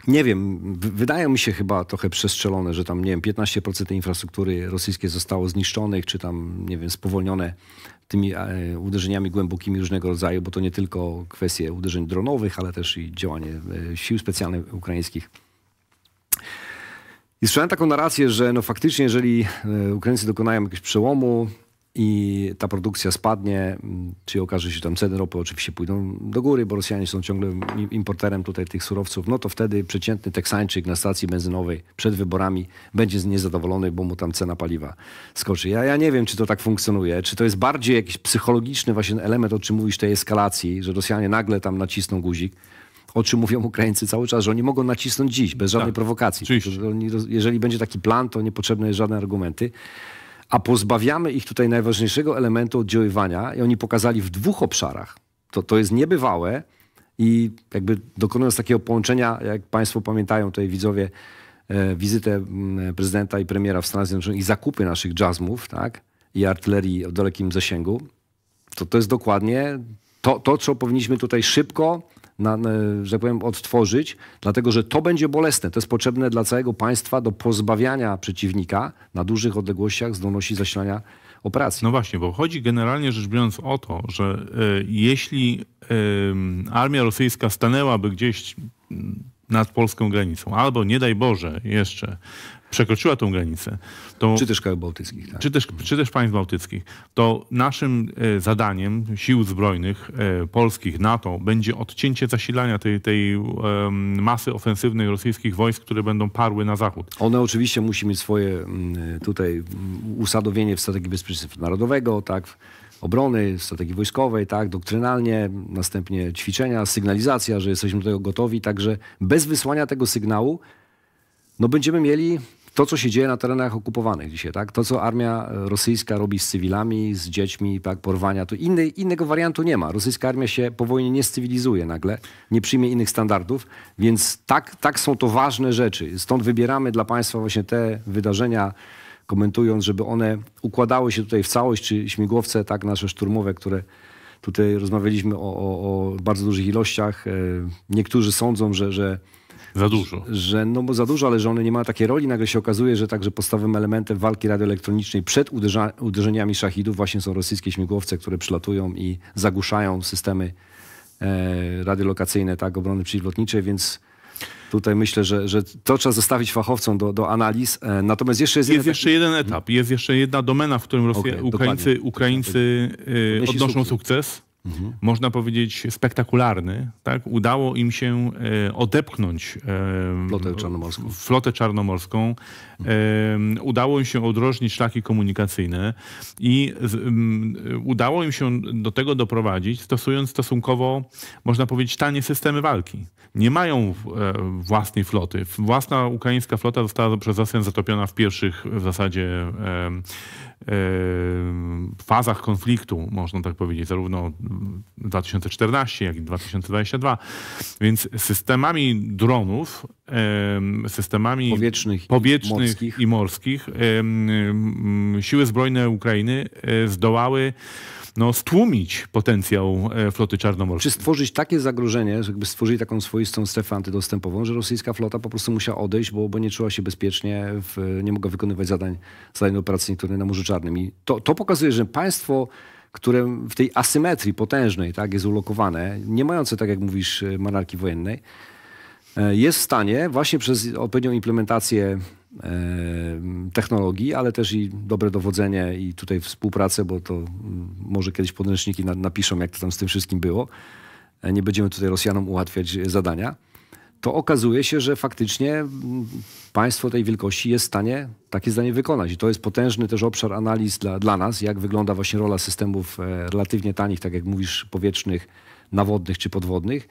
nie wiem, wydają mi się chyba trochę przestrzelone, że tam, nie wiem, 15% tej infrastruktury rosyjskiej zostało zniszczonych, czy tam, nie wiem, spowolnione tymi e, uderzeniami głębokimi różnego rodzaju, bo to nie tylko kwestie uderzeń dronowych, ale też i działanie e, sił specjalnych ukraińskich. I słyszałem taką narrację, że no faktycznie, jeżeli e, Ukraińcy dokonają jakiegoś przełomu, i ta produkcja spadnie, mm, czy okaże się, że tam ceny ropy oczywiście pójdą do góry, bo Rosjanie są ciągle importerem tutaj tych surowców, no to wtedy przeciętny Teksańczyk na stacji benzynowej przed wyborami będzie niezadowolony, bo mu tam cena paliwa skoczy. Ja, ja nie wiem, czy to tak funkcjonuje, czy to jest bardziej jakiś psychologiczny właśnie element, o czym mówisz, tej eskalacji, że Rosjanie nagle tam nacisną guzik, o czym mówią Ukraińcy cały czas, że oni mogą nacisnąć dziś, bez żadnej tak, prowokacji. jeżeli będzie taki plan, to niepotrzebne jest żadne argumenty a pozbawiamy ich tutaj najważniejszego elementu oddziaływania i oni pokazali w dwóch obszarach. To, to jest niebywałe i jakby dokonując takiego połączenia, jak Państwo pamiętają tutaj widzowie, e, wizytę mm, e, prezydenta i premiera w Stanach Zjednoczonych i zakupy naszych jazzmów tak, i artylerii o dalekim zasięgu, to to jest dokładnie to, to co powinniśmy tutaj szybko na, e, że powiem, odtworzyć, dlatego że to będzie bolesne. To jest potrzebne dla całego państwa do pozbawiania przeciwnika na dużych odległościach zdolności zasilania operacji. No właśnie, bo chodzi generalnie rzecz biorąc o to, że e, jeśli armia rosyjska stanęłaby gdzieś mm, nad polską granicą, albo nie daj Boże jeszcze przekroczyła tą granicę, to, czy też krajów bałtyckich, tak. czy, też, czy też państw bałtyckich, to naszym e, zadaniem sił zbrojnych e, polskich, NATO, będzie odcięcie zasilania tej, tej masy ofensywnej rosyjskich wojsk, które będą parły na zachód. One oczywiście musi mieć swoje mm, tutaj mm, usadowienie w strategii bezpieczeństwa narodowego, tak, obrony, strategii wojskowej, tak, doktrynalnie, następnie ćwiczenia, sygnalizacja, że jesteśmy do tego gotowi, także bez wysłania tego sygnału, no będziemy mieli to, co się dzieje na terenach okupowanych dzisiaj, tak? to, co armia rosyjska robi z cywilami, z dziećmi, tak? porwania, to inny, innego wariantu nie ma. Rosyjska armia się po wojnie nie cywilizuje nagle, nie przyjmie innych standardów, więc tak, tak są to ważne rzeczy. Stąd wybieramy dla państwa właśnie te wydarzenia, komentując, żeby one układały się tutaj w całość, czy śmigłowce tak nasze szturmowe, które tutaj rozmawialiśmy o, o, o bardzo dużych ilościach. E, niektórzy sądzą, że, że za dużo. Że, no bo za dużo, ale że one nie ma takiej roli. Nagle się okazuje, że także podstawowym elementem walki radioelektronicznej przed uderza, uderzeniami szachidów właśnie są rosyjskie śmigłowce, które przylatują i zagłuszają systemy e, radiolokacyjne, tak, obrony przeciwlotniczej, więc tutaj myślę, że, że to trzeba zostawić fachowcom do, do analiz. E, natomiast jeszcze jest, jest jeszcze jeden etap, jest jeszcze jedna domena, w którym Rosja, okay, Ukraińcy, Ukraińcy e, odnoszą sukces. sukces mhm. można powiedzieć, spektakularny. Tak? Udało im się e, odepchnąć e, flotę czarnomorską. Flotę czarnomorską. E, udało im się odróżnić szlaki komunikacyjne i udało im się do tego doprowadzić, stosując stosunkowo, można powiedzieć, tanie systemy walki. Nie mają własnej floty. Własna ukraińska flota została przez Rosjan zatopiona w pierwszych w zasadzie fazach konfliktu, można tak powiedzieć, zarówno 2014, jak i 2022. Więc systemami dronów, systemami powietrznych, powietrznych i morskich, i morskich siły zbrojne Ukrainy e, zdołały no, stłumić potencjał e, floty czarnomorskiej. Czy stworzyć takie zagrożenie, jakby stworzyli taką swoistą strefę antydostępową, że rosyjska flota po prostu musiała odejść, bo, bo nie czuła się bezpiecznie, w, nie mogła wykonywać zadań, zadań operacyjnych na Morzu Czarnym. I to, to pokazuje, że państwo które w tej asymetrii potężnej tak, jest ulokowane, nie mające, tak jak mówisz, e, monarchii wojennej, e, jest w stanie właśnie przez odpowiednią implementację technologii, ale też i dobre dowodzenie i tutaj współpracę, bo to może kiedyś podręczniki napiszą, jak to tam z tym wszystkim było. E, nie będziemy tutaj Rosjanom ułatwiać zadania. To okazuje się, że faktycznie państwo tej wielkości jest w stanie takie zdanie wykonać. I to jest potężny też obszar analiz dla, dla nas, jak wygląda właśnie rola systemów e, relatywnie tanich, tak jak mówisz, powietrznych, nawodnych czy podwodnych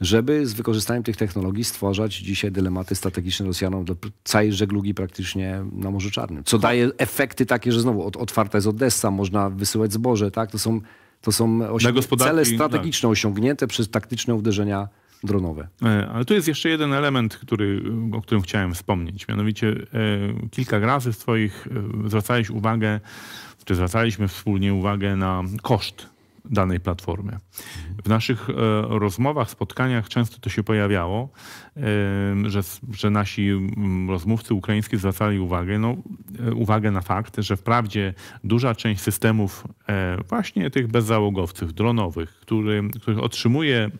żeby z wykorzystaniem tych technologii stwarzać dzisiaj dylematy strategiczne Rosjanom do całej żeglugi praktycznie na Morzu Czarnym. Co daje efekty takie, że znowu od, otwarta jest Odessa, można wysyłać zboże, tak? To są, to są cele tak. strategiczne tak. osiągnięte przez taktyczne uderzenia dronowe. E, ale tu jest jeszcze jeden element, który, o którym chciałem wspomnieć. Mianowicie e, kilka razy w swoich e, zwracałeś uwagę, czy zwracaliśmy wspólnie uwagę na koszt danej platformie. W naszych e, rozmowach, spotkaniach często to się pojawiało, że, że nasi rozmówcy ukraińscy zwracali uwagę, no, e, uwagę na fakt, że wprawdzie duża część systemów e, właśnie tych bezzałogowców dronowych, który, których otrzymuje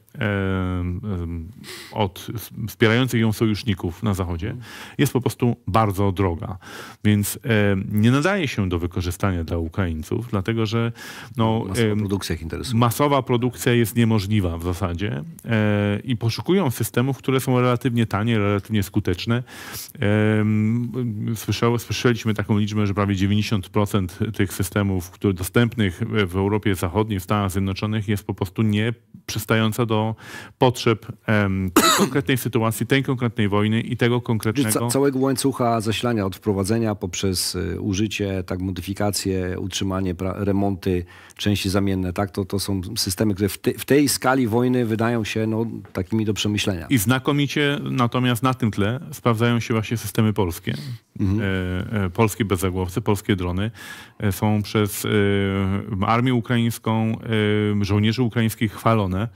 od wspierających ją sojuszników na Zachodzie, jest po prostu bardzo droga. Więc e, nie nadaje się do wykorzystania dla Ukraińców, dlatego że no, masowa produkcja ich interesuje. Masowa produkcja jest niemożliwa w zasadzie i poszukują systemów, które są relatywnie tanie, relatywnie skuteczne. Słyszało, słyszeliśmy taką liczbę, że prawie 90% tych systemów które dostępnych w Europie Zachodniej, w Stanach Zjednoczonych jest po prostu nie przystająca do potrzeb [coughs] tej konkretnej sytuacji, tej konkretnej wojny i tego konkretnego... całego łańcucha zasilania od wprowadzenia poprzez y, użycie, tak modyfikacje, utrzymanie, remonty, części zamienne, tak? To, to są systemy, które w, te, w tej skali wojny wydają się no, takimi do przemyślenia. I znakomicie natomiast na tym tle sprawdzają się właśnie systemy polskie. Mhm. E, e, polskie bezzagłowce, polskie drony e, są przez armię ukraińską, żołnierzy ukraińskich chwalone.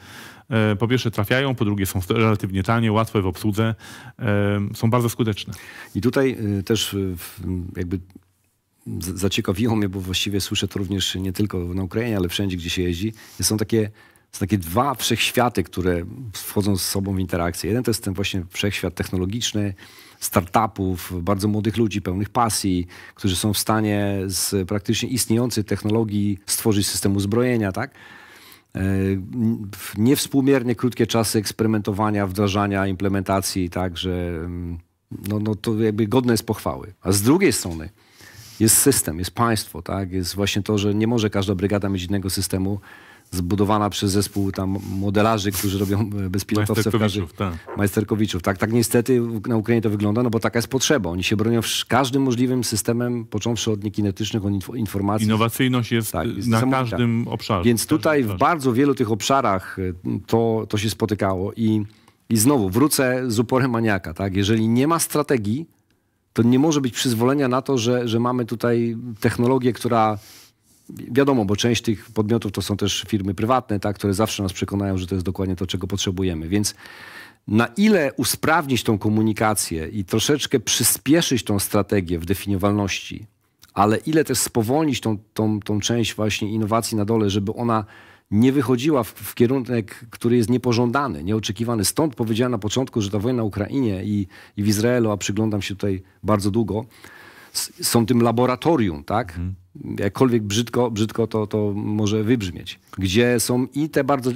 Po pierwsze trafiają, po drugie są relatywnie tanie, łatwe w obsłudze, są bardzo skuteczne. I tutaj też jakby zaciekawiło mnie, bo właściwie słyszę to również nie tylko na Ukrainie, ale wszędzie, gdzie się jeździ, są takie są takie dwa wszechświaty, które wchodzą z sobą w interakcję. Jeden to jest ten właśnie wszechświat technologiczny, startupów, bardzo młodych ludzi pełnych pasji, którzy są w stanie z praktycznie istniejącej technologii stworzyć system uzbrojenia, tak? E, niewspółmiernie krótkie czasy eksperymentowania, wdrażania, implementacji, także mm, no, no to jakby godne jest pochwały. A z drugiej strony jest system, jest państwo, tak? Jest właśnie to, że nie może każda brygada mieć innego systemu, zbudowana przez zespół tam modelarzy, którzy robią e, bezpilotowce w Tak. Majsterkowiczów, tak. Tak niestety na Ukrainie to wygląda, no bo taka jest potrzeba. Oni się bronią każdym możliwym systemem, począwszy od niekinetycznych, od informacji. Innowacyjność jest, tak, jest na każdym obszarze. Więc tutaj w bardzo wielu tych obszarach e, to, to się spotykało i, i znowu wrócę z uporem maniaka, tak. Jeżeli nie ma strategii, to nie może być przyzwolenia na to, że, że mamy tutaj technologię, która wiadomo, bo część tych podmiotów to są też firmy prywatne, tak, które zawsze nas przekonają, że to jest dokładnie to, czego potrzebujemy. Więc na ile usprawnić tą komunikację i troszeczkę przyspieszyć tą strategię w definiowalności, ale ile też spowolnić tą, tą, tą część właśnie innowacji na dole, żeby ona nie wychodziła w, w, kierunek, który jest niepożądany, nieoczekiwany. Stąd powiedziałem na początku, że ta wojna na Ukrainie i, i w Izraelu, a przyglądam się tutaj bardzo długo, są tym laboratorium, tak? Mhm. Jakkolwiek brzydko, brzydko to, to może wybrzmieć, gdzie są i te bardzo e,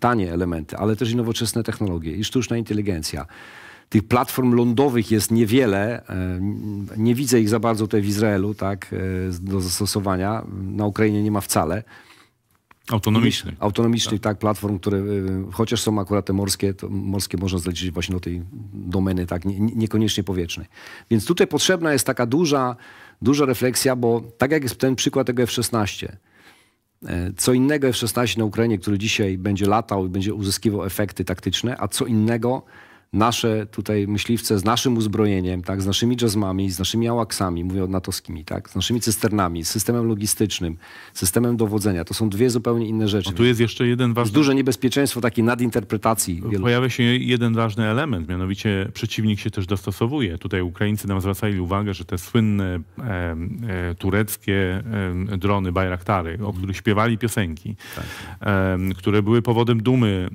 tanie elementy, ale też i nowoczesne technologie, i sztuczna inteligencja. Tych platform lądowych jest niewiele. E, nie widzę ich za bardzo tutaj w Izraelu, tak, e, do zastosowania. Na Ukrainie nie ma wcale. Autonomicznych. Mhm. Autonomicznych, tak. tak. platform, które, y, chociaż są akurat te morskie, to morskie można zlecić właśnie do tej domeny, tak, nie, niekoniecznie powietrznej. Więc tutaj potrzebna jest taka duża, duża refleksja, bo tak jak jest ten przykład tego F-16, e, co innego F-16 na Ukrainie, który dzisiaj będzie latał i będzie uzyskiwał efekty taktyczne, a co innego nasze tutaj myśliwce z naszym uzbrojeniem, tak, z naszymi jazzmami, z naszymi ałaksami, mówię o natowskimi, tak, z naszymi cysternami, z systemem logistycznym, systemem dowodzenia. To są dwie zupełnie inne rzeczy. O, tu jest jeszcze jeden ważny... Jest duże niebezpieczeństwo takiej nadinterpretacji. Wielu... Pojawia się jeden ważny element, mianowicie przeciwnik się też dostosowuje. Tutaj Ukraińcy nam zwracali uwagę, że te słynne e, e, tureckie e, drony Bayraktary, o mhm. których śpiewali piosenki, tak. które były powodem dumy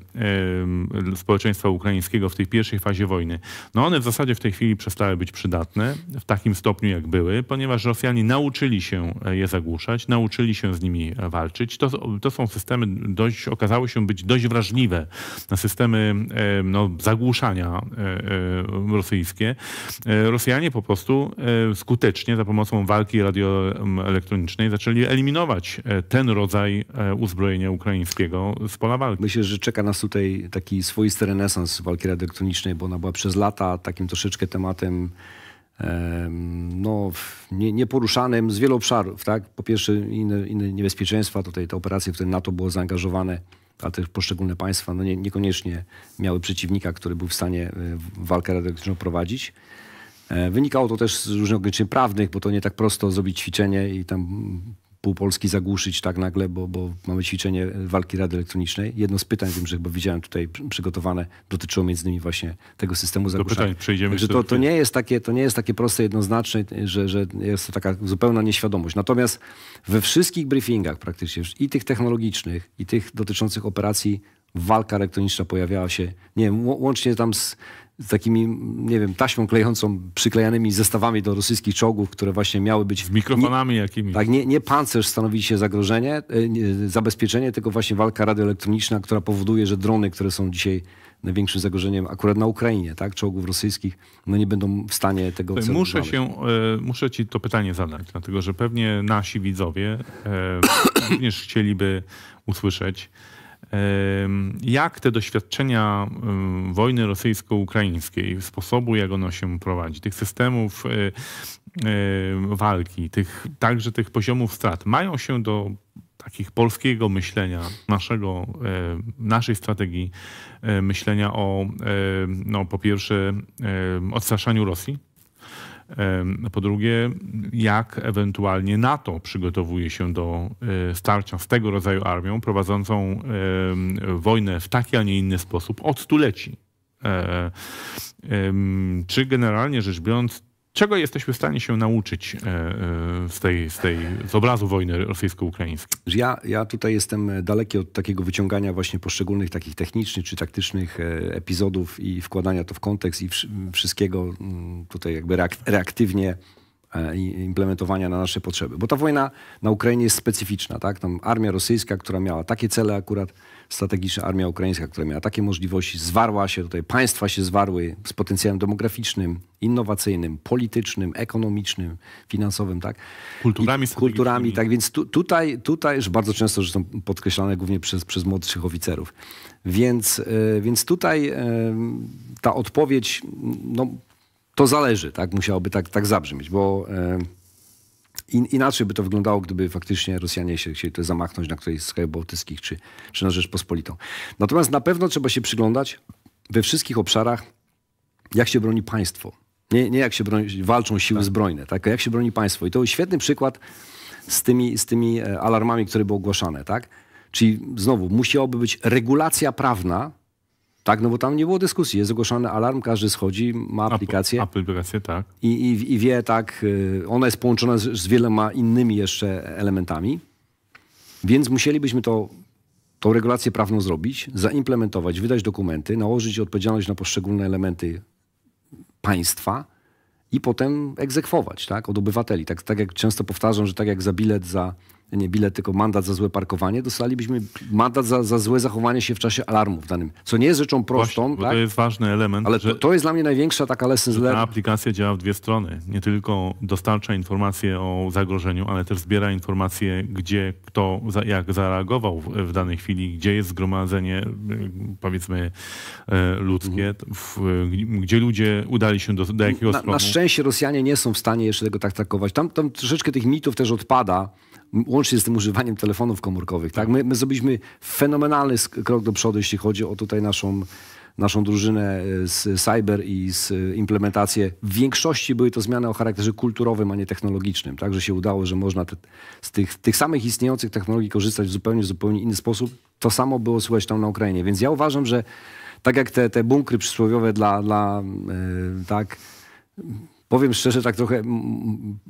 społeczeństwa ukraińskiego w tej pierwszej pierwszej fazie wojny. No one w zasadzie w tej chwili przestały być przydatne w takim stopniu, jak były, ponieważ Rosjanie nauczyli się e, je zagłuszać, nauczyli się z nimi e, walczyć. To, to są systemy dość, okazały się być dość wrażliwe na systemy e, no, zagłuszania rosyjskie. Rosjanie po prostu skutecznie za pomocą walki radioelektronicznej zaczęli eliminować ten rodzaj uzbrojenia ukraińskiego z pola walki. Myślę, że czeka nas tutaj taki swoisty renesans walki radioelektronicznej publicznej, bo ona była przez lata takim troszeczkę tematem no, nie, nieporuszanym z wielu obszarów. Tak? Po pierwsze inne, inne niebezpieczeństwa, tutaj te operacje, w które NATO było zaangażowane, a też poszczególne państwa no nie, niekoniecznie miały przeciwnika, który był w stanie e, walkę radioaktywną prowadzić. E, wynikało to też z różnych ograniczeń prawnych, bo to nie tak prosto zrobić ćwiczenie i tam pół Polski zagłuszyć tak nagle, bo, bo mamy ćwiczenie e, walki Rady Elektronicznej. Jedno z pytań, wiem, że chyba widziałem tutaj przygotowane, dotyczyło między innymi właśnie tego systemu zagłuszania. Do pytań przejdziemy. Także to, to, nie jest takie, to nie jest takie proste, jednoznaczne, że, że jest to taka zupełna nieświadomość. Natomiast we wszystkich briefingach praktycznie, i tych technologicznych, i tych dotyczących operacji walka elektroniczna pojawiała się, nie wiem, łącznie tam z z takimi, nie wiem, taśmą klejącą, przyklejanymi zestawami do rosyjskich czołgów, które właśnie miały być... Z mikrofonami nie, jakimiś. Tak, nie, nie pancerz stanowi się zagrożenie, e, nie, zabezpieczenie, tylko właśnie walka radioelektroniczna, która powoduje, że drony, które są dzisiaj największym zagrożeniem akurat na Ukrainie, tak, czołgów rosyjskich, no nie będą w stanie tego celu muszę się, e, Muszę ci to pytanie zadać, dlatego że pewnie nasi widzowie e, [coughs] również chcieliby usłyszeć, jak te doświadczenia wojny rosyjsko-ukraińskiej, sposobu jak ono się prowadzi, tych systemów e, e, walki, tych, także tych poziomów strat, mają się do takich polskiego myślenia, naszego, e, naszej strategii myślenia o, no, po pierwsze, odstraszaniu Rosji, po drugie, jak ewentualnie NATO przygotowuje się do e, starcia z tego rodzaju armią prowadzącą wojnę w taki, a nie inny sposób od stuleci. E, czy generalnie rzecz biorąc, Czego jesteśmy w stanie się nauczyć e, e, z, tej, z, tej, z obrazu wojny rosyjsko-ukraińskiej? Ja, ja tutaj jestem e, daleki od takiego wyciągania właśnie poszczególnych takich technicznych czy taktycznych epizodów i wkładania to w kontekst i wszystkiego mm, tutaj jakby reaktywnie implementowania na nasze potrzeby. Bo ta wojna na Ukrainie jest specyficzna. Tak? Tam armia rosyjska, która miała takie cele akurat, Strategiczna armia ukraińska, która miała takie możliwości, zwarła się tutaj, państwa się zwarły z potencjałem demograficznym, innowacyjnym, politycznym, ekonomicznym, finansowym, tak? Kulturami. I, kulturami, tak. Więc tu, tutaj, tutaj już bardzo często że są podkreślane głównie przez, przez młodszych oficerów. Więc, e, więc tutaj e, ta odpowiedź, no, to zależy, tak? Musiałoby tak, tak zabrzmieć, bo... E, In, inaczej by to wyglądało, gdyby faktycznie Rosjanie się chcieli to zamachnąć na którejś z krajów bałtyckich czy, czy na Rzeczpospolitą. Natomiast na pewno trzeba się przyglądać we wszystkich obszarach, jak się broni państwo. Nie, nie jak się broni, walczą siły tak. zbrojne, tak? jak się broni państwo. I to świetny przykład z tymi, z tymi e, alarmami, które były ogłaszane. Tak? Czyli znowu, musiałoby być regulacja prawna tak, no bo tam nie było dyskusji. Jest ogłoszony alarm, każdy schodzi, ma aplikację. A aplikację, tak. I, i, I wie, tak, y, ona jest połączona z, z wieloma innymi jeszcze elementami. Więc musielibyśmy to tą regulację prawną zrobić, zaimplementować, wydać dokumenty, nałożyć odpowiedzialność na poszczególne elementy państwa i potem egzekwować tak, od obywateli. Tak, tak jak często powtarzam, że tak jak za bilet, za nie bilet, tylko mandat za złe parkowanie, dostalibyśmy mandat za, za złe zachowanie się w czasie alarmu w danym. Co nie jest rzeczą prostą. Właśnie, tak? To jest ważny element. Ale że, to, to, jest dla mnie największa taka lesson learned. Ta aplikacja działa w dwie strony. Nie tylko dostarcza informacje o zagrożeniu, ale też zbiera informacje, gdzie kto za, jak zareagował w, w, danej chwili, gdzie jest zgromadzenie y, powiedzmy y, ludzkie, mhm. w, gdzie ludzie udali się do, do jakiego na, Na szczęście Rosjanie nie są w stanie jeszcze tego tak traktować. Tam, tam troszeczkę tych mitów też odpada łącznie z tym używaniem telefonów komórkowych. Tak? My, my zrobiliśmy fenomenalny krok do przodu, jeśli chodzi o tutaj naszą, naszą drużynę e, z cyber i z e, implementację. W większości były to zmiany o charakterze kulturowym, a nie technologicznym. Także się udało, że można te, z tych, tych samych istniejących technologii korzystać w zupełnie, zupełnie inny sposób. To samo było słychać tam na Ukrainie. Więc ja uważam, że tak jak te, te bunkry przysłowiowe dla, dla yy, tak powiem szczerze, tak trochę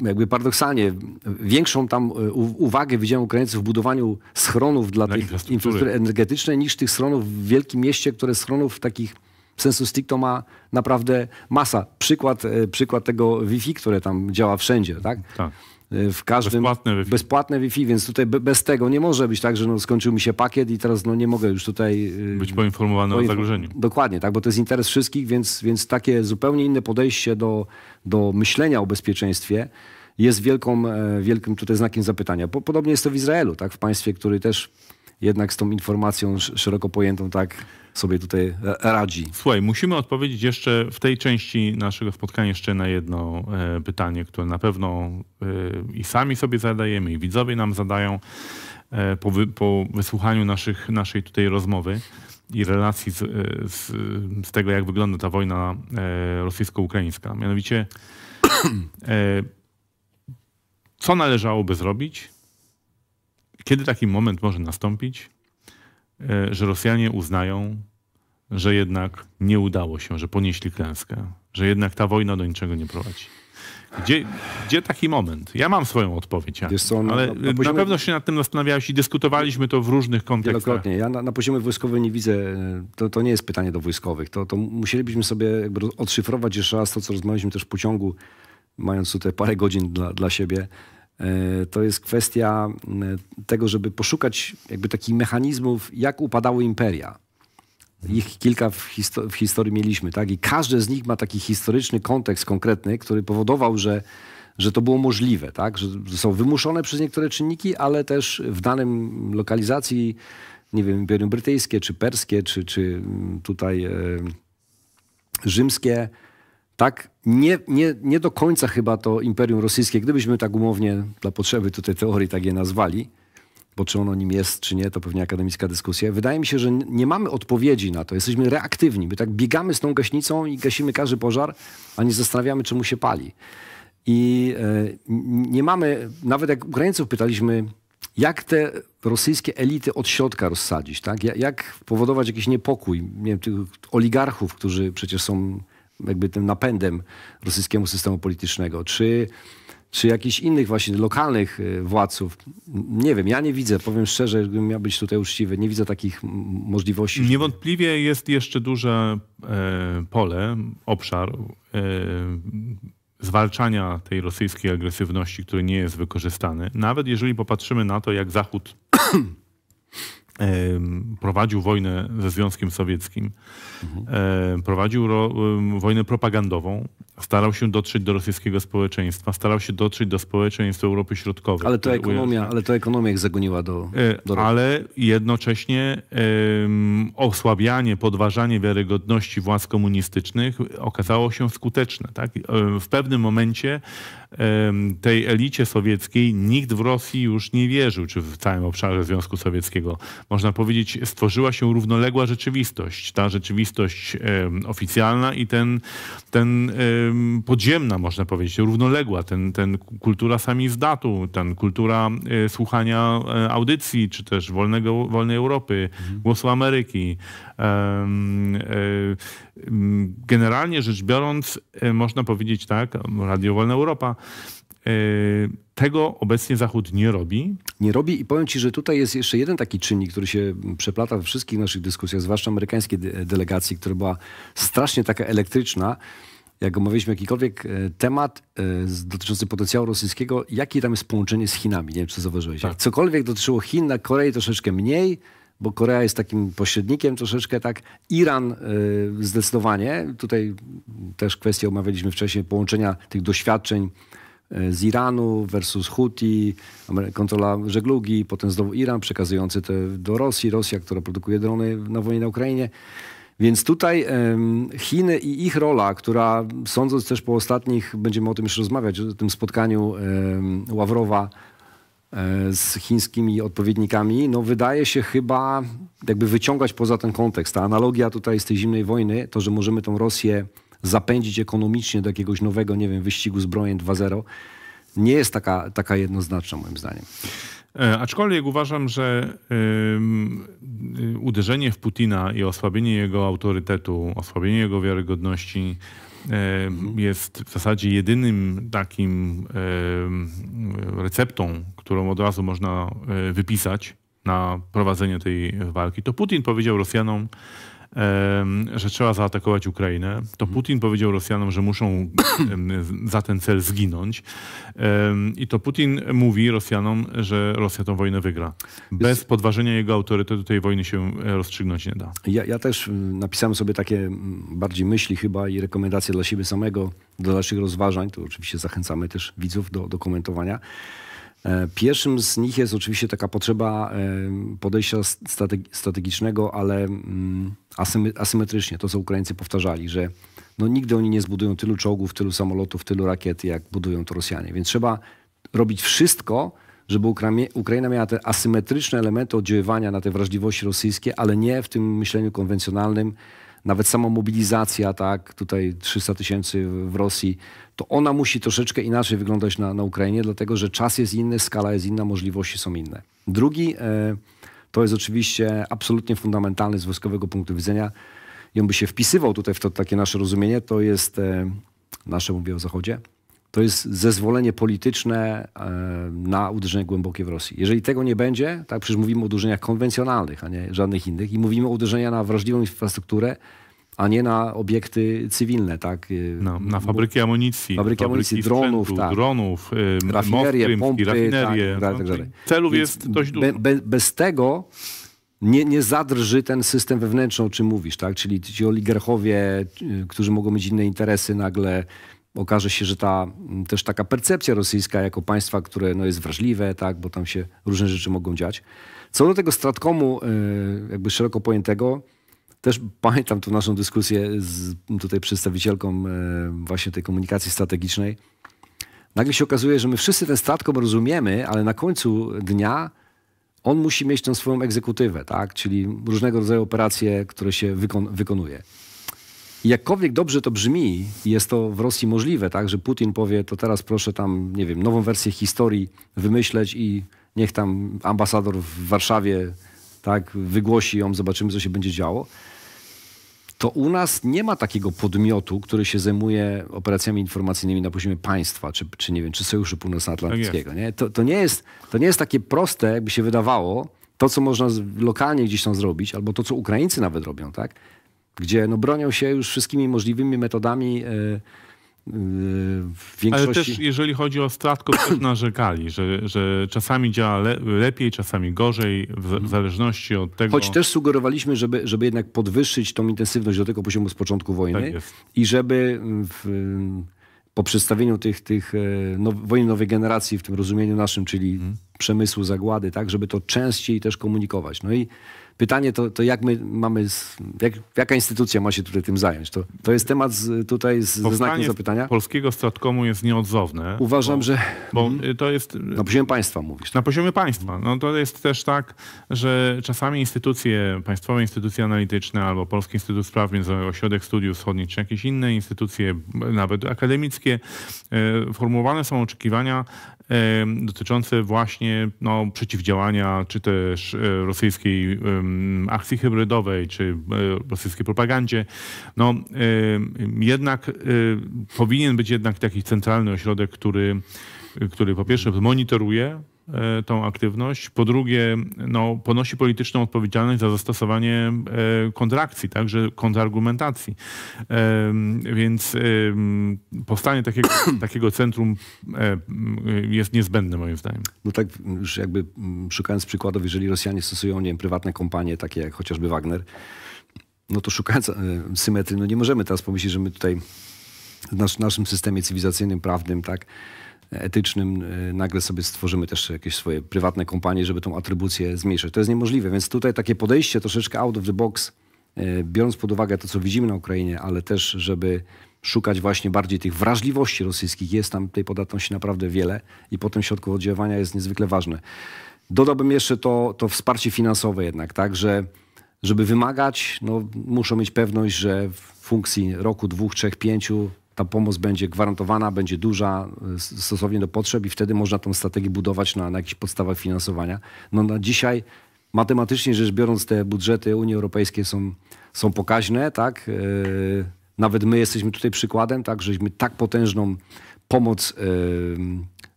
jakby paradoksalnie, większą tam e, uwagę widziałem ukraińcy w budowaniu schronów dla, tej infrastruktury. infrastruktury energetycznej niż tych schronów w wielkim mieście, które schronów takich sensu stricto ma naprawdę masa. Przykład, e, przykład tego Wi-Fi, które tam działa wszędzie, tak? tak. E, w każdym, bezpłatne Wi-Fi. bezpłatne Wi-Fi, więc tutaj bez tego nie może być tak, że no, skończył mi się pakiet i teraz no, nie mogę już tutaj... Być poinformowany poinform- o zagrożeniu. Dokładnie, tak, bo to jest interes wszystkich, więc, więc takie zupełnie inne podejście do, do myślenia o bezpieczeństwie jest wielką, e, wielkim tutaj znakiem zapytania. Podobnie jest to w Izraelu, tak? w państwie, który też jednak z tą informacją szeroko pojętą tak sobie tutaj radzi. Słuchaj, musimy odpowiedzieć jeszcze w tej części naszego spotkania jeszcze na jedno e, pytanie, które na pewno e, i sami sobie zadajemy, i widzowie nam zadają po, wysłuchaniu naszych, naszej tutaj rozmowy i relacji z, e, z, z tego, jak wygląda ta wojna e, rosyjsko-ukraińska. Mianowicie, e, co należałoby zrobić, kiedy taki moment może nastąpić, że Rosjanie uznają, że jednak nie udało się, że ponieśli klęskę, że jednak ta wojna do niczego nie prowadzi. Gdzie, gdzie taki moment? Ja mam swoją odpowiedź, co, no, ale na, na, poziomie... na, pewno się nad tym zastanawiałeś i dyskutowaliśmy to w różnych kontekstach. Wielokrotnie. Ja na, na poziomie wojskowym nie widzę, e, to, to nie jest pytanie do wojskowych. To, to musielibyśmy sobie jakby odszyfrować jeszcze raz to, co rozmawialiśmy też w pociągu, mając tutaj parę godzin dla, dla siebie. E, to jest kwestia tego, żeby poszukać jakby takich mechanizmów, jak upadały imperia. Ich kilka w, w, historii mieliśmy, tak? I każdy z nich ma taki historyczny kontekst konkretny, który powodował, że, że to było możliwe, tak? Że, że są wymuszone przez niektóre czynniki, ale też w danym lokalizacji, nie wiem, Imperium Brytyjskie, czy Perskie, czy, czy mm, tutaj e, Rzymskie, tak? Nie, nie, nie do końca chyba to Imperium Rosyjskie, gdybyśmy tak umownie dla potrzeby tutaj teorii tak je nazwali, bo czy on o nim jest, czy nie, to pewnie akademicka dyskusja. Wydaje mi się, że nie mamy odpowiedzi na to. Jesteśmy reaktywni. My tak biegamy z tą gaśnicą i gasimy każdy pożar, a nie zastanawiamy, czemu się pali. I e, nie mamy, nawet jak Ukraińców pytaliśmy, jak te rosyjskie elity od środka rozsadzić, tak? jak powodować jakiś niepokój, nie wiem, tych oligarchów, którzy przecież są jakby tym napędem rosyjskiemu systemu politycznego, czy czy jakichś innych właśnie lokalnych y, władców. Nie wiem, ja nie widzę, powiem szczerze, gdybym miał być tutaj uczciwy, nie widzę takich możliwości. Niewątpliwie jest jeszcze duże e, pole, obszar e, zwalczania tej rosyjskiej agresywności, który nie jest wykorzystany. Nawet jeżeli popatrzymy na to, jak Zachód [clears throat] prowadził wojnę ze Związkiem Sowieckim, mhm. prowadził ro, wojnę propagandową, starał się dotrzeć do rosyjskiego społeczeństwa, starał się dotrzeć do społeczeństw Europy Środkowej. Ale to ekonomia, ale to ekonomia ich zagoniła do, e, do Ale jednocześnie um, osłabianie, podważanie wiarygodności władz komunistycznych okazało się skuteczne. Tak? E, w pewnym momencie tej elicie sowieckiej nikt w Rosji już nie wierzył, czy w całym obszarze Związku Sowieckiego. Można powiedzieć, stworzyła się równoległa rzeczywistość. Ta rzeczywistość oficjalna i ten, ten podziemna, można powiedzieć, równoległa, ten, ten kultura samizdatu, ten kultura e, słuchania e, audycji, czy też wolnego, wolnej Europy, mhm. głosu Ameryki. E, Generalnie rzecz biorąc, e, można powiedzieć tak, Radio Wolna Europa e, tego obecnie Zachód nie robi. Nie robi i powiem Ci, że tutaj jest jeszcze jeden taki czynnik, który się przeplata we wszystkich naszych dyskusjach, zwłaszcza amerykańskiej delegacji, która była strasznie taka elektryczna. Jak omawialiśmy jakikolwiek e, temat dotyczący potencjału rosyjskiego, jakie tam jest połączenie z Chinami? Nie wiem, czy zauważyłeś. Tak. Jak cokolwiek dotyczyło Chin, na Korei troszeczkę mniej, bo Korea jest takim pośrednikiem troszeczkę tak. Iran e, zdecydowanie, tutaj też kwestię omawialiśmy wcześniej, połączenia tych doświadczeń e, z Iranu versus Houthi, kontrola żeglugi, potem znowu Iran przekazujący te do Rosji, Rosja, która produkuje drony na wojnie na Ukrainie. Więc tutaj Chiny i ich rola, która sądząc też po ostatnich, będziemy o tym już rozmawiać, o tym spotkaniu Ławrowa E, z chińskimi odpowiednikami, no wydaje się chyba jakby wyciągać poza ten kontekst. Ta analogia tutaj z tej zimnej wojny, to, że możemy tą Rosję zapędzić ekonomicznie do jakiegoś nowego, nie wiem, wyścigu zbrojeń 2.0, nie jest taka, taka jednoznaczna moim zdaniem. E, aczkolwiek uważam, że e, uderzenie w Putina i osłabienie jego autorytetu, osłabienie jego wiarygodności Mhm. E, jest w zasadzie jedynym takim e, receptą, którą od razu można e, wypisać na prowadzenie tej walki, to Putin powiedział Rosjanom, że trzeba zaatakować Ukrainę, to mhm. Putin powiedział Rosjanom, że muszą [coughs] za ten cel zginąć. I to Putin mówi Rosjanom, że Rosja tę wojnę wygra. Bez podważenia jego autorytetu tej wojny się e, rozstrzygnąć nie da. Ja, ja też mm, napisałem sobie takie mm, bardziej myśli chyba i rekomendacje dla siebie samego, do dalszych rozważań. To oczywiście zachęcamy też widzów do, do komentowania. E, pierwszym z nich jest oczywiście taka potrzeba e, podejścia strategicznego, ale mm, asymetrycznie. To, co Ukraińcy powtarzali, że no nigdy oni nie zbudują tylu czołgów, tylu samolotów, tylu rakiet, jak budują to Rosjanie. Więc trzeba robić wszystko, żeby Ukraina miała te asymetryczne elementy oddziaływania na te wrażliwości rosyjskie, ale nie w tym myśleniu konwencjonalnym. Nawet sama mobilizacja, tak, tutaj 300 tysięcy w Rosji, to ona musi troszeczkę inaczej wyglądać na, na Ukrainie, dlatego że czas jest inny, skala jest inna, możliwości są inne. Drugi, e, to jest oczywiście absolutnie fundamentalny z wojskowego punktu widzenia, i on by się wpisywał tutaj w to takie nasze rozumienie, to jest, e, nasze mówię o Zachodzie, to jest zezwolenie polityczne e, na uderzenie głębokie w Rosji. Jeżeli tego nie będzie, tak przecież mówimy o uderzeniach konwencjonalnych, a nie żadnych innych, i mówimy o uderzeniach na wrażliwą infrastrukturę, a nie na obiekty cywilne, tak? Y, no, na fabryki amunicji, fabryki, amunicji, dronów, sprzętu, tak. dronów, y, rafinerie, pompy, rafinerie. Tak, tak, tak, tak, tak. no, Celów jest dość dużo. Be, be, bez tego nie, nie zadrży ten system wewnętrzny, o czym mówisz, tak? Czyli ci oligarchowie, y, którzy mogą mieć inne interesy, nagle okaże się, że ta mm, też taka percepcja rosyjska jako państwa, które no, jest wrażliwe, tak? Bo tam się różne rzeczy mogą dziać. Co do tego stratkomu jakby szeroko pojętego, też pamiętam tu naszą dyskusję z tutaj przedstawicielką e, właśnie tej komunikacji strategicznej. Nagle się okazuje, że my wszyscy ten statkom rozumiemy, ale na końcu dnia on musi mieć tą swoją egzekutywę, tak? czyli różnego rodzaju operacje, które się wykon wykonuje. I jakkolwiek dobrze to brzmi, jest to w Rosji możliwe, tak, że Putin powie, to teraz proszę tam, nie wiem, nową wersję historii wymyśleć i niech tam ambasador w Warszawie tak, wygłosi ją, zobaczymy, co się będzie działo. To u nas nie ma takiego podmiotu, który się zajmuje operacjami informacyjnymi na poziomie państwa, czy, czy nie wiem, czy Sojuszu Północnoatlantyckiego. Tak nie? To, to, nie jest, to nie jest takie proste, jakby się wydawało, to, co można lokalnie gdzieś tam zrobić, albo to, co Ukraińcy nawet robią, tak? gdzie no, bronią się już wszystkimi możliwymi metodami. Yy, w większości... Ale też jeżeli chodzi o stratków, też narzekali, że, że czasami działa le lepiej, czasami gorzej, w, w, zależności od tego... Choć też sugerowaliśmy, żeby, żeby jednak podwyższyć tą intensywność do tego poziomu z początku wojny tak i żeby w, po przedstawieniu tych, tych e, no, wojen nowej generacji w tym rozumieniu naszym, czyli hmm. przemysłu zagłady, tak, żeby to częściej też komunikować. No i pytanie to, to jak my mamy, jak, jaka instytucja ma się tutaj tym zająć? To, to jest temat z, tutaj z, znakiem zapytania. Polskiego Stratkomu jest nieodzowne. Uważam, bo, że... Bo mhm. to jest... Na poziomie państwa mówisz. Tak? Na poziomie państwa. No to jest też tak, że czasami instytucje, państwowe instytucje analityczne albo Polski Instytut Spraw Międzynarodowych, Ośrodek Studiów Wschodnich, czy jakieś inne instytucje, nawet akademickie, e, formułowane są oczekiwania dotyczące właśnie no, przeciwdziałania czy też e, rosyjskiej akcji hybrydowej, czy e, rosyjskiej propagandzie. No, jednak e, powinien być jednak taki centralny ośrodek, który, który po pierwsze monitoruje E, tą aktywność, po drugie no, ponosi polityczną odpowiedzialność za zastosowanie e, kontrakcji, także kontrargumentacji. E, więc powstanie takiego, [clears throat] takiego centrum jest niezbędne moim zdaniem. No tak, już jakby mm, szukając przykładów, jeżeli Rosjanie stosują nie wiem, prywatne kompanie, takie jak chociażby Wagner, no to szukając symetrii, no nie możemy teraz pomyśleć, że my tutaj w naszym systemie cywilizacyjnym, prawnym, tak, etycznym e, nagle sobie stworzymy też jakieś swoje prywatne kompanie, żeby tą atrybucję zmniejszyć. To jest niemożliwe, więc tutaj takie podejście troszeczkę out of the box, e, biorąc pod uwagę to, co widzimy na Ukrainie, ale też, żeby szukać właśnie bardziej tych wrażliwości rosyjskich. Jest tam tej podatności naprawdę wiele i potem środków oddziaływania jest niezwykle ważne. Dodałbym jeszcze to, to wsparcie finansowe jednak, tak, że żeby wymagać, no, muszą mieć pewność, że w funkcji roku, dwóch, trzech, pięciu ta pomoc będzie gwarantowana, będzie duża e, stosownie do potrzeb i wtedy można tą strategię budować na, na jakichś podstawach finansowania. No na dzisiaj matematycznie rzecz biorąc te budżety Unii Europejskiej są, są pokaźne, tak? E, nawet my jesteśmy tutaj przykładem, tak? Żeśmy tak potężną pomoc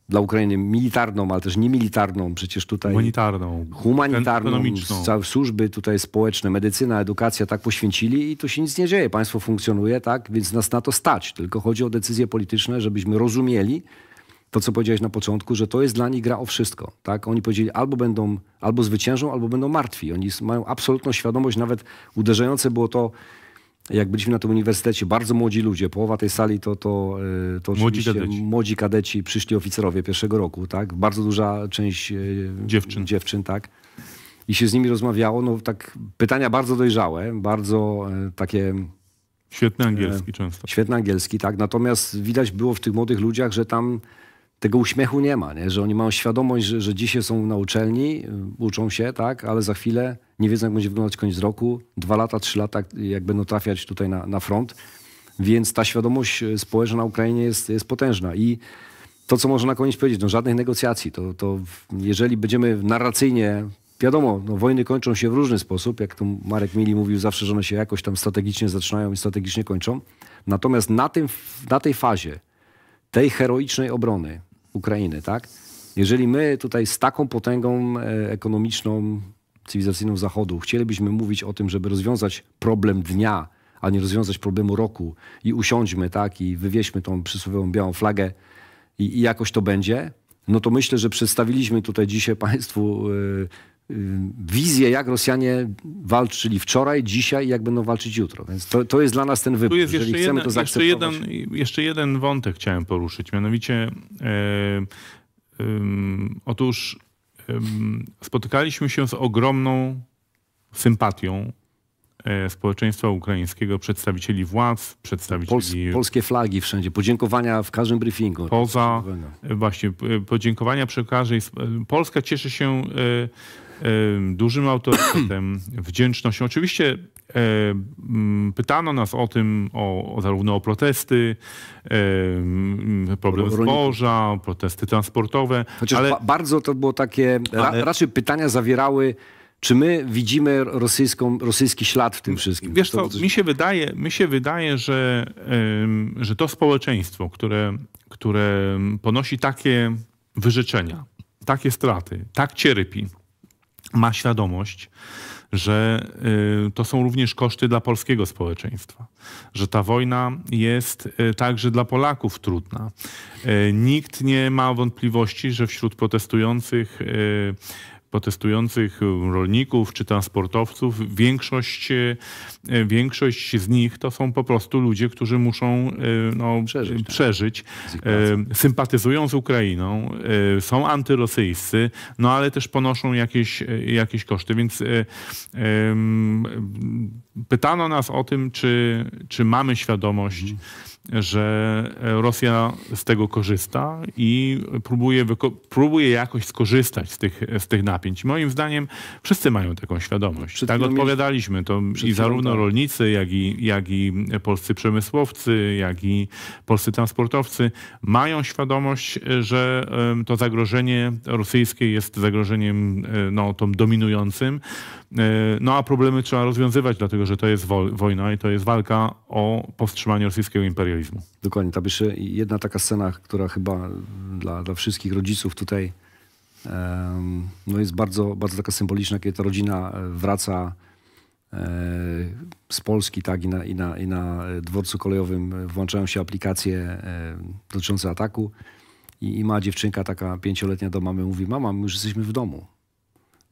dla Ukrainy militarną, ale też niemilitarną, przecież tutaj... Humanitarną. Humanitarną, całe służby tutaj społeczne, medycyna, edukacja tak poświęcili i to się nic nie dzieje. Państwo funkcjonuje, tak? Więc nas na to stać. Tylko chodzi o decyzje polityczne, żebyśmy rozumieli to, co powiedziałeś na początku, że to jest dla nich gra o wszystko, tak? Oni powiedzieli albo będą, albo zwyciężą, albo będą martwi. Oni mają absolutną świadomość, nawet uderzające było to jak byliśmy na tym uniwersytecie, bardzo młodzi ludzie, połowa tej sali to, to, e, to młodzi kadeci. młodzi kadeci, przyszli oficerowie pierwszego roku, tak? Bardzo duża część e, dziewczyn, dziewczyn tak? I się z nimi rozmawiało, no tak pytania bardzo dojrzałe, bardzo e, takie... Świetny angielski często. Świetny angielski, tak. Natomiast widać było w tych młodych ludziach, że tam tego uśmiechu nie ma, nie? że oni mają świadomość, że, że dzisiaj są na uczelni, y, uczą się, tak, ale za chwilę nie wiedzą, jak będzie wyglądać koniec roku, dwa lata, trzy lata, jak będą trafiać tutaj na, na front. Więc ta świadomość y, społeczna na Ukrainie jest, jest potężna. I to, co można na koniec powiedzieć, no żadnych negocjacji. To, to jeżeli będziemy narracyjnie, wiadomo, no, wojny kończą się w różny sposób, jak tu Marek Mili mówił zawsze, że one się jakoś tam strategicznie zaczynają i strategicznie kończą. Natomiast na, tym, na tej fazie tej heroicznej obrony, Ukrainy, tak? Jeżeli my tutaj z taką potęgą e, ekonomiczną, cywilizacyjną Zachodu chcielibyśmy mówić o tym, żeby rozwiązać problem dnia, a nie rozwiązać problemu roku i usiądźmy, tak, i wywieźmy tą przysłowiową białą flagę i, i jakoś to będzie, no to myślę, że przedstawiliśmy tutaj dzisiaj Państwu e, wizję, jak Rosjanie walczyli wczoraj, dzisiaj i jak będą walczyć jutro. Więc to, to jest dla nas ten wybór, jeżeli chcemy jedna, to zaakceptować. Jeszcze jeden, jeszcze jeden wątek chciałem poruszyć, mianowicie e, otóż spotykaliśmy się z ogromną sympatią e, społeczeństwa ukraińskiego, przedstawicieli władz, przedstawicieli... Pols polskie flagi wszędzie, podziękowania w każdym briefingu. Poza, tak, właśnie, e, podziękowania przy każdej... Polska cieszy się dużym autorytetem, [clears throat] wdzięcznością. Oczywiście pytano nas o tym, o, zarówno o protesty, problem zboża, protesty transportowe. Chociaż ale... bardzo to było takie, ale... raczej pytania zawierały czy my widzimy rosyjską, rosyjski ślad w tym wszystkim? Wiesz co, mi się wydaje, mi się wydaje że, że to społeczeństwo, które, które ponosi takie wyrzeczenia, takie straty, tak cierpi, ma świadomość, że y, to są również koszty dla polskiego społeczeństwa, że ta wojna jest y, także dla Polaków trudna. Y, nikt nie ma wątpliwości, że wśród protestujących protestujących rolników czy transportowców, większość, e, większość z nich to są po prostu ludzie, którzy muszą e, no, przeżyć. Tak. przeżyć. E, sympatyzują z Ukrainą, są antyrosyjscy, no ale też ponoszą jakieś, jakieś koszty. Więc pytano nas o tym, czy, czy mamy świadomość, mhm że Rosja z tego korzysta i próbuje, próbuje jakoś skorzystać z tych, z tych napięć. moim zdaniem wszyscy mają taką świadomość. Przed tak odpowiadaliśmy to i zarówno tak. rolnicy, jak i, jak i polscy przemysłowcy, jak i polscy transportowcy mają świadomość, że to zagrożenie rosyjskie jest zagrożeniem e, no, tą dominującym. E, no a problemy trzeba rozwiązywać, dlatego że to jest wojna i to jest walka o powstrzymanie rosyjskiego imperializmu. Dokładnie. Tam jeszcze jedna taka scena, która chyba dla, dla wszystkich rodziców tutaj um, no jest bardzo, bardzo taka symboliczna, kiedy ta rodzina e, wraca e, z Polski tak, i, na, i, na, i na dworcu kolejowym włączają się aplikacje dotyczące ataku. I, I, ma dziewczynka taka pięcioletnia do mamy, mówi, mama, my już jesteśmy w domu.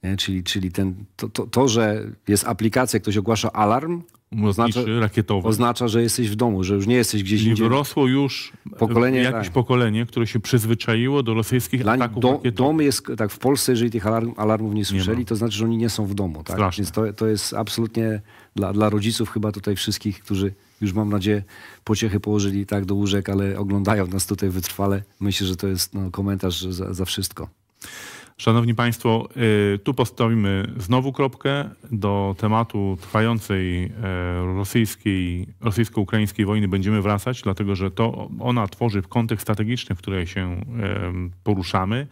Nie? Czyli, czyli ten, to, to, to, że jest aplikacja, ktoś ogłasza alarm, oznacza, rakietowy. oznacza, że jesteś w domu, że już nie jesteś gdzieś czyli indziej. wyrosło już e, pokolenie, jakieś tak. pokolenie, które się przyzwyczaiło do rosyjskich Dla ataków do, rakietowych. Dom jest, tak, w Polsce, jeżeli tych alarm, alarmów nie słyszeli, nie to znaczy, że oni nie są w domu. Tak? Więc to, to jest absolutnie dla, dla rodziców chyba tutaj wszystkich, którzy już mam nadzieję pociechy położyli tak do łóżek, ale oglądają nas tutaj wytrwale. Myślę, że to jest no, komentarz za, za wszystko. Szanowni Państwo, y, tu postawimy znowu kropkę do tematu trwającej e, rosyjskiej, rosyjsko-ukraińskiej wojny. Będziemy wracać, dlatego że to ona tworzy kontekst strategiczny, w którym się e, poruszamy,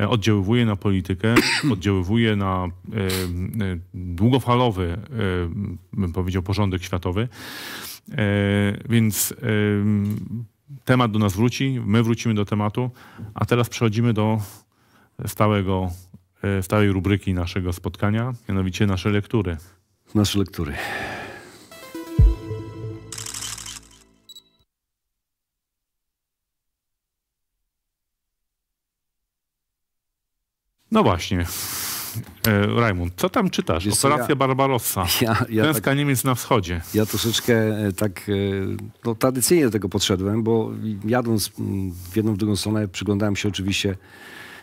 e, oddziaływuje na politykę, [coughs] oddziaływuje na długofalowy, bym powiedział, porządek światowy. Więc temat do nas wróci, my wrócimy do tematu, a teraz przechodzimy do stałego, e, stałej rubryki naszego spotkania, mianowicie nasze lektury. Nasze lektury. No właśnie. E, Rajmund, co tam czytasz? Wiesz, Operacja ja, Barbarossa. [laughs] Ja, ja tak, Niemiec na wschodzie. Ja troszeczkę e, tak no, tradycyjnie do tego podszedłem, bo jadąc mm, w jedną, w drugą stronę przyglądałem się oczywiście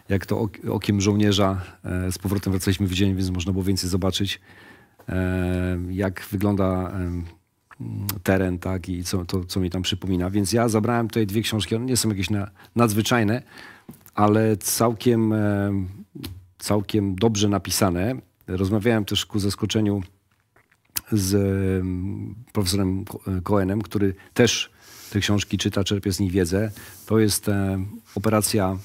jak to okiem żołnierza e, z powrotem wracaliśmy w dzień, więc można było więcej zobaczyć, e, jak wygląda teren, tak, i co, to, co mi tam przypomina. Więc ja zabrałem tutaj dwie książki, one nie są jakieś nadzwyczajne, ale całkiem, całkiem dobrze napisane. Rozmawiałem też ku zaskoczeniu z profesorem e, Cohenem, który też te książki czyta, czerpie z nich wiedzę. To jest operacja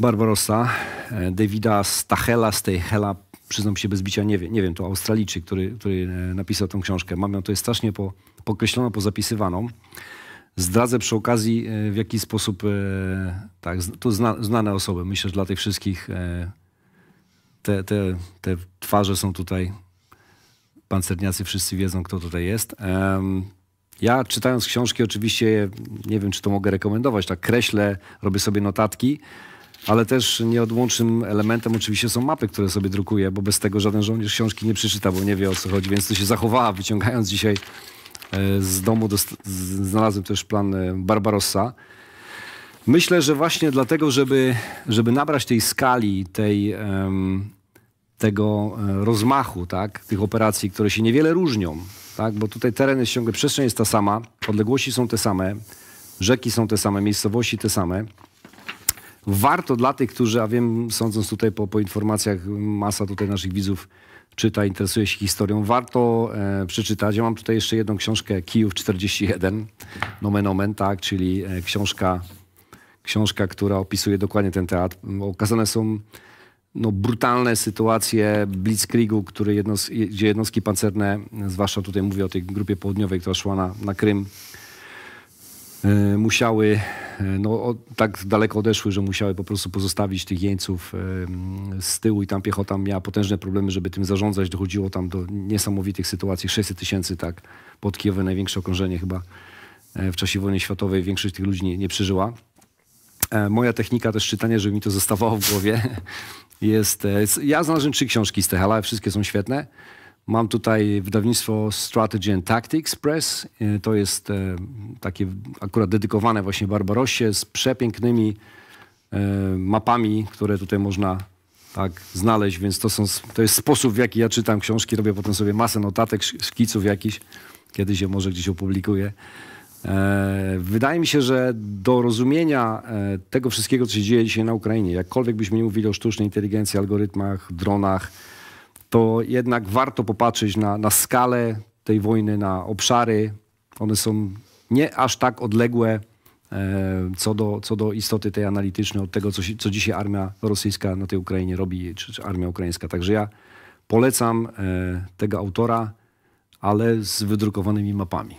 Barbarossa, e, Davida Stachela, Hela, przyznam się bez bicia, nie wiem, nie wiem to Australijczyk, który, który e, napisał tą książkę. Mam ją jest strasznie po, pokreśloną, pozapisywaną. Zdradzę przy okazji, e, w jaki sposób, tak, to zna, znane osoby, myślę, że dla tych wszystkich te, te, te twarze są tutaj, pancerniacy wszyscy wiedzą, kto tutaj jest. Ja czytając książki oczywiście, nie wiem, czy to mogę rekomendować, tak kreślę, robię sobie notatki, ale też nieodłącznym elementem oczywiście są mapy, które sobie drukuję, bo bez tego żaden żołnierz książki nie przeczyta, bo nie wie o co chodzi, więc to się zachowała, wyciągając dzisiaj e, z domu, do, znalazłem też plan e, Barbarossa. Myślę, że właśnie dlatego, żeby, żeby nabrać tej skali, tej, tego e, rozmachu, tak, tych operacji, które się niewiele różnią, tak, bo tutaj teren jest ciągle, przestrzeń jest ta sama, odległości są te same, rzeki są te same, miejscowości te same, warto dla tych, którzy, a wiem, sądząc tutaj po, po informacjach, masa tutaj naszych widzów czyta, interesuje się historią, warto e, przeczytać. Ja mam tutaj jeszcze jedną książkę, Kijów 41, nomen omen, tak, czyli e, książka, książka, która opisuje dokładnie ten teatr. Okazane są no, brutalne sytuacje Blitzkriegu, który jednost gdzie jednostki pancerne, zwłaszcza tutaj mówię o tej grupie południowej, która szła na, na Krym, Y, musiały, y, no tak daleko odeszły, że musiały po prostu pozostawić tych jeńców y, z tyłu i tam piechota miała potężne problemy, żeby tym zarządzać. Dochodziło tam do niesamowitych sytuacji. 600 tysięcy, tak, pod Kijowem największe okrążenie chyba w czasie wojny światowej. Większość tych ludzi nie, nie przeżyła. E, moja technika też czytania, żeby mi to zostawało w głowie, [laughs] jest... E, ja znalazłem trzy książki z tych, ale wszystkie są świetne. Mam tutaj wydawnictwo Strategy and Tactics Press. Y, to jest e, takie akurat dedykowane właśnie Barbarosie z przepięknymi e, mapami, które tutaj można tak znaleźć, więc to, są, to jest sposób, w jaki ja czytam książki. Robię potem sobie masę notatek, szkiców jakichś. Kiedyś je może gdzieś opublikuję. E, wydaje mi się, że do rozumienia tego wszystkiego, co się dzieje dzisiaj na Ukrainie, jakkolwiek byśmy nie mówili o sztucznej inteligencji, algorytmach, dronach, to jednak warto popatrzeć na, na skalę tej wojny, na obszary. One są nie aż tak odległe e, co do, co do istoty tej analitycznej, od tego, co, co dzisiaj armia rosyjska na tej Ukrainie robi, czy, czy armia ukraińska. Także ja polecam e, tego autora, ale z wydrukowanymi mapami.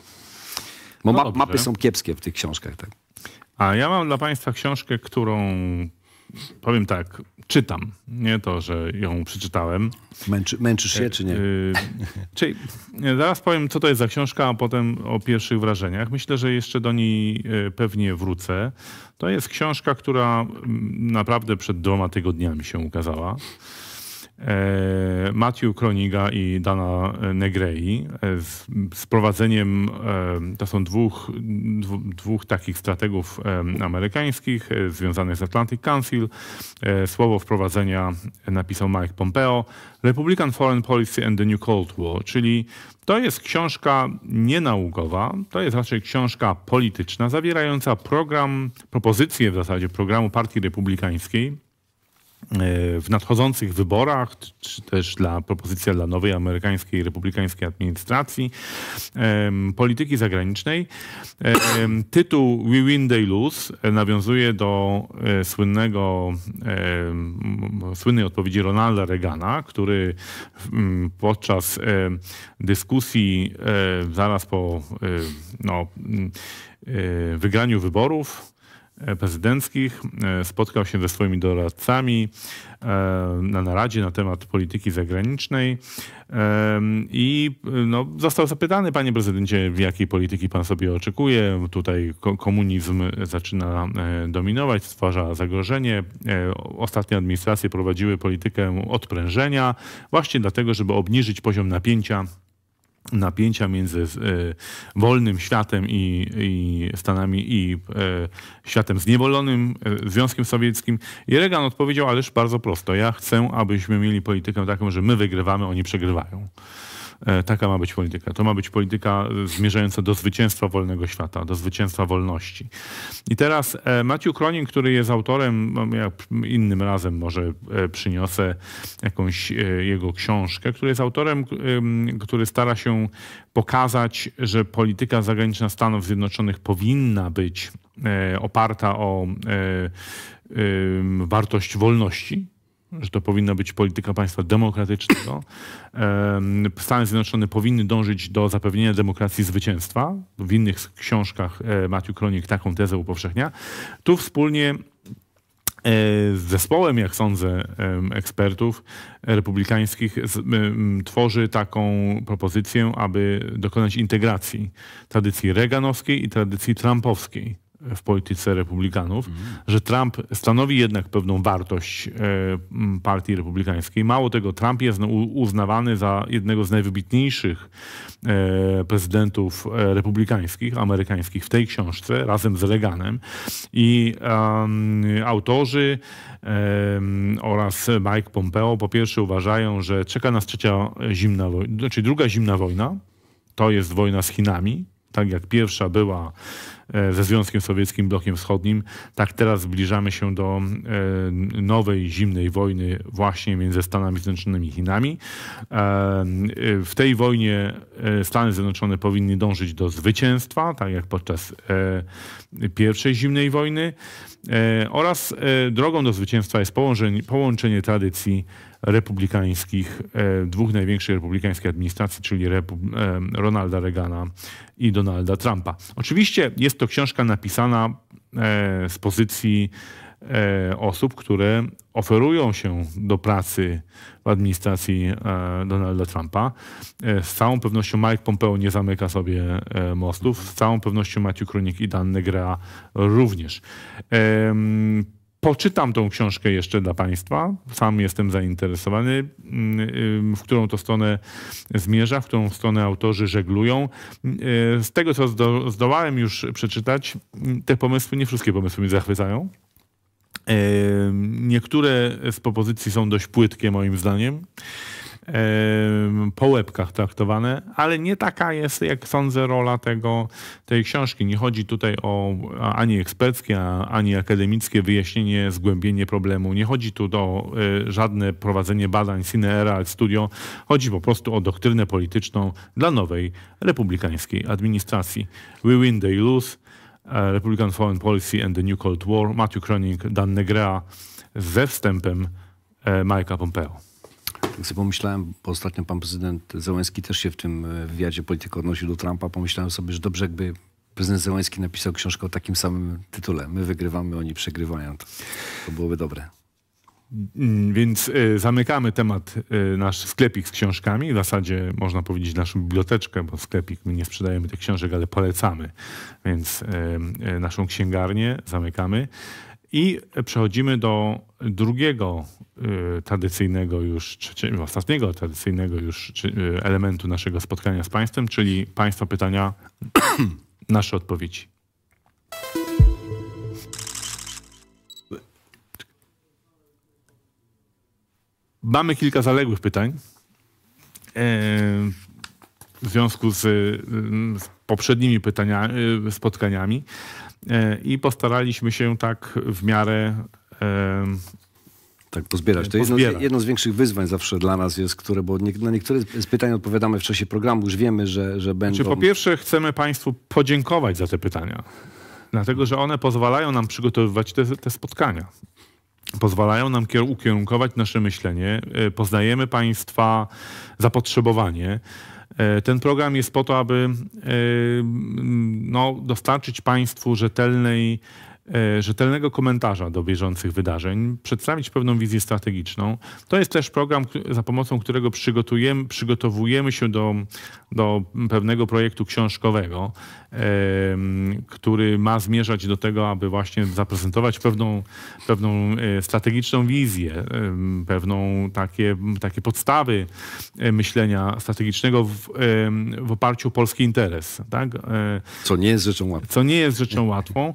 Bo no ma, mapy są kiepskie w tych książkach. Tak? A ja mam dla Państwa książkę, którą powiem tak, czytam. Nie to, że ją przeczytałem. Męczy, męczysz się, czy nie? Yy, czyli zaraz powiem, co to jest za książka, a potem o pierwszych wrażeniach. Myślę, że jeszcze do niej e, pewnie wrócę. To jest książka, która naprawdę przed dwoma tygodniami się ukazała. E, Matthew Kroniga i Dana e, Negrei. E, z, z prowadzeniem, to są dwóch, dwóch takich strategów amerykańskich związanych z Atlantic Council. Słowo wprowadzenia napisał Mike Pompeo. Republican Foreign Policy and the New Cold War, czyli to jest książka nienaukowa, to jest raczej książka polityczna, zawierająca program, propozycję w zasadzie programu Partii Republikańskiej E, w nadchodzących wyborach, czy też dla propozycja dla nowej amerykańskiej republikańskiej administracji polityki zagranicznej. Tytuł We Win, They Lose e, nawiązuje do e, słynnego, słynnej odpowiedzi Ronalda Reagana, który mm, podczas dyskusji zaraz po no, mm, wygraniu wyborów E, prezydenckich. E, spotkał się ze swoimi doradcami e, na naradzie na temat polityki zagranicznej i no, został zapytany, panie prezydencie, w jakiej polityki pan sobie oczekuje. Tutaj komunizm zaczyna dominować, stwarza zagrożenie. Ostatnie administracje prowadziły politykę odprężenia właśnie dlatego, żeby obniżyć poziom napięcia napięcia między e, wolnym światem i, i, Stanami i e, światem zniewolonym, e, Związkiem Sowieckim. I Reagan odpowiedział, ależ bardzo prosto. Ja chcę, abyśmy mieli politykę taką, że my wygrywamy, oni przegrywają. E, taka ma być polityka. To ma być polityka e, zmierzająca do zwycięstwa wolnego świata, do zwycięstwa wolności. I teraz e, Maciu Kronin, który jest autorem, no, ja innym razem może przyniosę jakąś jego książkę, który jest autorem, który stara się pokazać, że polityka zagraniczna Stanów Zjednoczonych powinna być oparta o wartość wolności, że to powinna być polityka państwa demokratycznego. Stany Zjednoczone powinny dążyć do zapewnienia demokracji zwycięstwa. W innych książkach e, Matthew Kronik taką tezę upowszechnia. Tu wspólnie e, z zespołem, jak sądzę, ekspertów republikańskich tworzy taką propozycję, aby dokonać integracji tradycji reganowskiej i tradycji trumpowskiej w polityce republikanów, mm. że Trump stanowi jednak pewną wartość e, partii republikańskiej. Mało tego, Trump jest uznawany za jednego z najwybitniejszych e, prezydentów e, republikańskich, amerykańskich w tej książce, razem z Reaganem. I um, autorzy oraz Mike Pompeo po pierwsze uważają, że czeka nas trzecia zimna wojna, znaczy druga zimna wojna, to jest wojna z Chinami, tak jak pierwsza była E, ze Związkiem Sowieckim, blokiem wschodnim, tak teraz zbliżamy się do e, nowej zimnej wojny właśnie między Stanami Zjednoczonymi i Chinami. E, w tej wojnie Stany Zjednoczone powinny dążyć do zwycięstwa, tak jak podczas pierwszej zimnej wojny oraz drogą do zwycięstwa jest połączenie, połączenie tradycji republikańskich, e, dwóch największych republikańskich administracji, czyli Repu e, Ronalda Reagana i Donalda Trumpa. Oczywiście jest to książka napisana e, z pozycji osób, które oferują się do pracy w administracji Donalda Trumpa. Z całą pewnością Mike Pompeo nie zamyka sobie mostów, z całą pewnością Maciu Kronik i Dan Negra również. Poczytam tą książkę jeszcze dla Państwa. Sam jestem zainteresowany, mm, w którą to stronę zmierza, w którą stronę autorzy żeglują. Y, z tego, co zdołałem już przeczytać, mm, te pomysły, nie wszystkie pomysły mi zachwycają. Niektóre z propozycji są dość płytkie, moim zdaniem po łebkach traktowane, ale nie taka jest, jak sądzę, rola tego, tej książki. Nie chodzi tutaj o ani eksperckie, ani akademickie wyjaśnienie, zgłębienie problemu. Nie chodzi tu o e, żadne prowadzenie badań Cineera, Studio. Chodzi po prostu o doktrynę polityczną dla nowej republikańskiej administracji. We win, they lose. E, Republican Foreign Policy and the New Cold War. Matthew Croning, Dan Negrea ze wstępem e, Mike'a Pompeo. Tak sobie pomyślałem, bo ostatnio pan prezydent Zełenski też się w tym e, wywiadzie polityko odnosił do Trumpa. Pomyślałem sobie, że dobrze jakby prezydent Zełenski napisał książkę o takim samym tytule. My wygrywamy, oni przegrywają. To, to byłoby dobre. Mm, więc y, zamykamy temat y, nasz sklepik z książkami. W zasadzie można powiedzieć naszą biblioteczkę, bo sklepik my nie sprzedajemy tych książek, ale polecamy. Więc y, naszą księgarnię zamykamy. I przechodzimy do drugiego y, tradycyjnego już, czy, ostatniego tradycyjnego już elementu naszego spotkania z Państwem, czyli Państwa pytania, [coughs] nasze odpowiedzi. Mamy kilka zaległych pytań. Y, w związku z, y, z poprzednimi spotkaniami. E, i postaraliśmy się tak w miarę e, tak, pozbierać. To jedno, jedno, z większych wyzwań zawsze dla nas jest, które, bo nie, na niektóre z pytań odpowiadamy w czasie programu, już wiemy, że, że będą. Znaczy, po pierwsze, chcemy Państwu podziękować za te pytania, dlatego że one pozwalają nam przygotowywać te, te spotkania. Pozwalają nam ukierunkować nasze myślenie, e, poznajemy Państwa zapotrzebowanie. E, ten program jest po to, aby e, no, dostarczyć państwu rzetelnej E, rzetelnego komentarza do bieżących wydarzeń, przedstawić pewną wizję strategiczną. To jest też program, za pomocą którego przygotujemy, przygotowujemy się do, do pewnego projektu książkowego, który ma zmierzać do tego, aby właśnie zaprezentować pewną, pewną e, strategiczną wizję, pewną takie, takie podstawy e, myślenia strategicznego w, w oparciu o polski interes. Tak? Co nie jest rzeczą łatwą. Co nie jest rzeczą łatwą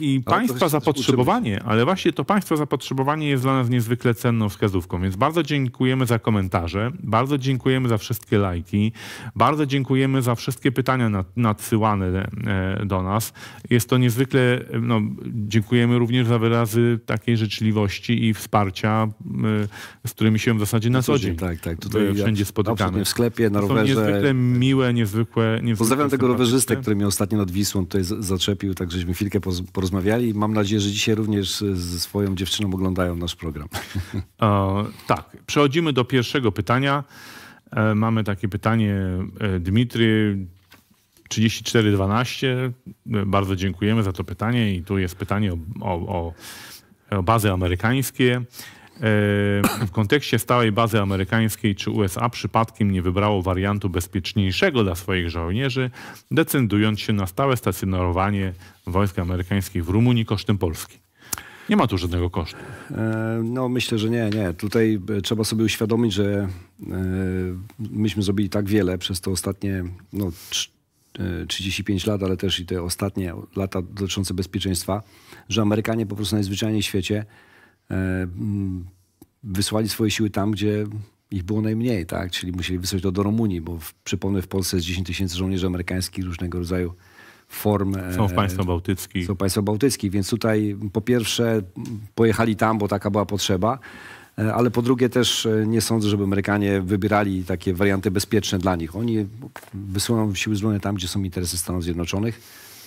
i państwa zapotrzebowanie, ale właśnie to państwa zapotrzebowanie jest dla nas niezwykle cenną wskazówką, więc bardzo dziękujemy za komentarze, bardzo dziękujemy za wszystkie lajki, bardzo dziękujemy za wszystkie pytania nadsyłane e, do nas. Jest to niezwykle, no, dziękujemy również za wyrazy takiej życzliwości i wsparcia, e, z którymi się w zasadzie na co dzień, tak, tak. Tutaj e, wszędzie spotykamy. W sklepie, na rowerze. Są niezwykle miłe, niezwykłe. niezwykłe Pozdrawiam tego rowerzystę, który mnie ostatnio nad Wisłą tutaj zaczepił, tak żeśmy chwilkę porozmawiali rozmawiali. Mam nadzieję, że dzisiaj również ze swoją dziewczyną oglądają nasz program. [laughs] tak, przechodzimy do pierwszego pytania. E, mamy takie pytanie e, Dmitry 3412. E, bardzo dziękujemy za to pytanie i tu jest pytanie o, o, o bazy amerykańskie. E, w kontekście stałej bazy amerykańskiej, czy USA przypadkiem nie wybrało wariantu bezpieczniejszego dla swoich żołnierzy, decydując się na stałe stacjonowanie wojsk amerykańskich w Rumunii kosztem Polski. Nie ma tu żadnego kosztu. E, no myślę, że nie, nie. Tutaj e, trzeba sobie uświadomić, że e, myśmy zrobili tak wiele przez te ostatnie no, 35 lat, ale też i te ostatnie lata dotyczące bezpieczeństwa, że Amerykanie po prostu najzwyczajniej w świecie wysłali swoje siły tam, gdzie ich było najmniej, tak? Czyli musieli wysłać to do Rumunii, bo w, przypomnę, w Polsce jest 10 tysięcy żołnierzy amerykańskich różnego rodzaju form. E, są w państwach bałtyckich. Są państwa bałtyckich, więc tutaj po pierwsze pojechali tam, bo taka była potrzeba, e, ale po drugie też e, nie sądzę, żeby Amerykanie wybierali takie warianty bezpieczne dla nich. Oni wysyłają siły zbrojne tam, gdzie są interesy Stanów Zjednoczonych.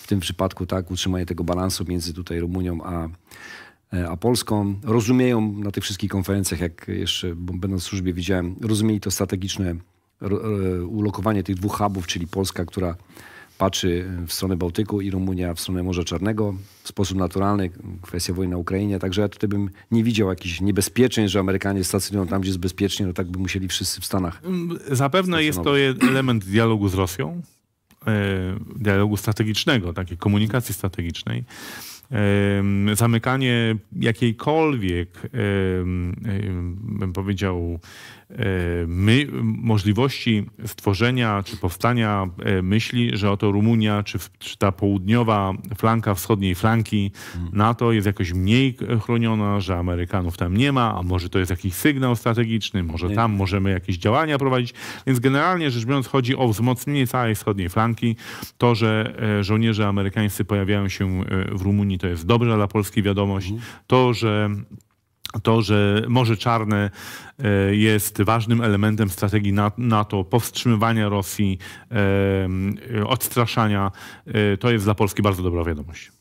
W tym przypadku tak, utrzymanie tego balansu między tutaj Rumunią a a Polską. Rozumieją na tych wszystkich konferencjach, jak jeszcze będąc w służbie widziałem, rozumieli to strategiczne ulokowanie tych dwóch hubów, czyli Polska, która patrzy w stronę Bałtyku i Rumunia w stronę Morza Czarnego w sposób naturalny, kwestia wojny na Ukrainie. Także ja tutaj bym nie widział jakichś niebezpieczeństw, że Amerykanie stacjonują tam, gdzie jest bezpiecznie, no tak by musieli wszyscy w Stanach. Mm, zapewne jest to element dialogu z Rosją, e, dialogu strategicznego, takiej komunikacji strategicznej. Zamykanie jakiejkolwiek, bym powiedział, E, my, możliwości stworzenia czy powstania e, myśli, że oto Rumunia czy, czy ta południowa flanka wschodniej flanki hmm. NATO jest jakoś mniej chroniona, że Amerykanów tam nie ma, a może to jest jakiś sygnał strategiczny, może nie. tam możemy jakieś działania prowadzić. Więc generalnie rzecz biorąc chodzi o wzmocnienie całej wschodniej flanki. To, że e, żołnierze amerykańscy pojawiają się w Rumunii to jest dobra dla Polski wiadomość. Mhm. To, że to, że Morze Czarne e, jest ważnym elementem strategii NATO, powstrzymywania Rosji, e, odstraszania, e, to jest dla Polski bardzo dobra wiadomość.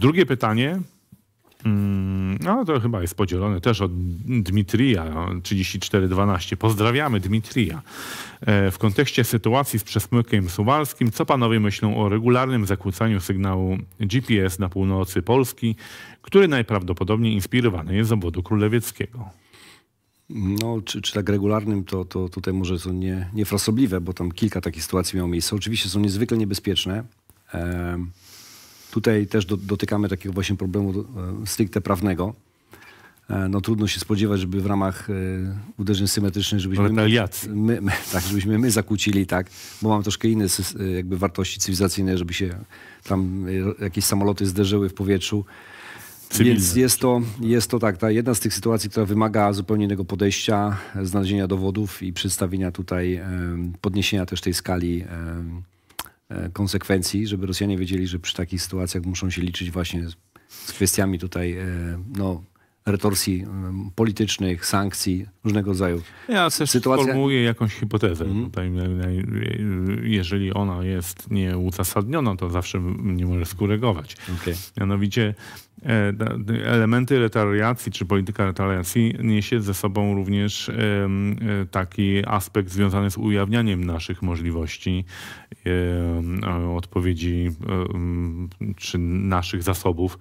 Drugie pytanie. Mm, no to chyba jest podzielone też od Dmitrija 3412. Pozdrawiamy Dmitrija. W kontekście sytuacji z przesmykiem suwalskim, co panowie myślą o regularnym zakłócaniu sygnału GPS na północy Polski który najprawdopodobniej inspirowany jest z obwodu królewieckiego. No, czy, czy tak regularnym, to, to tutaj może są nie, niefrasobliwe, bo tam kilka takich sytuacji miało miejsce. Oczywiście są niezwykle niebezpieczne. E, tutaj też do, dotykamy takiego właśnie problemu e, stricte prawnego. E, no, trudno się spodziewać, żeby w ramach e, uderzeń symetrycznych, żebyśmy my, my, my, [laughs] tak, żebyśmy my zakłócili, tak, bo mam troszkę inne e, jakby wartości cywilizacyjne, żeby się tam e, jakieś samoloty zderzyły w powietrzu Cywilne. Więc jest to, jest to tak, ta jedna z tych sytuacji, która wymaga zupełnie innego podejścia, znalezienia dowodów i przedstawienia tutaj, podniesienia też tej skali e, konsekwencji, żeby Rosjanie wiedzieli, że przy takich sytuacjach muszą się liczyć właśnie z kwestiami tutaj e, no, retorsji politycznych, sankcji, różnego rodzaju. Ja też Sytuacja... formułuję jakąś hipotezę. Mm. Tutaj, e, jeżeli ona jest nieuzasadniona, to zawsze mnie może skorygować. Okay. Mianowicie E, elementy retaliacji czy polityka retaliacji niesie ze sobą również e, taki aspekt związany z ujawnianiem naszych możliwości e, odpowiedzi czy naszych zasobów.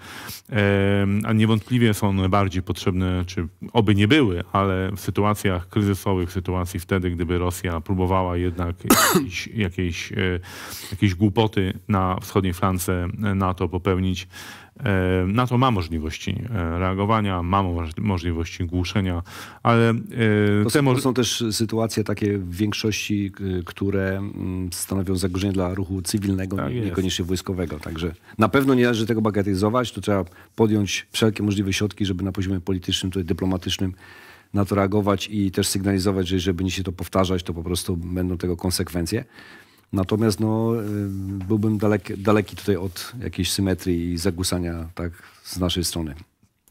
A niewątpliwie są one bardziej potrzebne, czy oby nie były, ale w sytuacjach kryzysowych, w sytuacji wtedy, gdyby Rosja próbowała jednak jakieś, [coughs] jakiejś, jakiejś głupoty na wschodniej flance NATO popełnić, E, NATO ma możliwości e, reagowania, ma możliwości głuszenia, ale e, te mo są też sytuacje takie w większości, które mm, stanowią zagrożenie dla ruchu cywilnego, tak niekoniecznie wojskowego. Także na pewno nie należy tego bagatelizować, to trzeba podjąć wszelkie możliwe środki, żeby na poziomie politycznym, tutaj dyplomatycznym na to reagować i też sygnalizować, że jeżeli będzie się to powtarzać, to po prostu będą tego konsekwencje. Natomiast no, y, byłbym dalek, daleki tutaj od jakiejś symetrii i zagłusania tak, z naszej strony.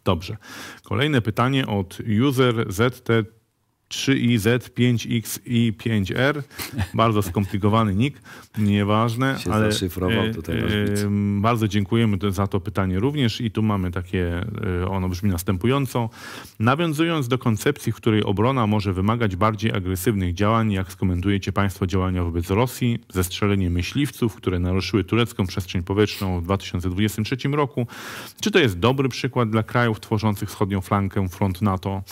Dobrze. Kolejne pytanie od user ZT 3IZ, 5X i 5R. Er. Bardzo skomplikowany nick, nieważne. Się ale zaszyfrował e, tutaj. E, bardzo dziękujemy za to pytanie również i tu mamy takie, e, ono brzmi następująco. Nawiązując do koncepcji, w której obrona może wymagać bardziej agresywnych działań, jak skomentujecie Państwo działania wobec Rosji, zestrzelenie myśliwców, które naruszyły turecką przestrzeń powietrzną w 2023 roku, czy to jest dobry przykład dla krajów tworzących wschodnią flankę front NATO?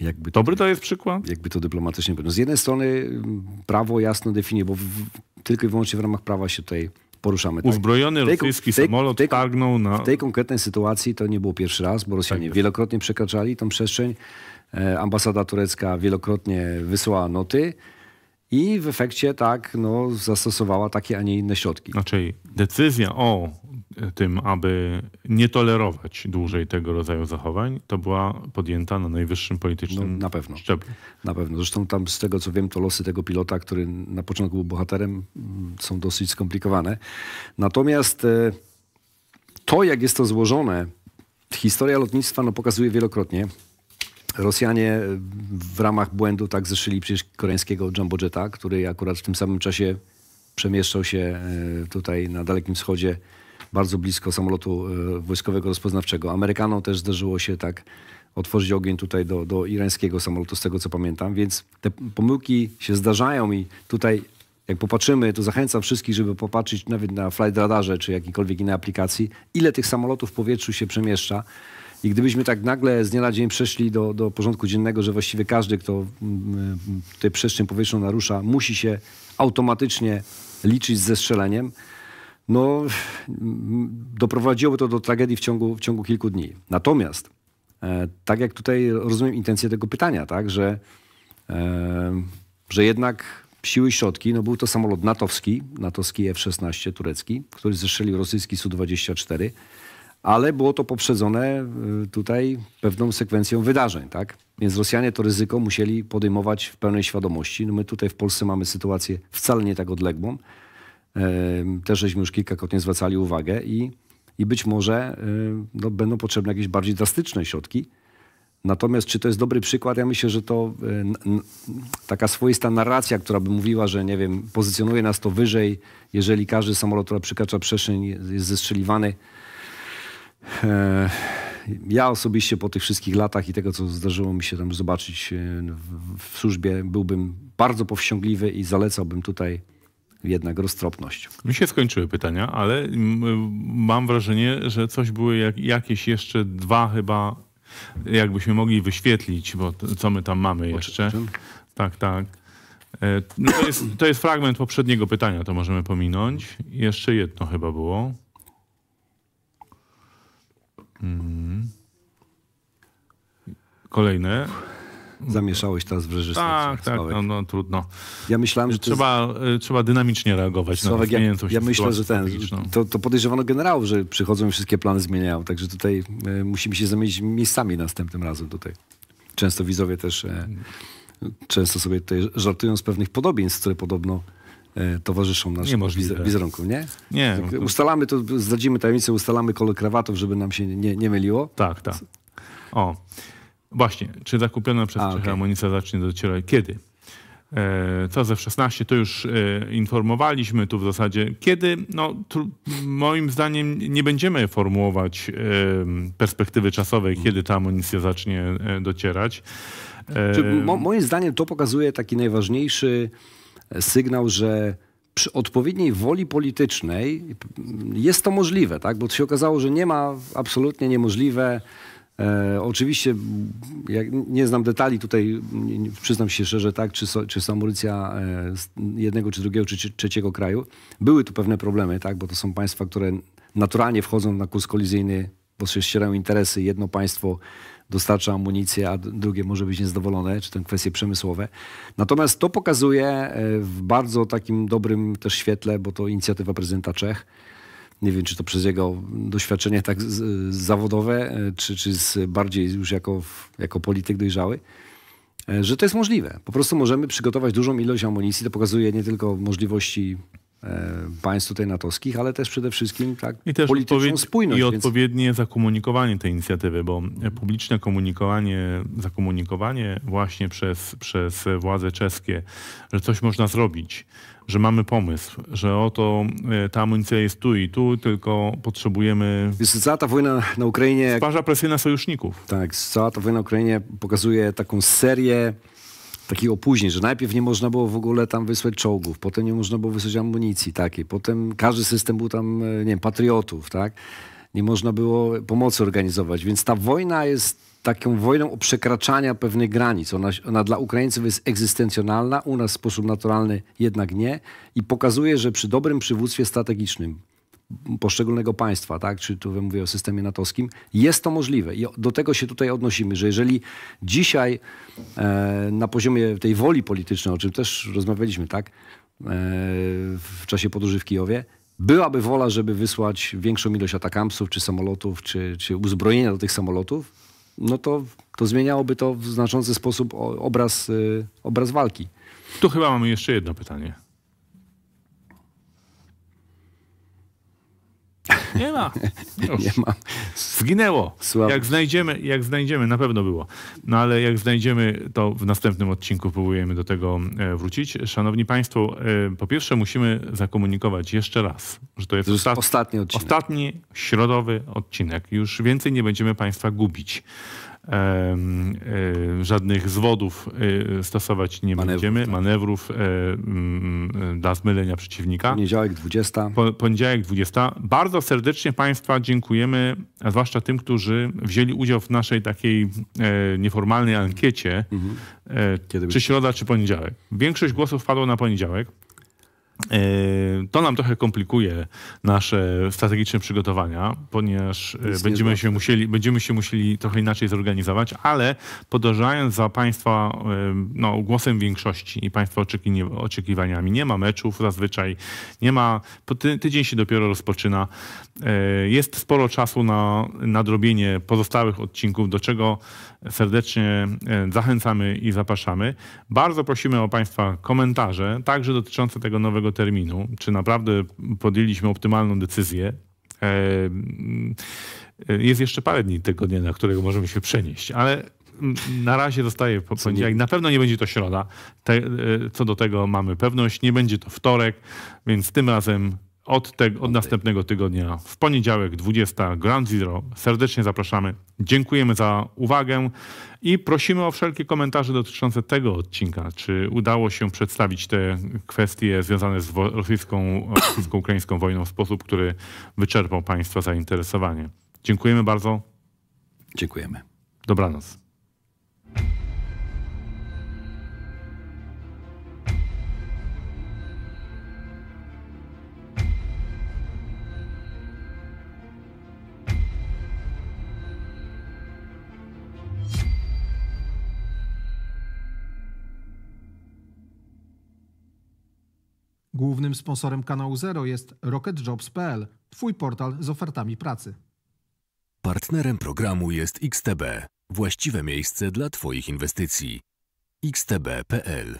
Jakby Dobry to, jest przykład? Jakby to dyplomatycznie powiedzieć. z jednej strony mm, prawo jasno definiuje, bo w, w, tylko i wyłącznie w ramach prawa się tutaj poruszamy. Tak? Uzbrojony rosyjski tej, samolot tej, targnął na... W tej konkretnej sytuacji to nie było pierwszy raz, bo Rosjanie tak wielokrotnie przekraczali tą przestrzeń. E, ambasada turecka wielokrotnie wysłała noty. I w efekcie tak no, zastosowała takie, a nie inne środki. Znaczy decyzja o tym, aby nie tolerować dłużej tego rodzaju zachowań, to była podjęta na najwyższym politycznym no, na pewno. szczeblu. Na pewno. Zresztą tam z tego, co wiem, to losy tego pilota, który na początku był bohaterem, mm, są dosyć skomplikowane. Natomiast e, to, jak jest to złożone, historia lotnictwa no, pokazuje wielokrotnie, Rosjanie e, w ramach błędu tak zeszyli przecież koreańskiego jumbo który akurat w tym samym czasie przemieszczał się e, tutaj na Dalekim Wschodzie bardzo blisko samolotu e, wojskowego rozpoznawczego. Amerykanom też zdarzyło się tak otworzyć ogień tutaj do, do irańskiego samolotu, z tego co pamiętam. Więc te pomyłki się zdarzają i tutaj jak popatrzymy, to zachęcam wszystkich, żeby popatrzeć nawet na flight radarze czy jakiejkolwiek innej aplikacji, ile tych samolotów w powietrzu się przemieszcza. I gdybyśmy tak nagle z dnia na dzień przeszli do, do porządku dziennego, że właściwie każdy, kto mm, mm, tę przestrzeń powietrzną narusza, musi się automatycznie liczyć ze strzeleniem, no, mm, doprowadziłoby to do tragedii w ciągu, w ciągu kilku dni. Natomiast, e, tak jak tutaj rozumiem intencję tego pytania, tak, że, e, że jednak siły środki, no był to samolot natowski, natowski F-16 turecki, który zestrzelił rosyjski Su-24, ale było to poprzedzone e, tutaj pewną sekwencją wydarzeń, tak? Więc Rosjanie to ryzyko musieli podejmować w pełnej świadomości. No my tutaj w Polsce mamy sytuację wcale nie tak odległą, też żeśmy już kilkakrotnie zwracali uwagę i, i być może no, będą potrzebne jakieś bardziej drastyczne środki. Natomiast czy to jest dobry przykład? Ja myślę, że to taka swoista narracja, która by mówiła, że nie wiem, pozycjonuje nas to wyżej, jeżeli każdy samolot, który przekracza przestrzeń, jest zestrzeliwany. Ja osobiście po tych wszystkich latach i tego, co zdarzyło mi się tam zobaczyć w służbie, byłbym bardzo powściągliwy i zalecałbym tutaj jednak roztropność. Mi się skończyły pytania, ale mam wrażenie, że coś były jak, jakieś jeszcze dwa chyba, jakbyśmy mogli wyświetlić, bo to, co my tam mamy jeszcze. Tak, tak. E, no to, jest, to jest fragment poprzedniego pytania, to możemy pominąć. Jeszcze jedno chyba było. Mhm. Kolejne zamieszałeś teraz w reżyserstwo. Tak, tak, no, no, trudno. Ja myślałem, że trzeba, jest... Y, trzeba dynamicznie reagować Sławek, na ja, ja myślę, że ten, to, to podejrzewano generałów, że przychodzą i wszystkie plany zmieniają, także tutaj e, musimy się zamienić miejscami następnym razem tutaj. Często widzowie też e, często sobie tutaj żartują z pewnych podobieństw, które podobno towarzyszą naszym wizerunkom, nie? Nie. No tak, ustalamy to, zdradzimy tajemnicę, ustalamy kolor krawatów, żeby nam się nie, nie myliło. Tak, tak. O. Właśnie, czy zakupiona przez A, Czechy okay. amunicja zacznie docierać kiedy? E, co CZ-16 to już e, informowaliśmy tu w zasadzie. Kiedy? No, moim zdaniem nie będziemy formułować e, perspektywy czasowej, mm. kiedy ta amunicja zacznie docierać. Czy, mo moim zdaniem to pokazuje taki najważniejszy sygnał, że przy odpowiedniej woli politycznej jest to możliwe, tak? bo się okazało, że nie ma absolutnie niemożliwe E, oczywiście nie znam detali tutaj, przyznam się szczerze, tak, czy, so, czy Samorycja e, jednego, czy drugiego, czy, trzeciego kraju. Były tu pewne problemy, tak, bo to są państwa, które naturalnie wchodzą na kurs kolizyjny, bo się ścierają interesy. Jedno państwo dostarcza amunicję, a drugie może być niezadowolone, czy ten kwestie przemysłowe. Natomiast to pokazuje e, w bardzo takim dobrym też świetle, bo to inicjatywa prezydenta Czech, nie wiem, czy to przez jego doświadczenie tak zawodowe, e, czy, czy z bardziej już jako, jako polityk dojrzały, e, że to jest możliwe. Po prostu możemy przygotować dużą ilość amunicji. To pokazuje nie tylko możliwości e, państw tutaj natowskich, ale też przede wszystkim tak, I też polityczną spójność. I więc... odpowiednie zakomunikowanie tej inicjatywy, bo publiczne komunikowanie, zakomunikowanie właśnie przez, przez władze czeskie, że coś można zrobić, że mamy pomysł, że oto e, ta amunicja jest tu i tu, tylko potrzebujemy... Wiesz, cała ta wojna na Ukrainie... Stwarza presję na sojuszników. Tak, cała ta wojna na Ukrainie pokazuje taką serię takich opóźnień, że najpierw nie można było w ogóle tam wysłać czołgów, potem nie można było wysłać amunicji takiej, potem każdy system był tam, e, nie wiem, patriotów, tak? Nie można było pomocy organizować, więc ta wojna jest taką wojną o przekraczania pewnych granic. Ona, ona, dla Ukraińców jest egzystencjonalna, u nas w sposób naturalny jednak nie i pokazuje, że przy dobrym przywództwie strategicznym poszczególnego państwa, tak, czy tu mówię o systemie natowskim, jest to możliwe i do tego się tutaj odnosimy, że jeżeli dzisiaj e, na poziomie tej woli politycznej, o czym też rozmawialiśmy, tak, e, w czasie podróży w Kijowie, byłaby wola, żeby wysłać większą ilość atakamsów, czy samolotów, czy, czy uzbrojenia do tych samolotów, no to, to zmieniałoby to w znaczący sposób obraz, y, obraz walki. Tu chyba mamy jeszcze jedno pytanie. Nie ma. [laughs] nie ma. Zginęło. Jak znajdziemy, jak znajdziemy, na pewno było. No ale jak znajdziemy, to w następnym odcinku próbujemy do tego e, wrócić. Szanowni Państwo, e, po pierwsze musimy zakomunikować jeszcze raz, że to jest, to jest ostat... ostatni, odcinek. ostatni środowy odcinek. Już więcej nie będziemy Państwa gubić żadnych zwodów y, stosować nie manewrów, będziemy, tak. manewrów e, dla zmylenia przeciwnika. Poniedziałek 20. Po, poniedziałek 20. Bardzo serdecznie Państwa dziękujemy, a zwłaszcza tym, którzy wzięli udział w naszej takiej e, nieformalnej ankiecie, mhm. E, czy środa, czy poniedziałek. Większość głosów padło na poniedziałek. Yy, to nam trochę komplikuje nasze strategiczne przygotowania, ponieważ yy, będziemy się, musieli, będziemy się musieli trochę inaczej zorganizować, ale podążając za Państwa yy, no, głosem większości i Państwa oczekiwaniami, nie ma meczów zazwyczaj, nie ma, tydzień się dopiero rozpoczyna. Jest sporo czasu na nadrobienie pozostałych odcinków, do czego serdecznie e, zachęcamy i zapraszamy. Bardzo prosimy o Państwa komentarze, także dotyczące tego nowego terminu. Czy naprawdę podjęliśmy optymalną decyzję? E, e, jest jeszcze parę dni tygodnia, na którego możemy się przenieść, ale na razie zostaje poniedziałek. Na pewno nie będzie to środa. Te, co do tego mamy pewność. Nie będzie to wtorek, więc tym razem od, te, od następnego tygodnia w poniedziałek 20 Grand Zero. Serdecznie zapraszamy. Dziękujemy za uwagę i prosimy o wszelkie komentarze dotyczące tego odcinka. Czy udało się przedstawić te kwestie związane z rosyjską, rosyjsko-ukraińską wojną w sposób, który wyczerpał Państwa zainteresowanie? Dziękujemy bardzo. Dziękujemy. Dobranoc. Głównym sponsorem kanału Zero jest rocketjobs.pl, twój portal z ofertami pracy. Partnerem programu jest XTB, właściwe miejsce dla Twoich inwestycji. xtb.pl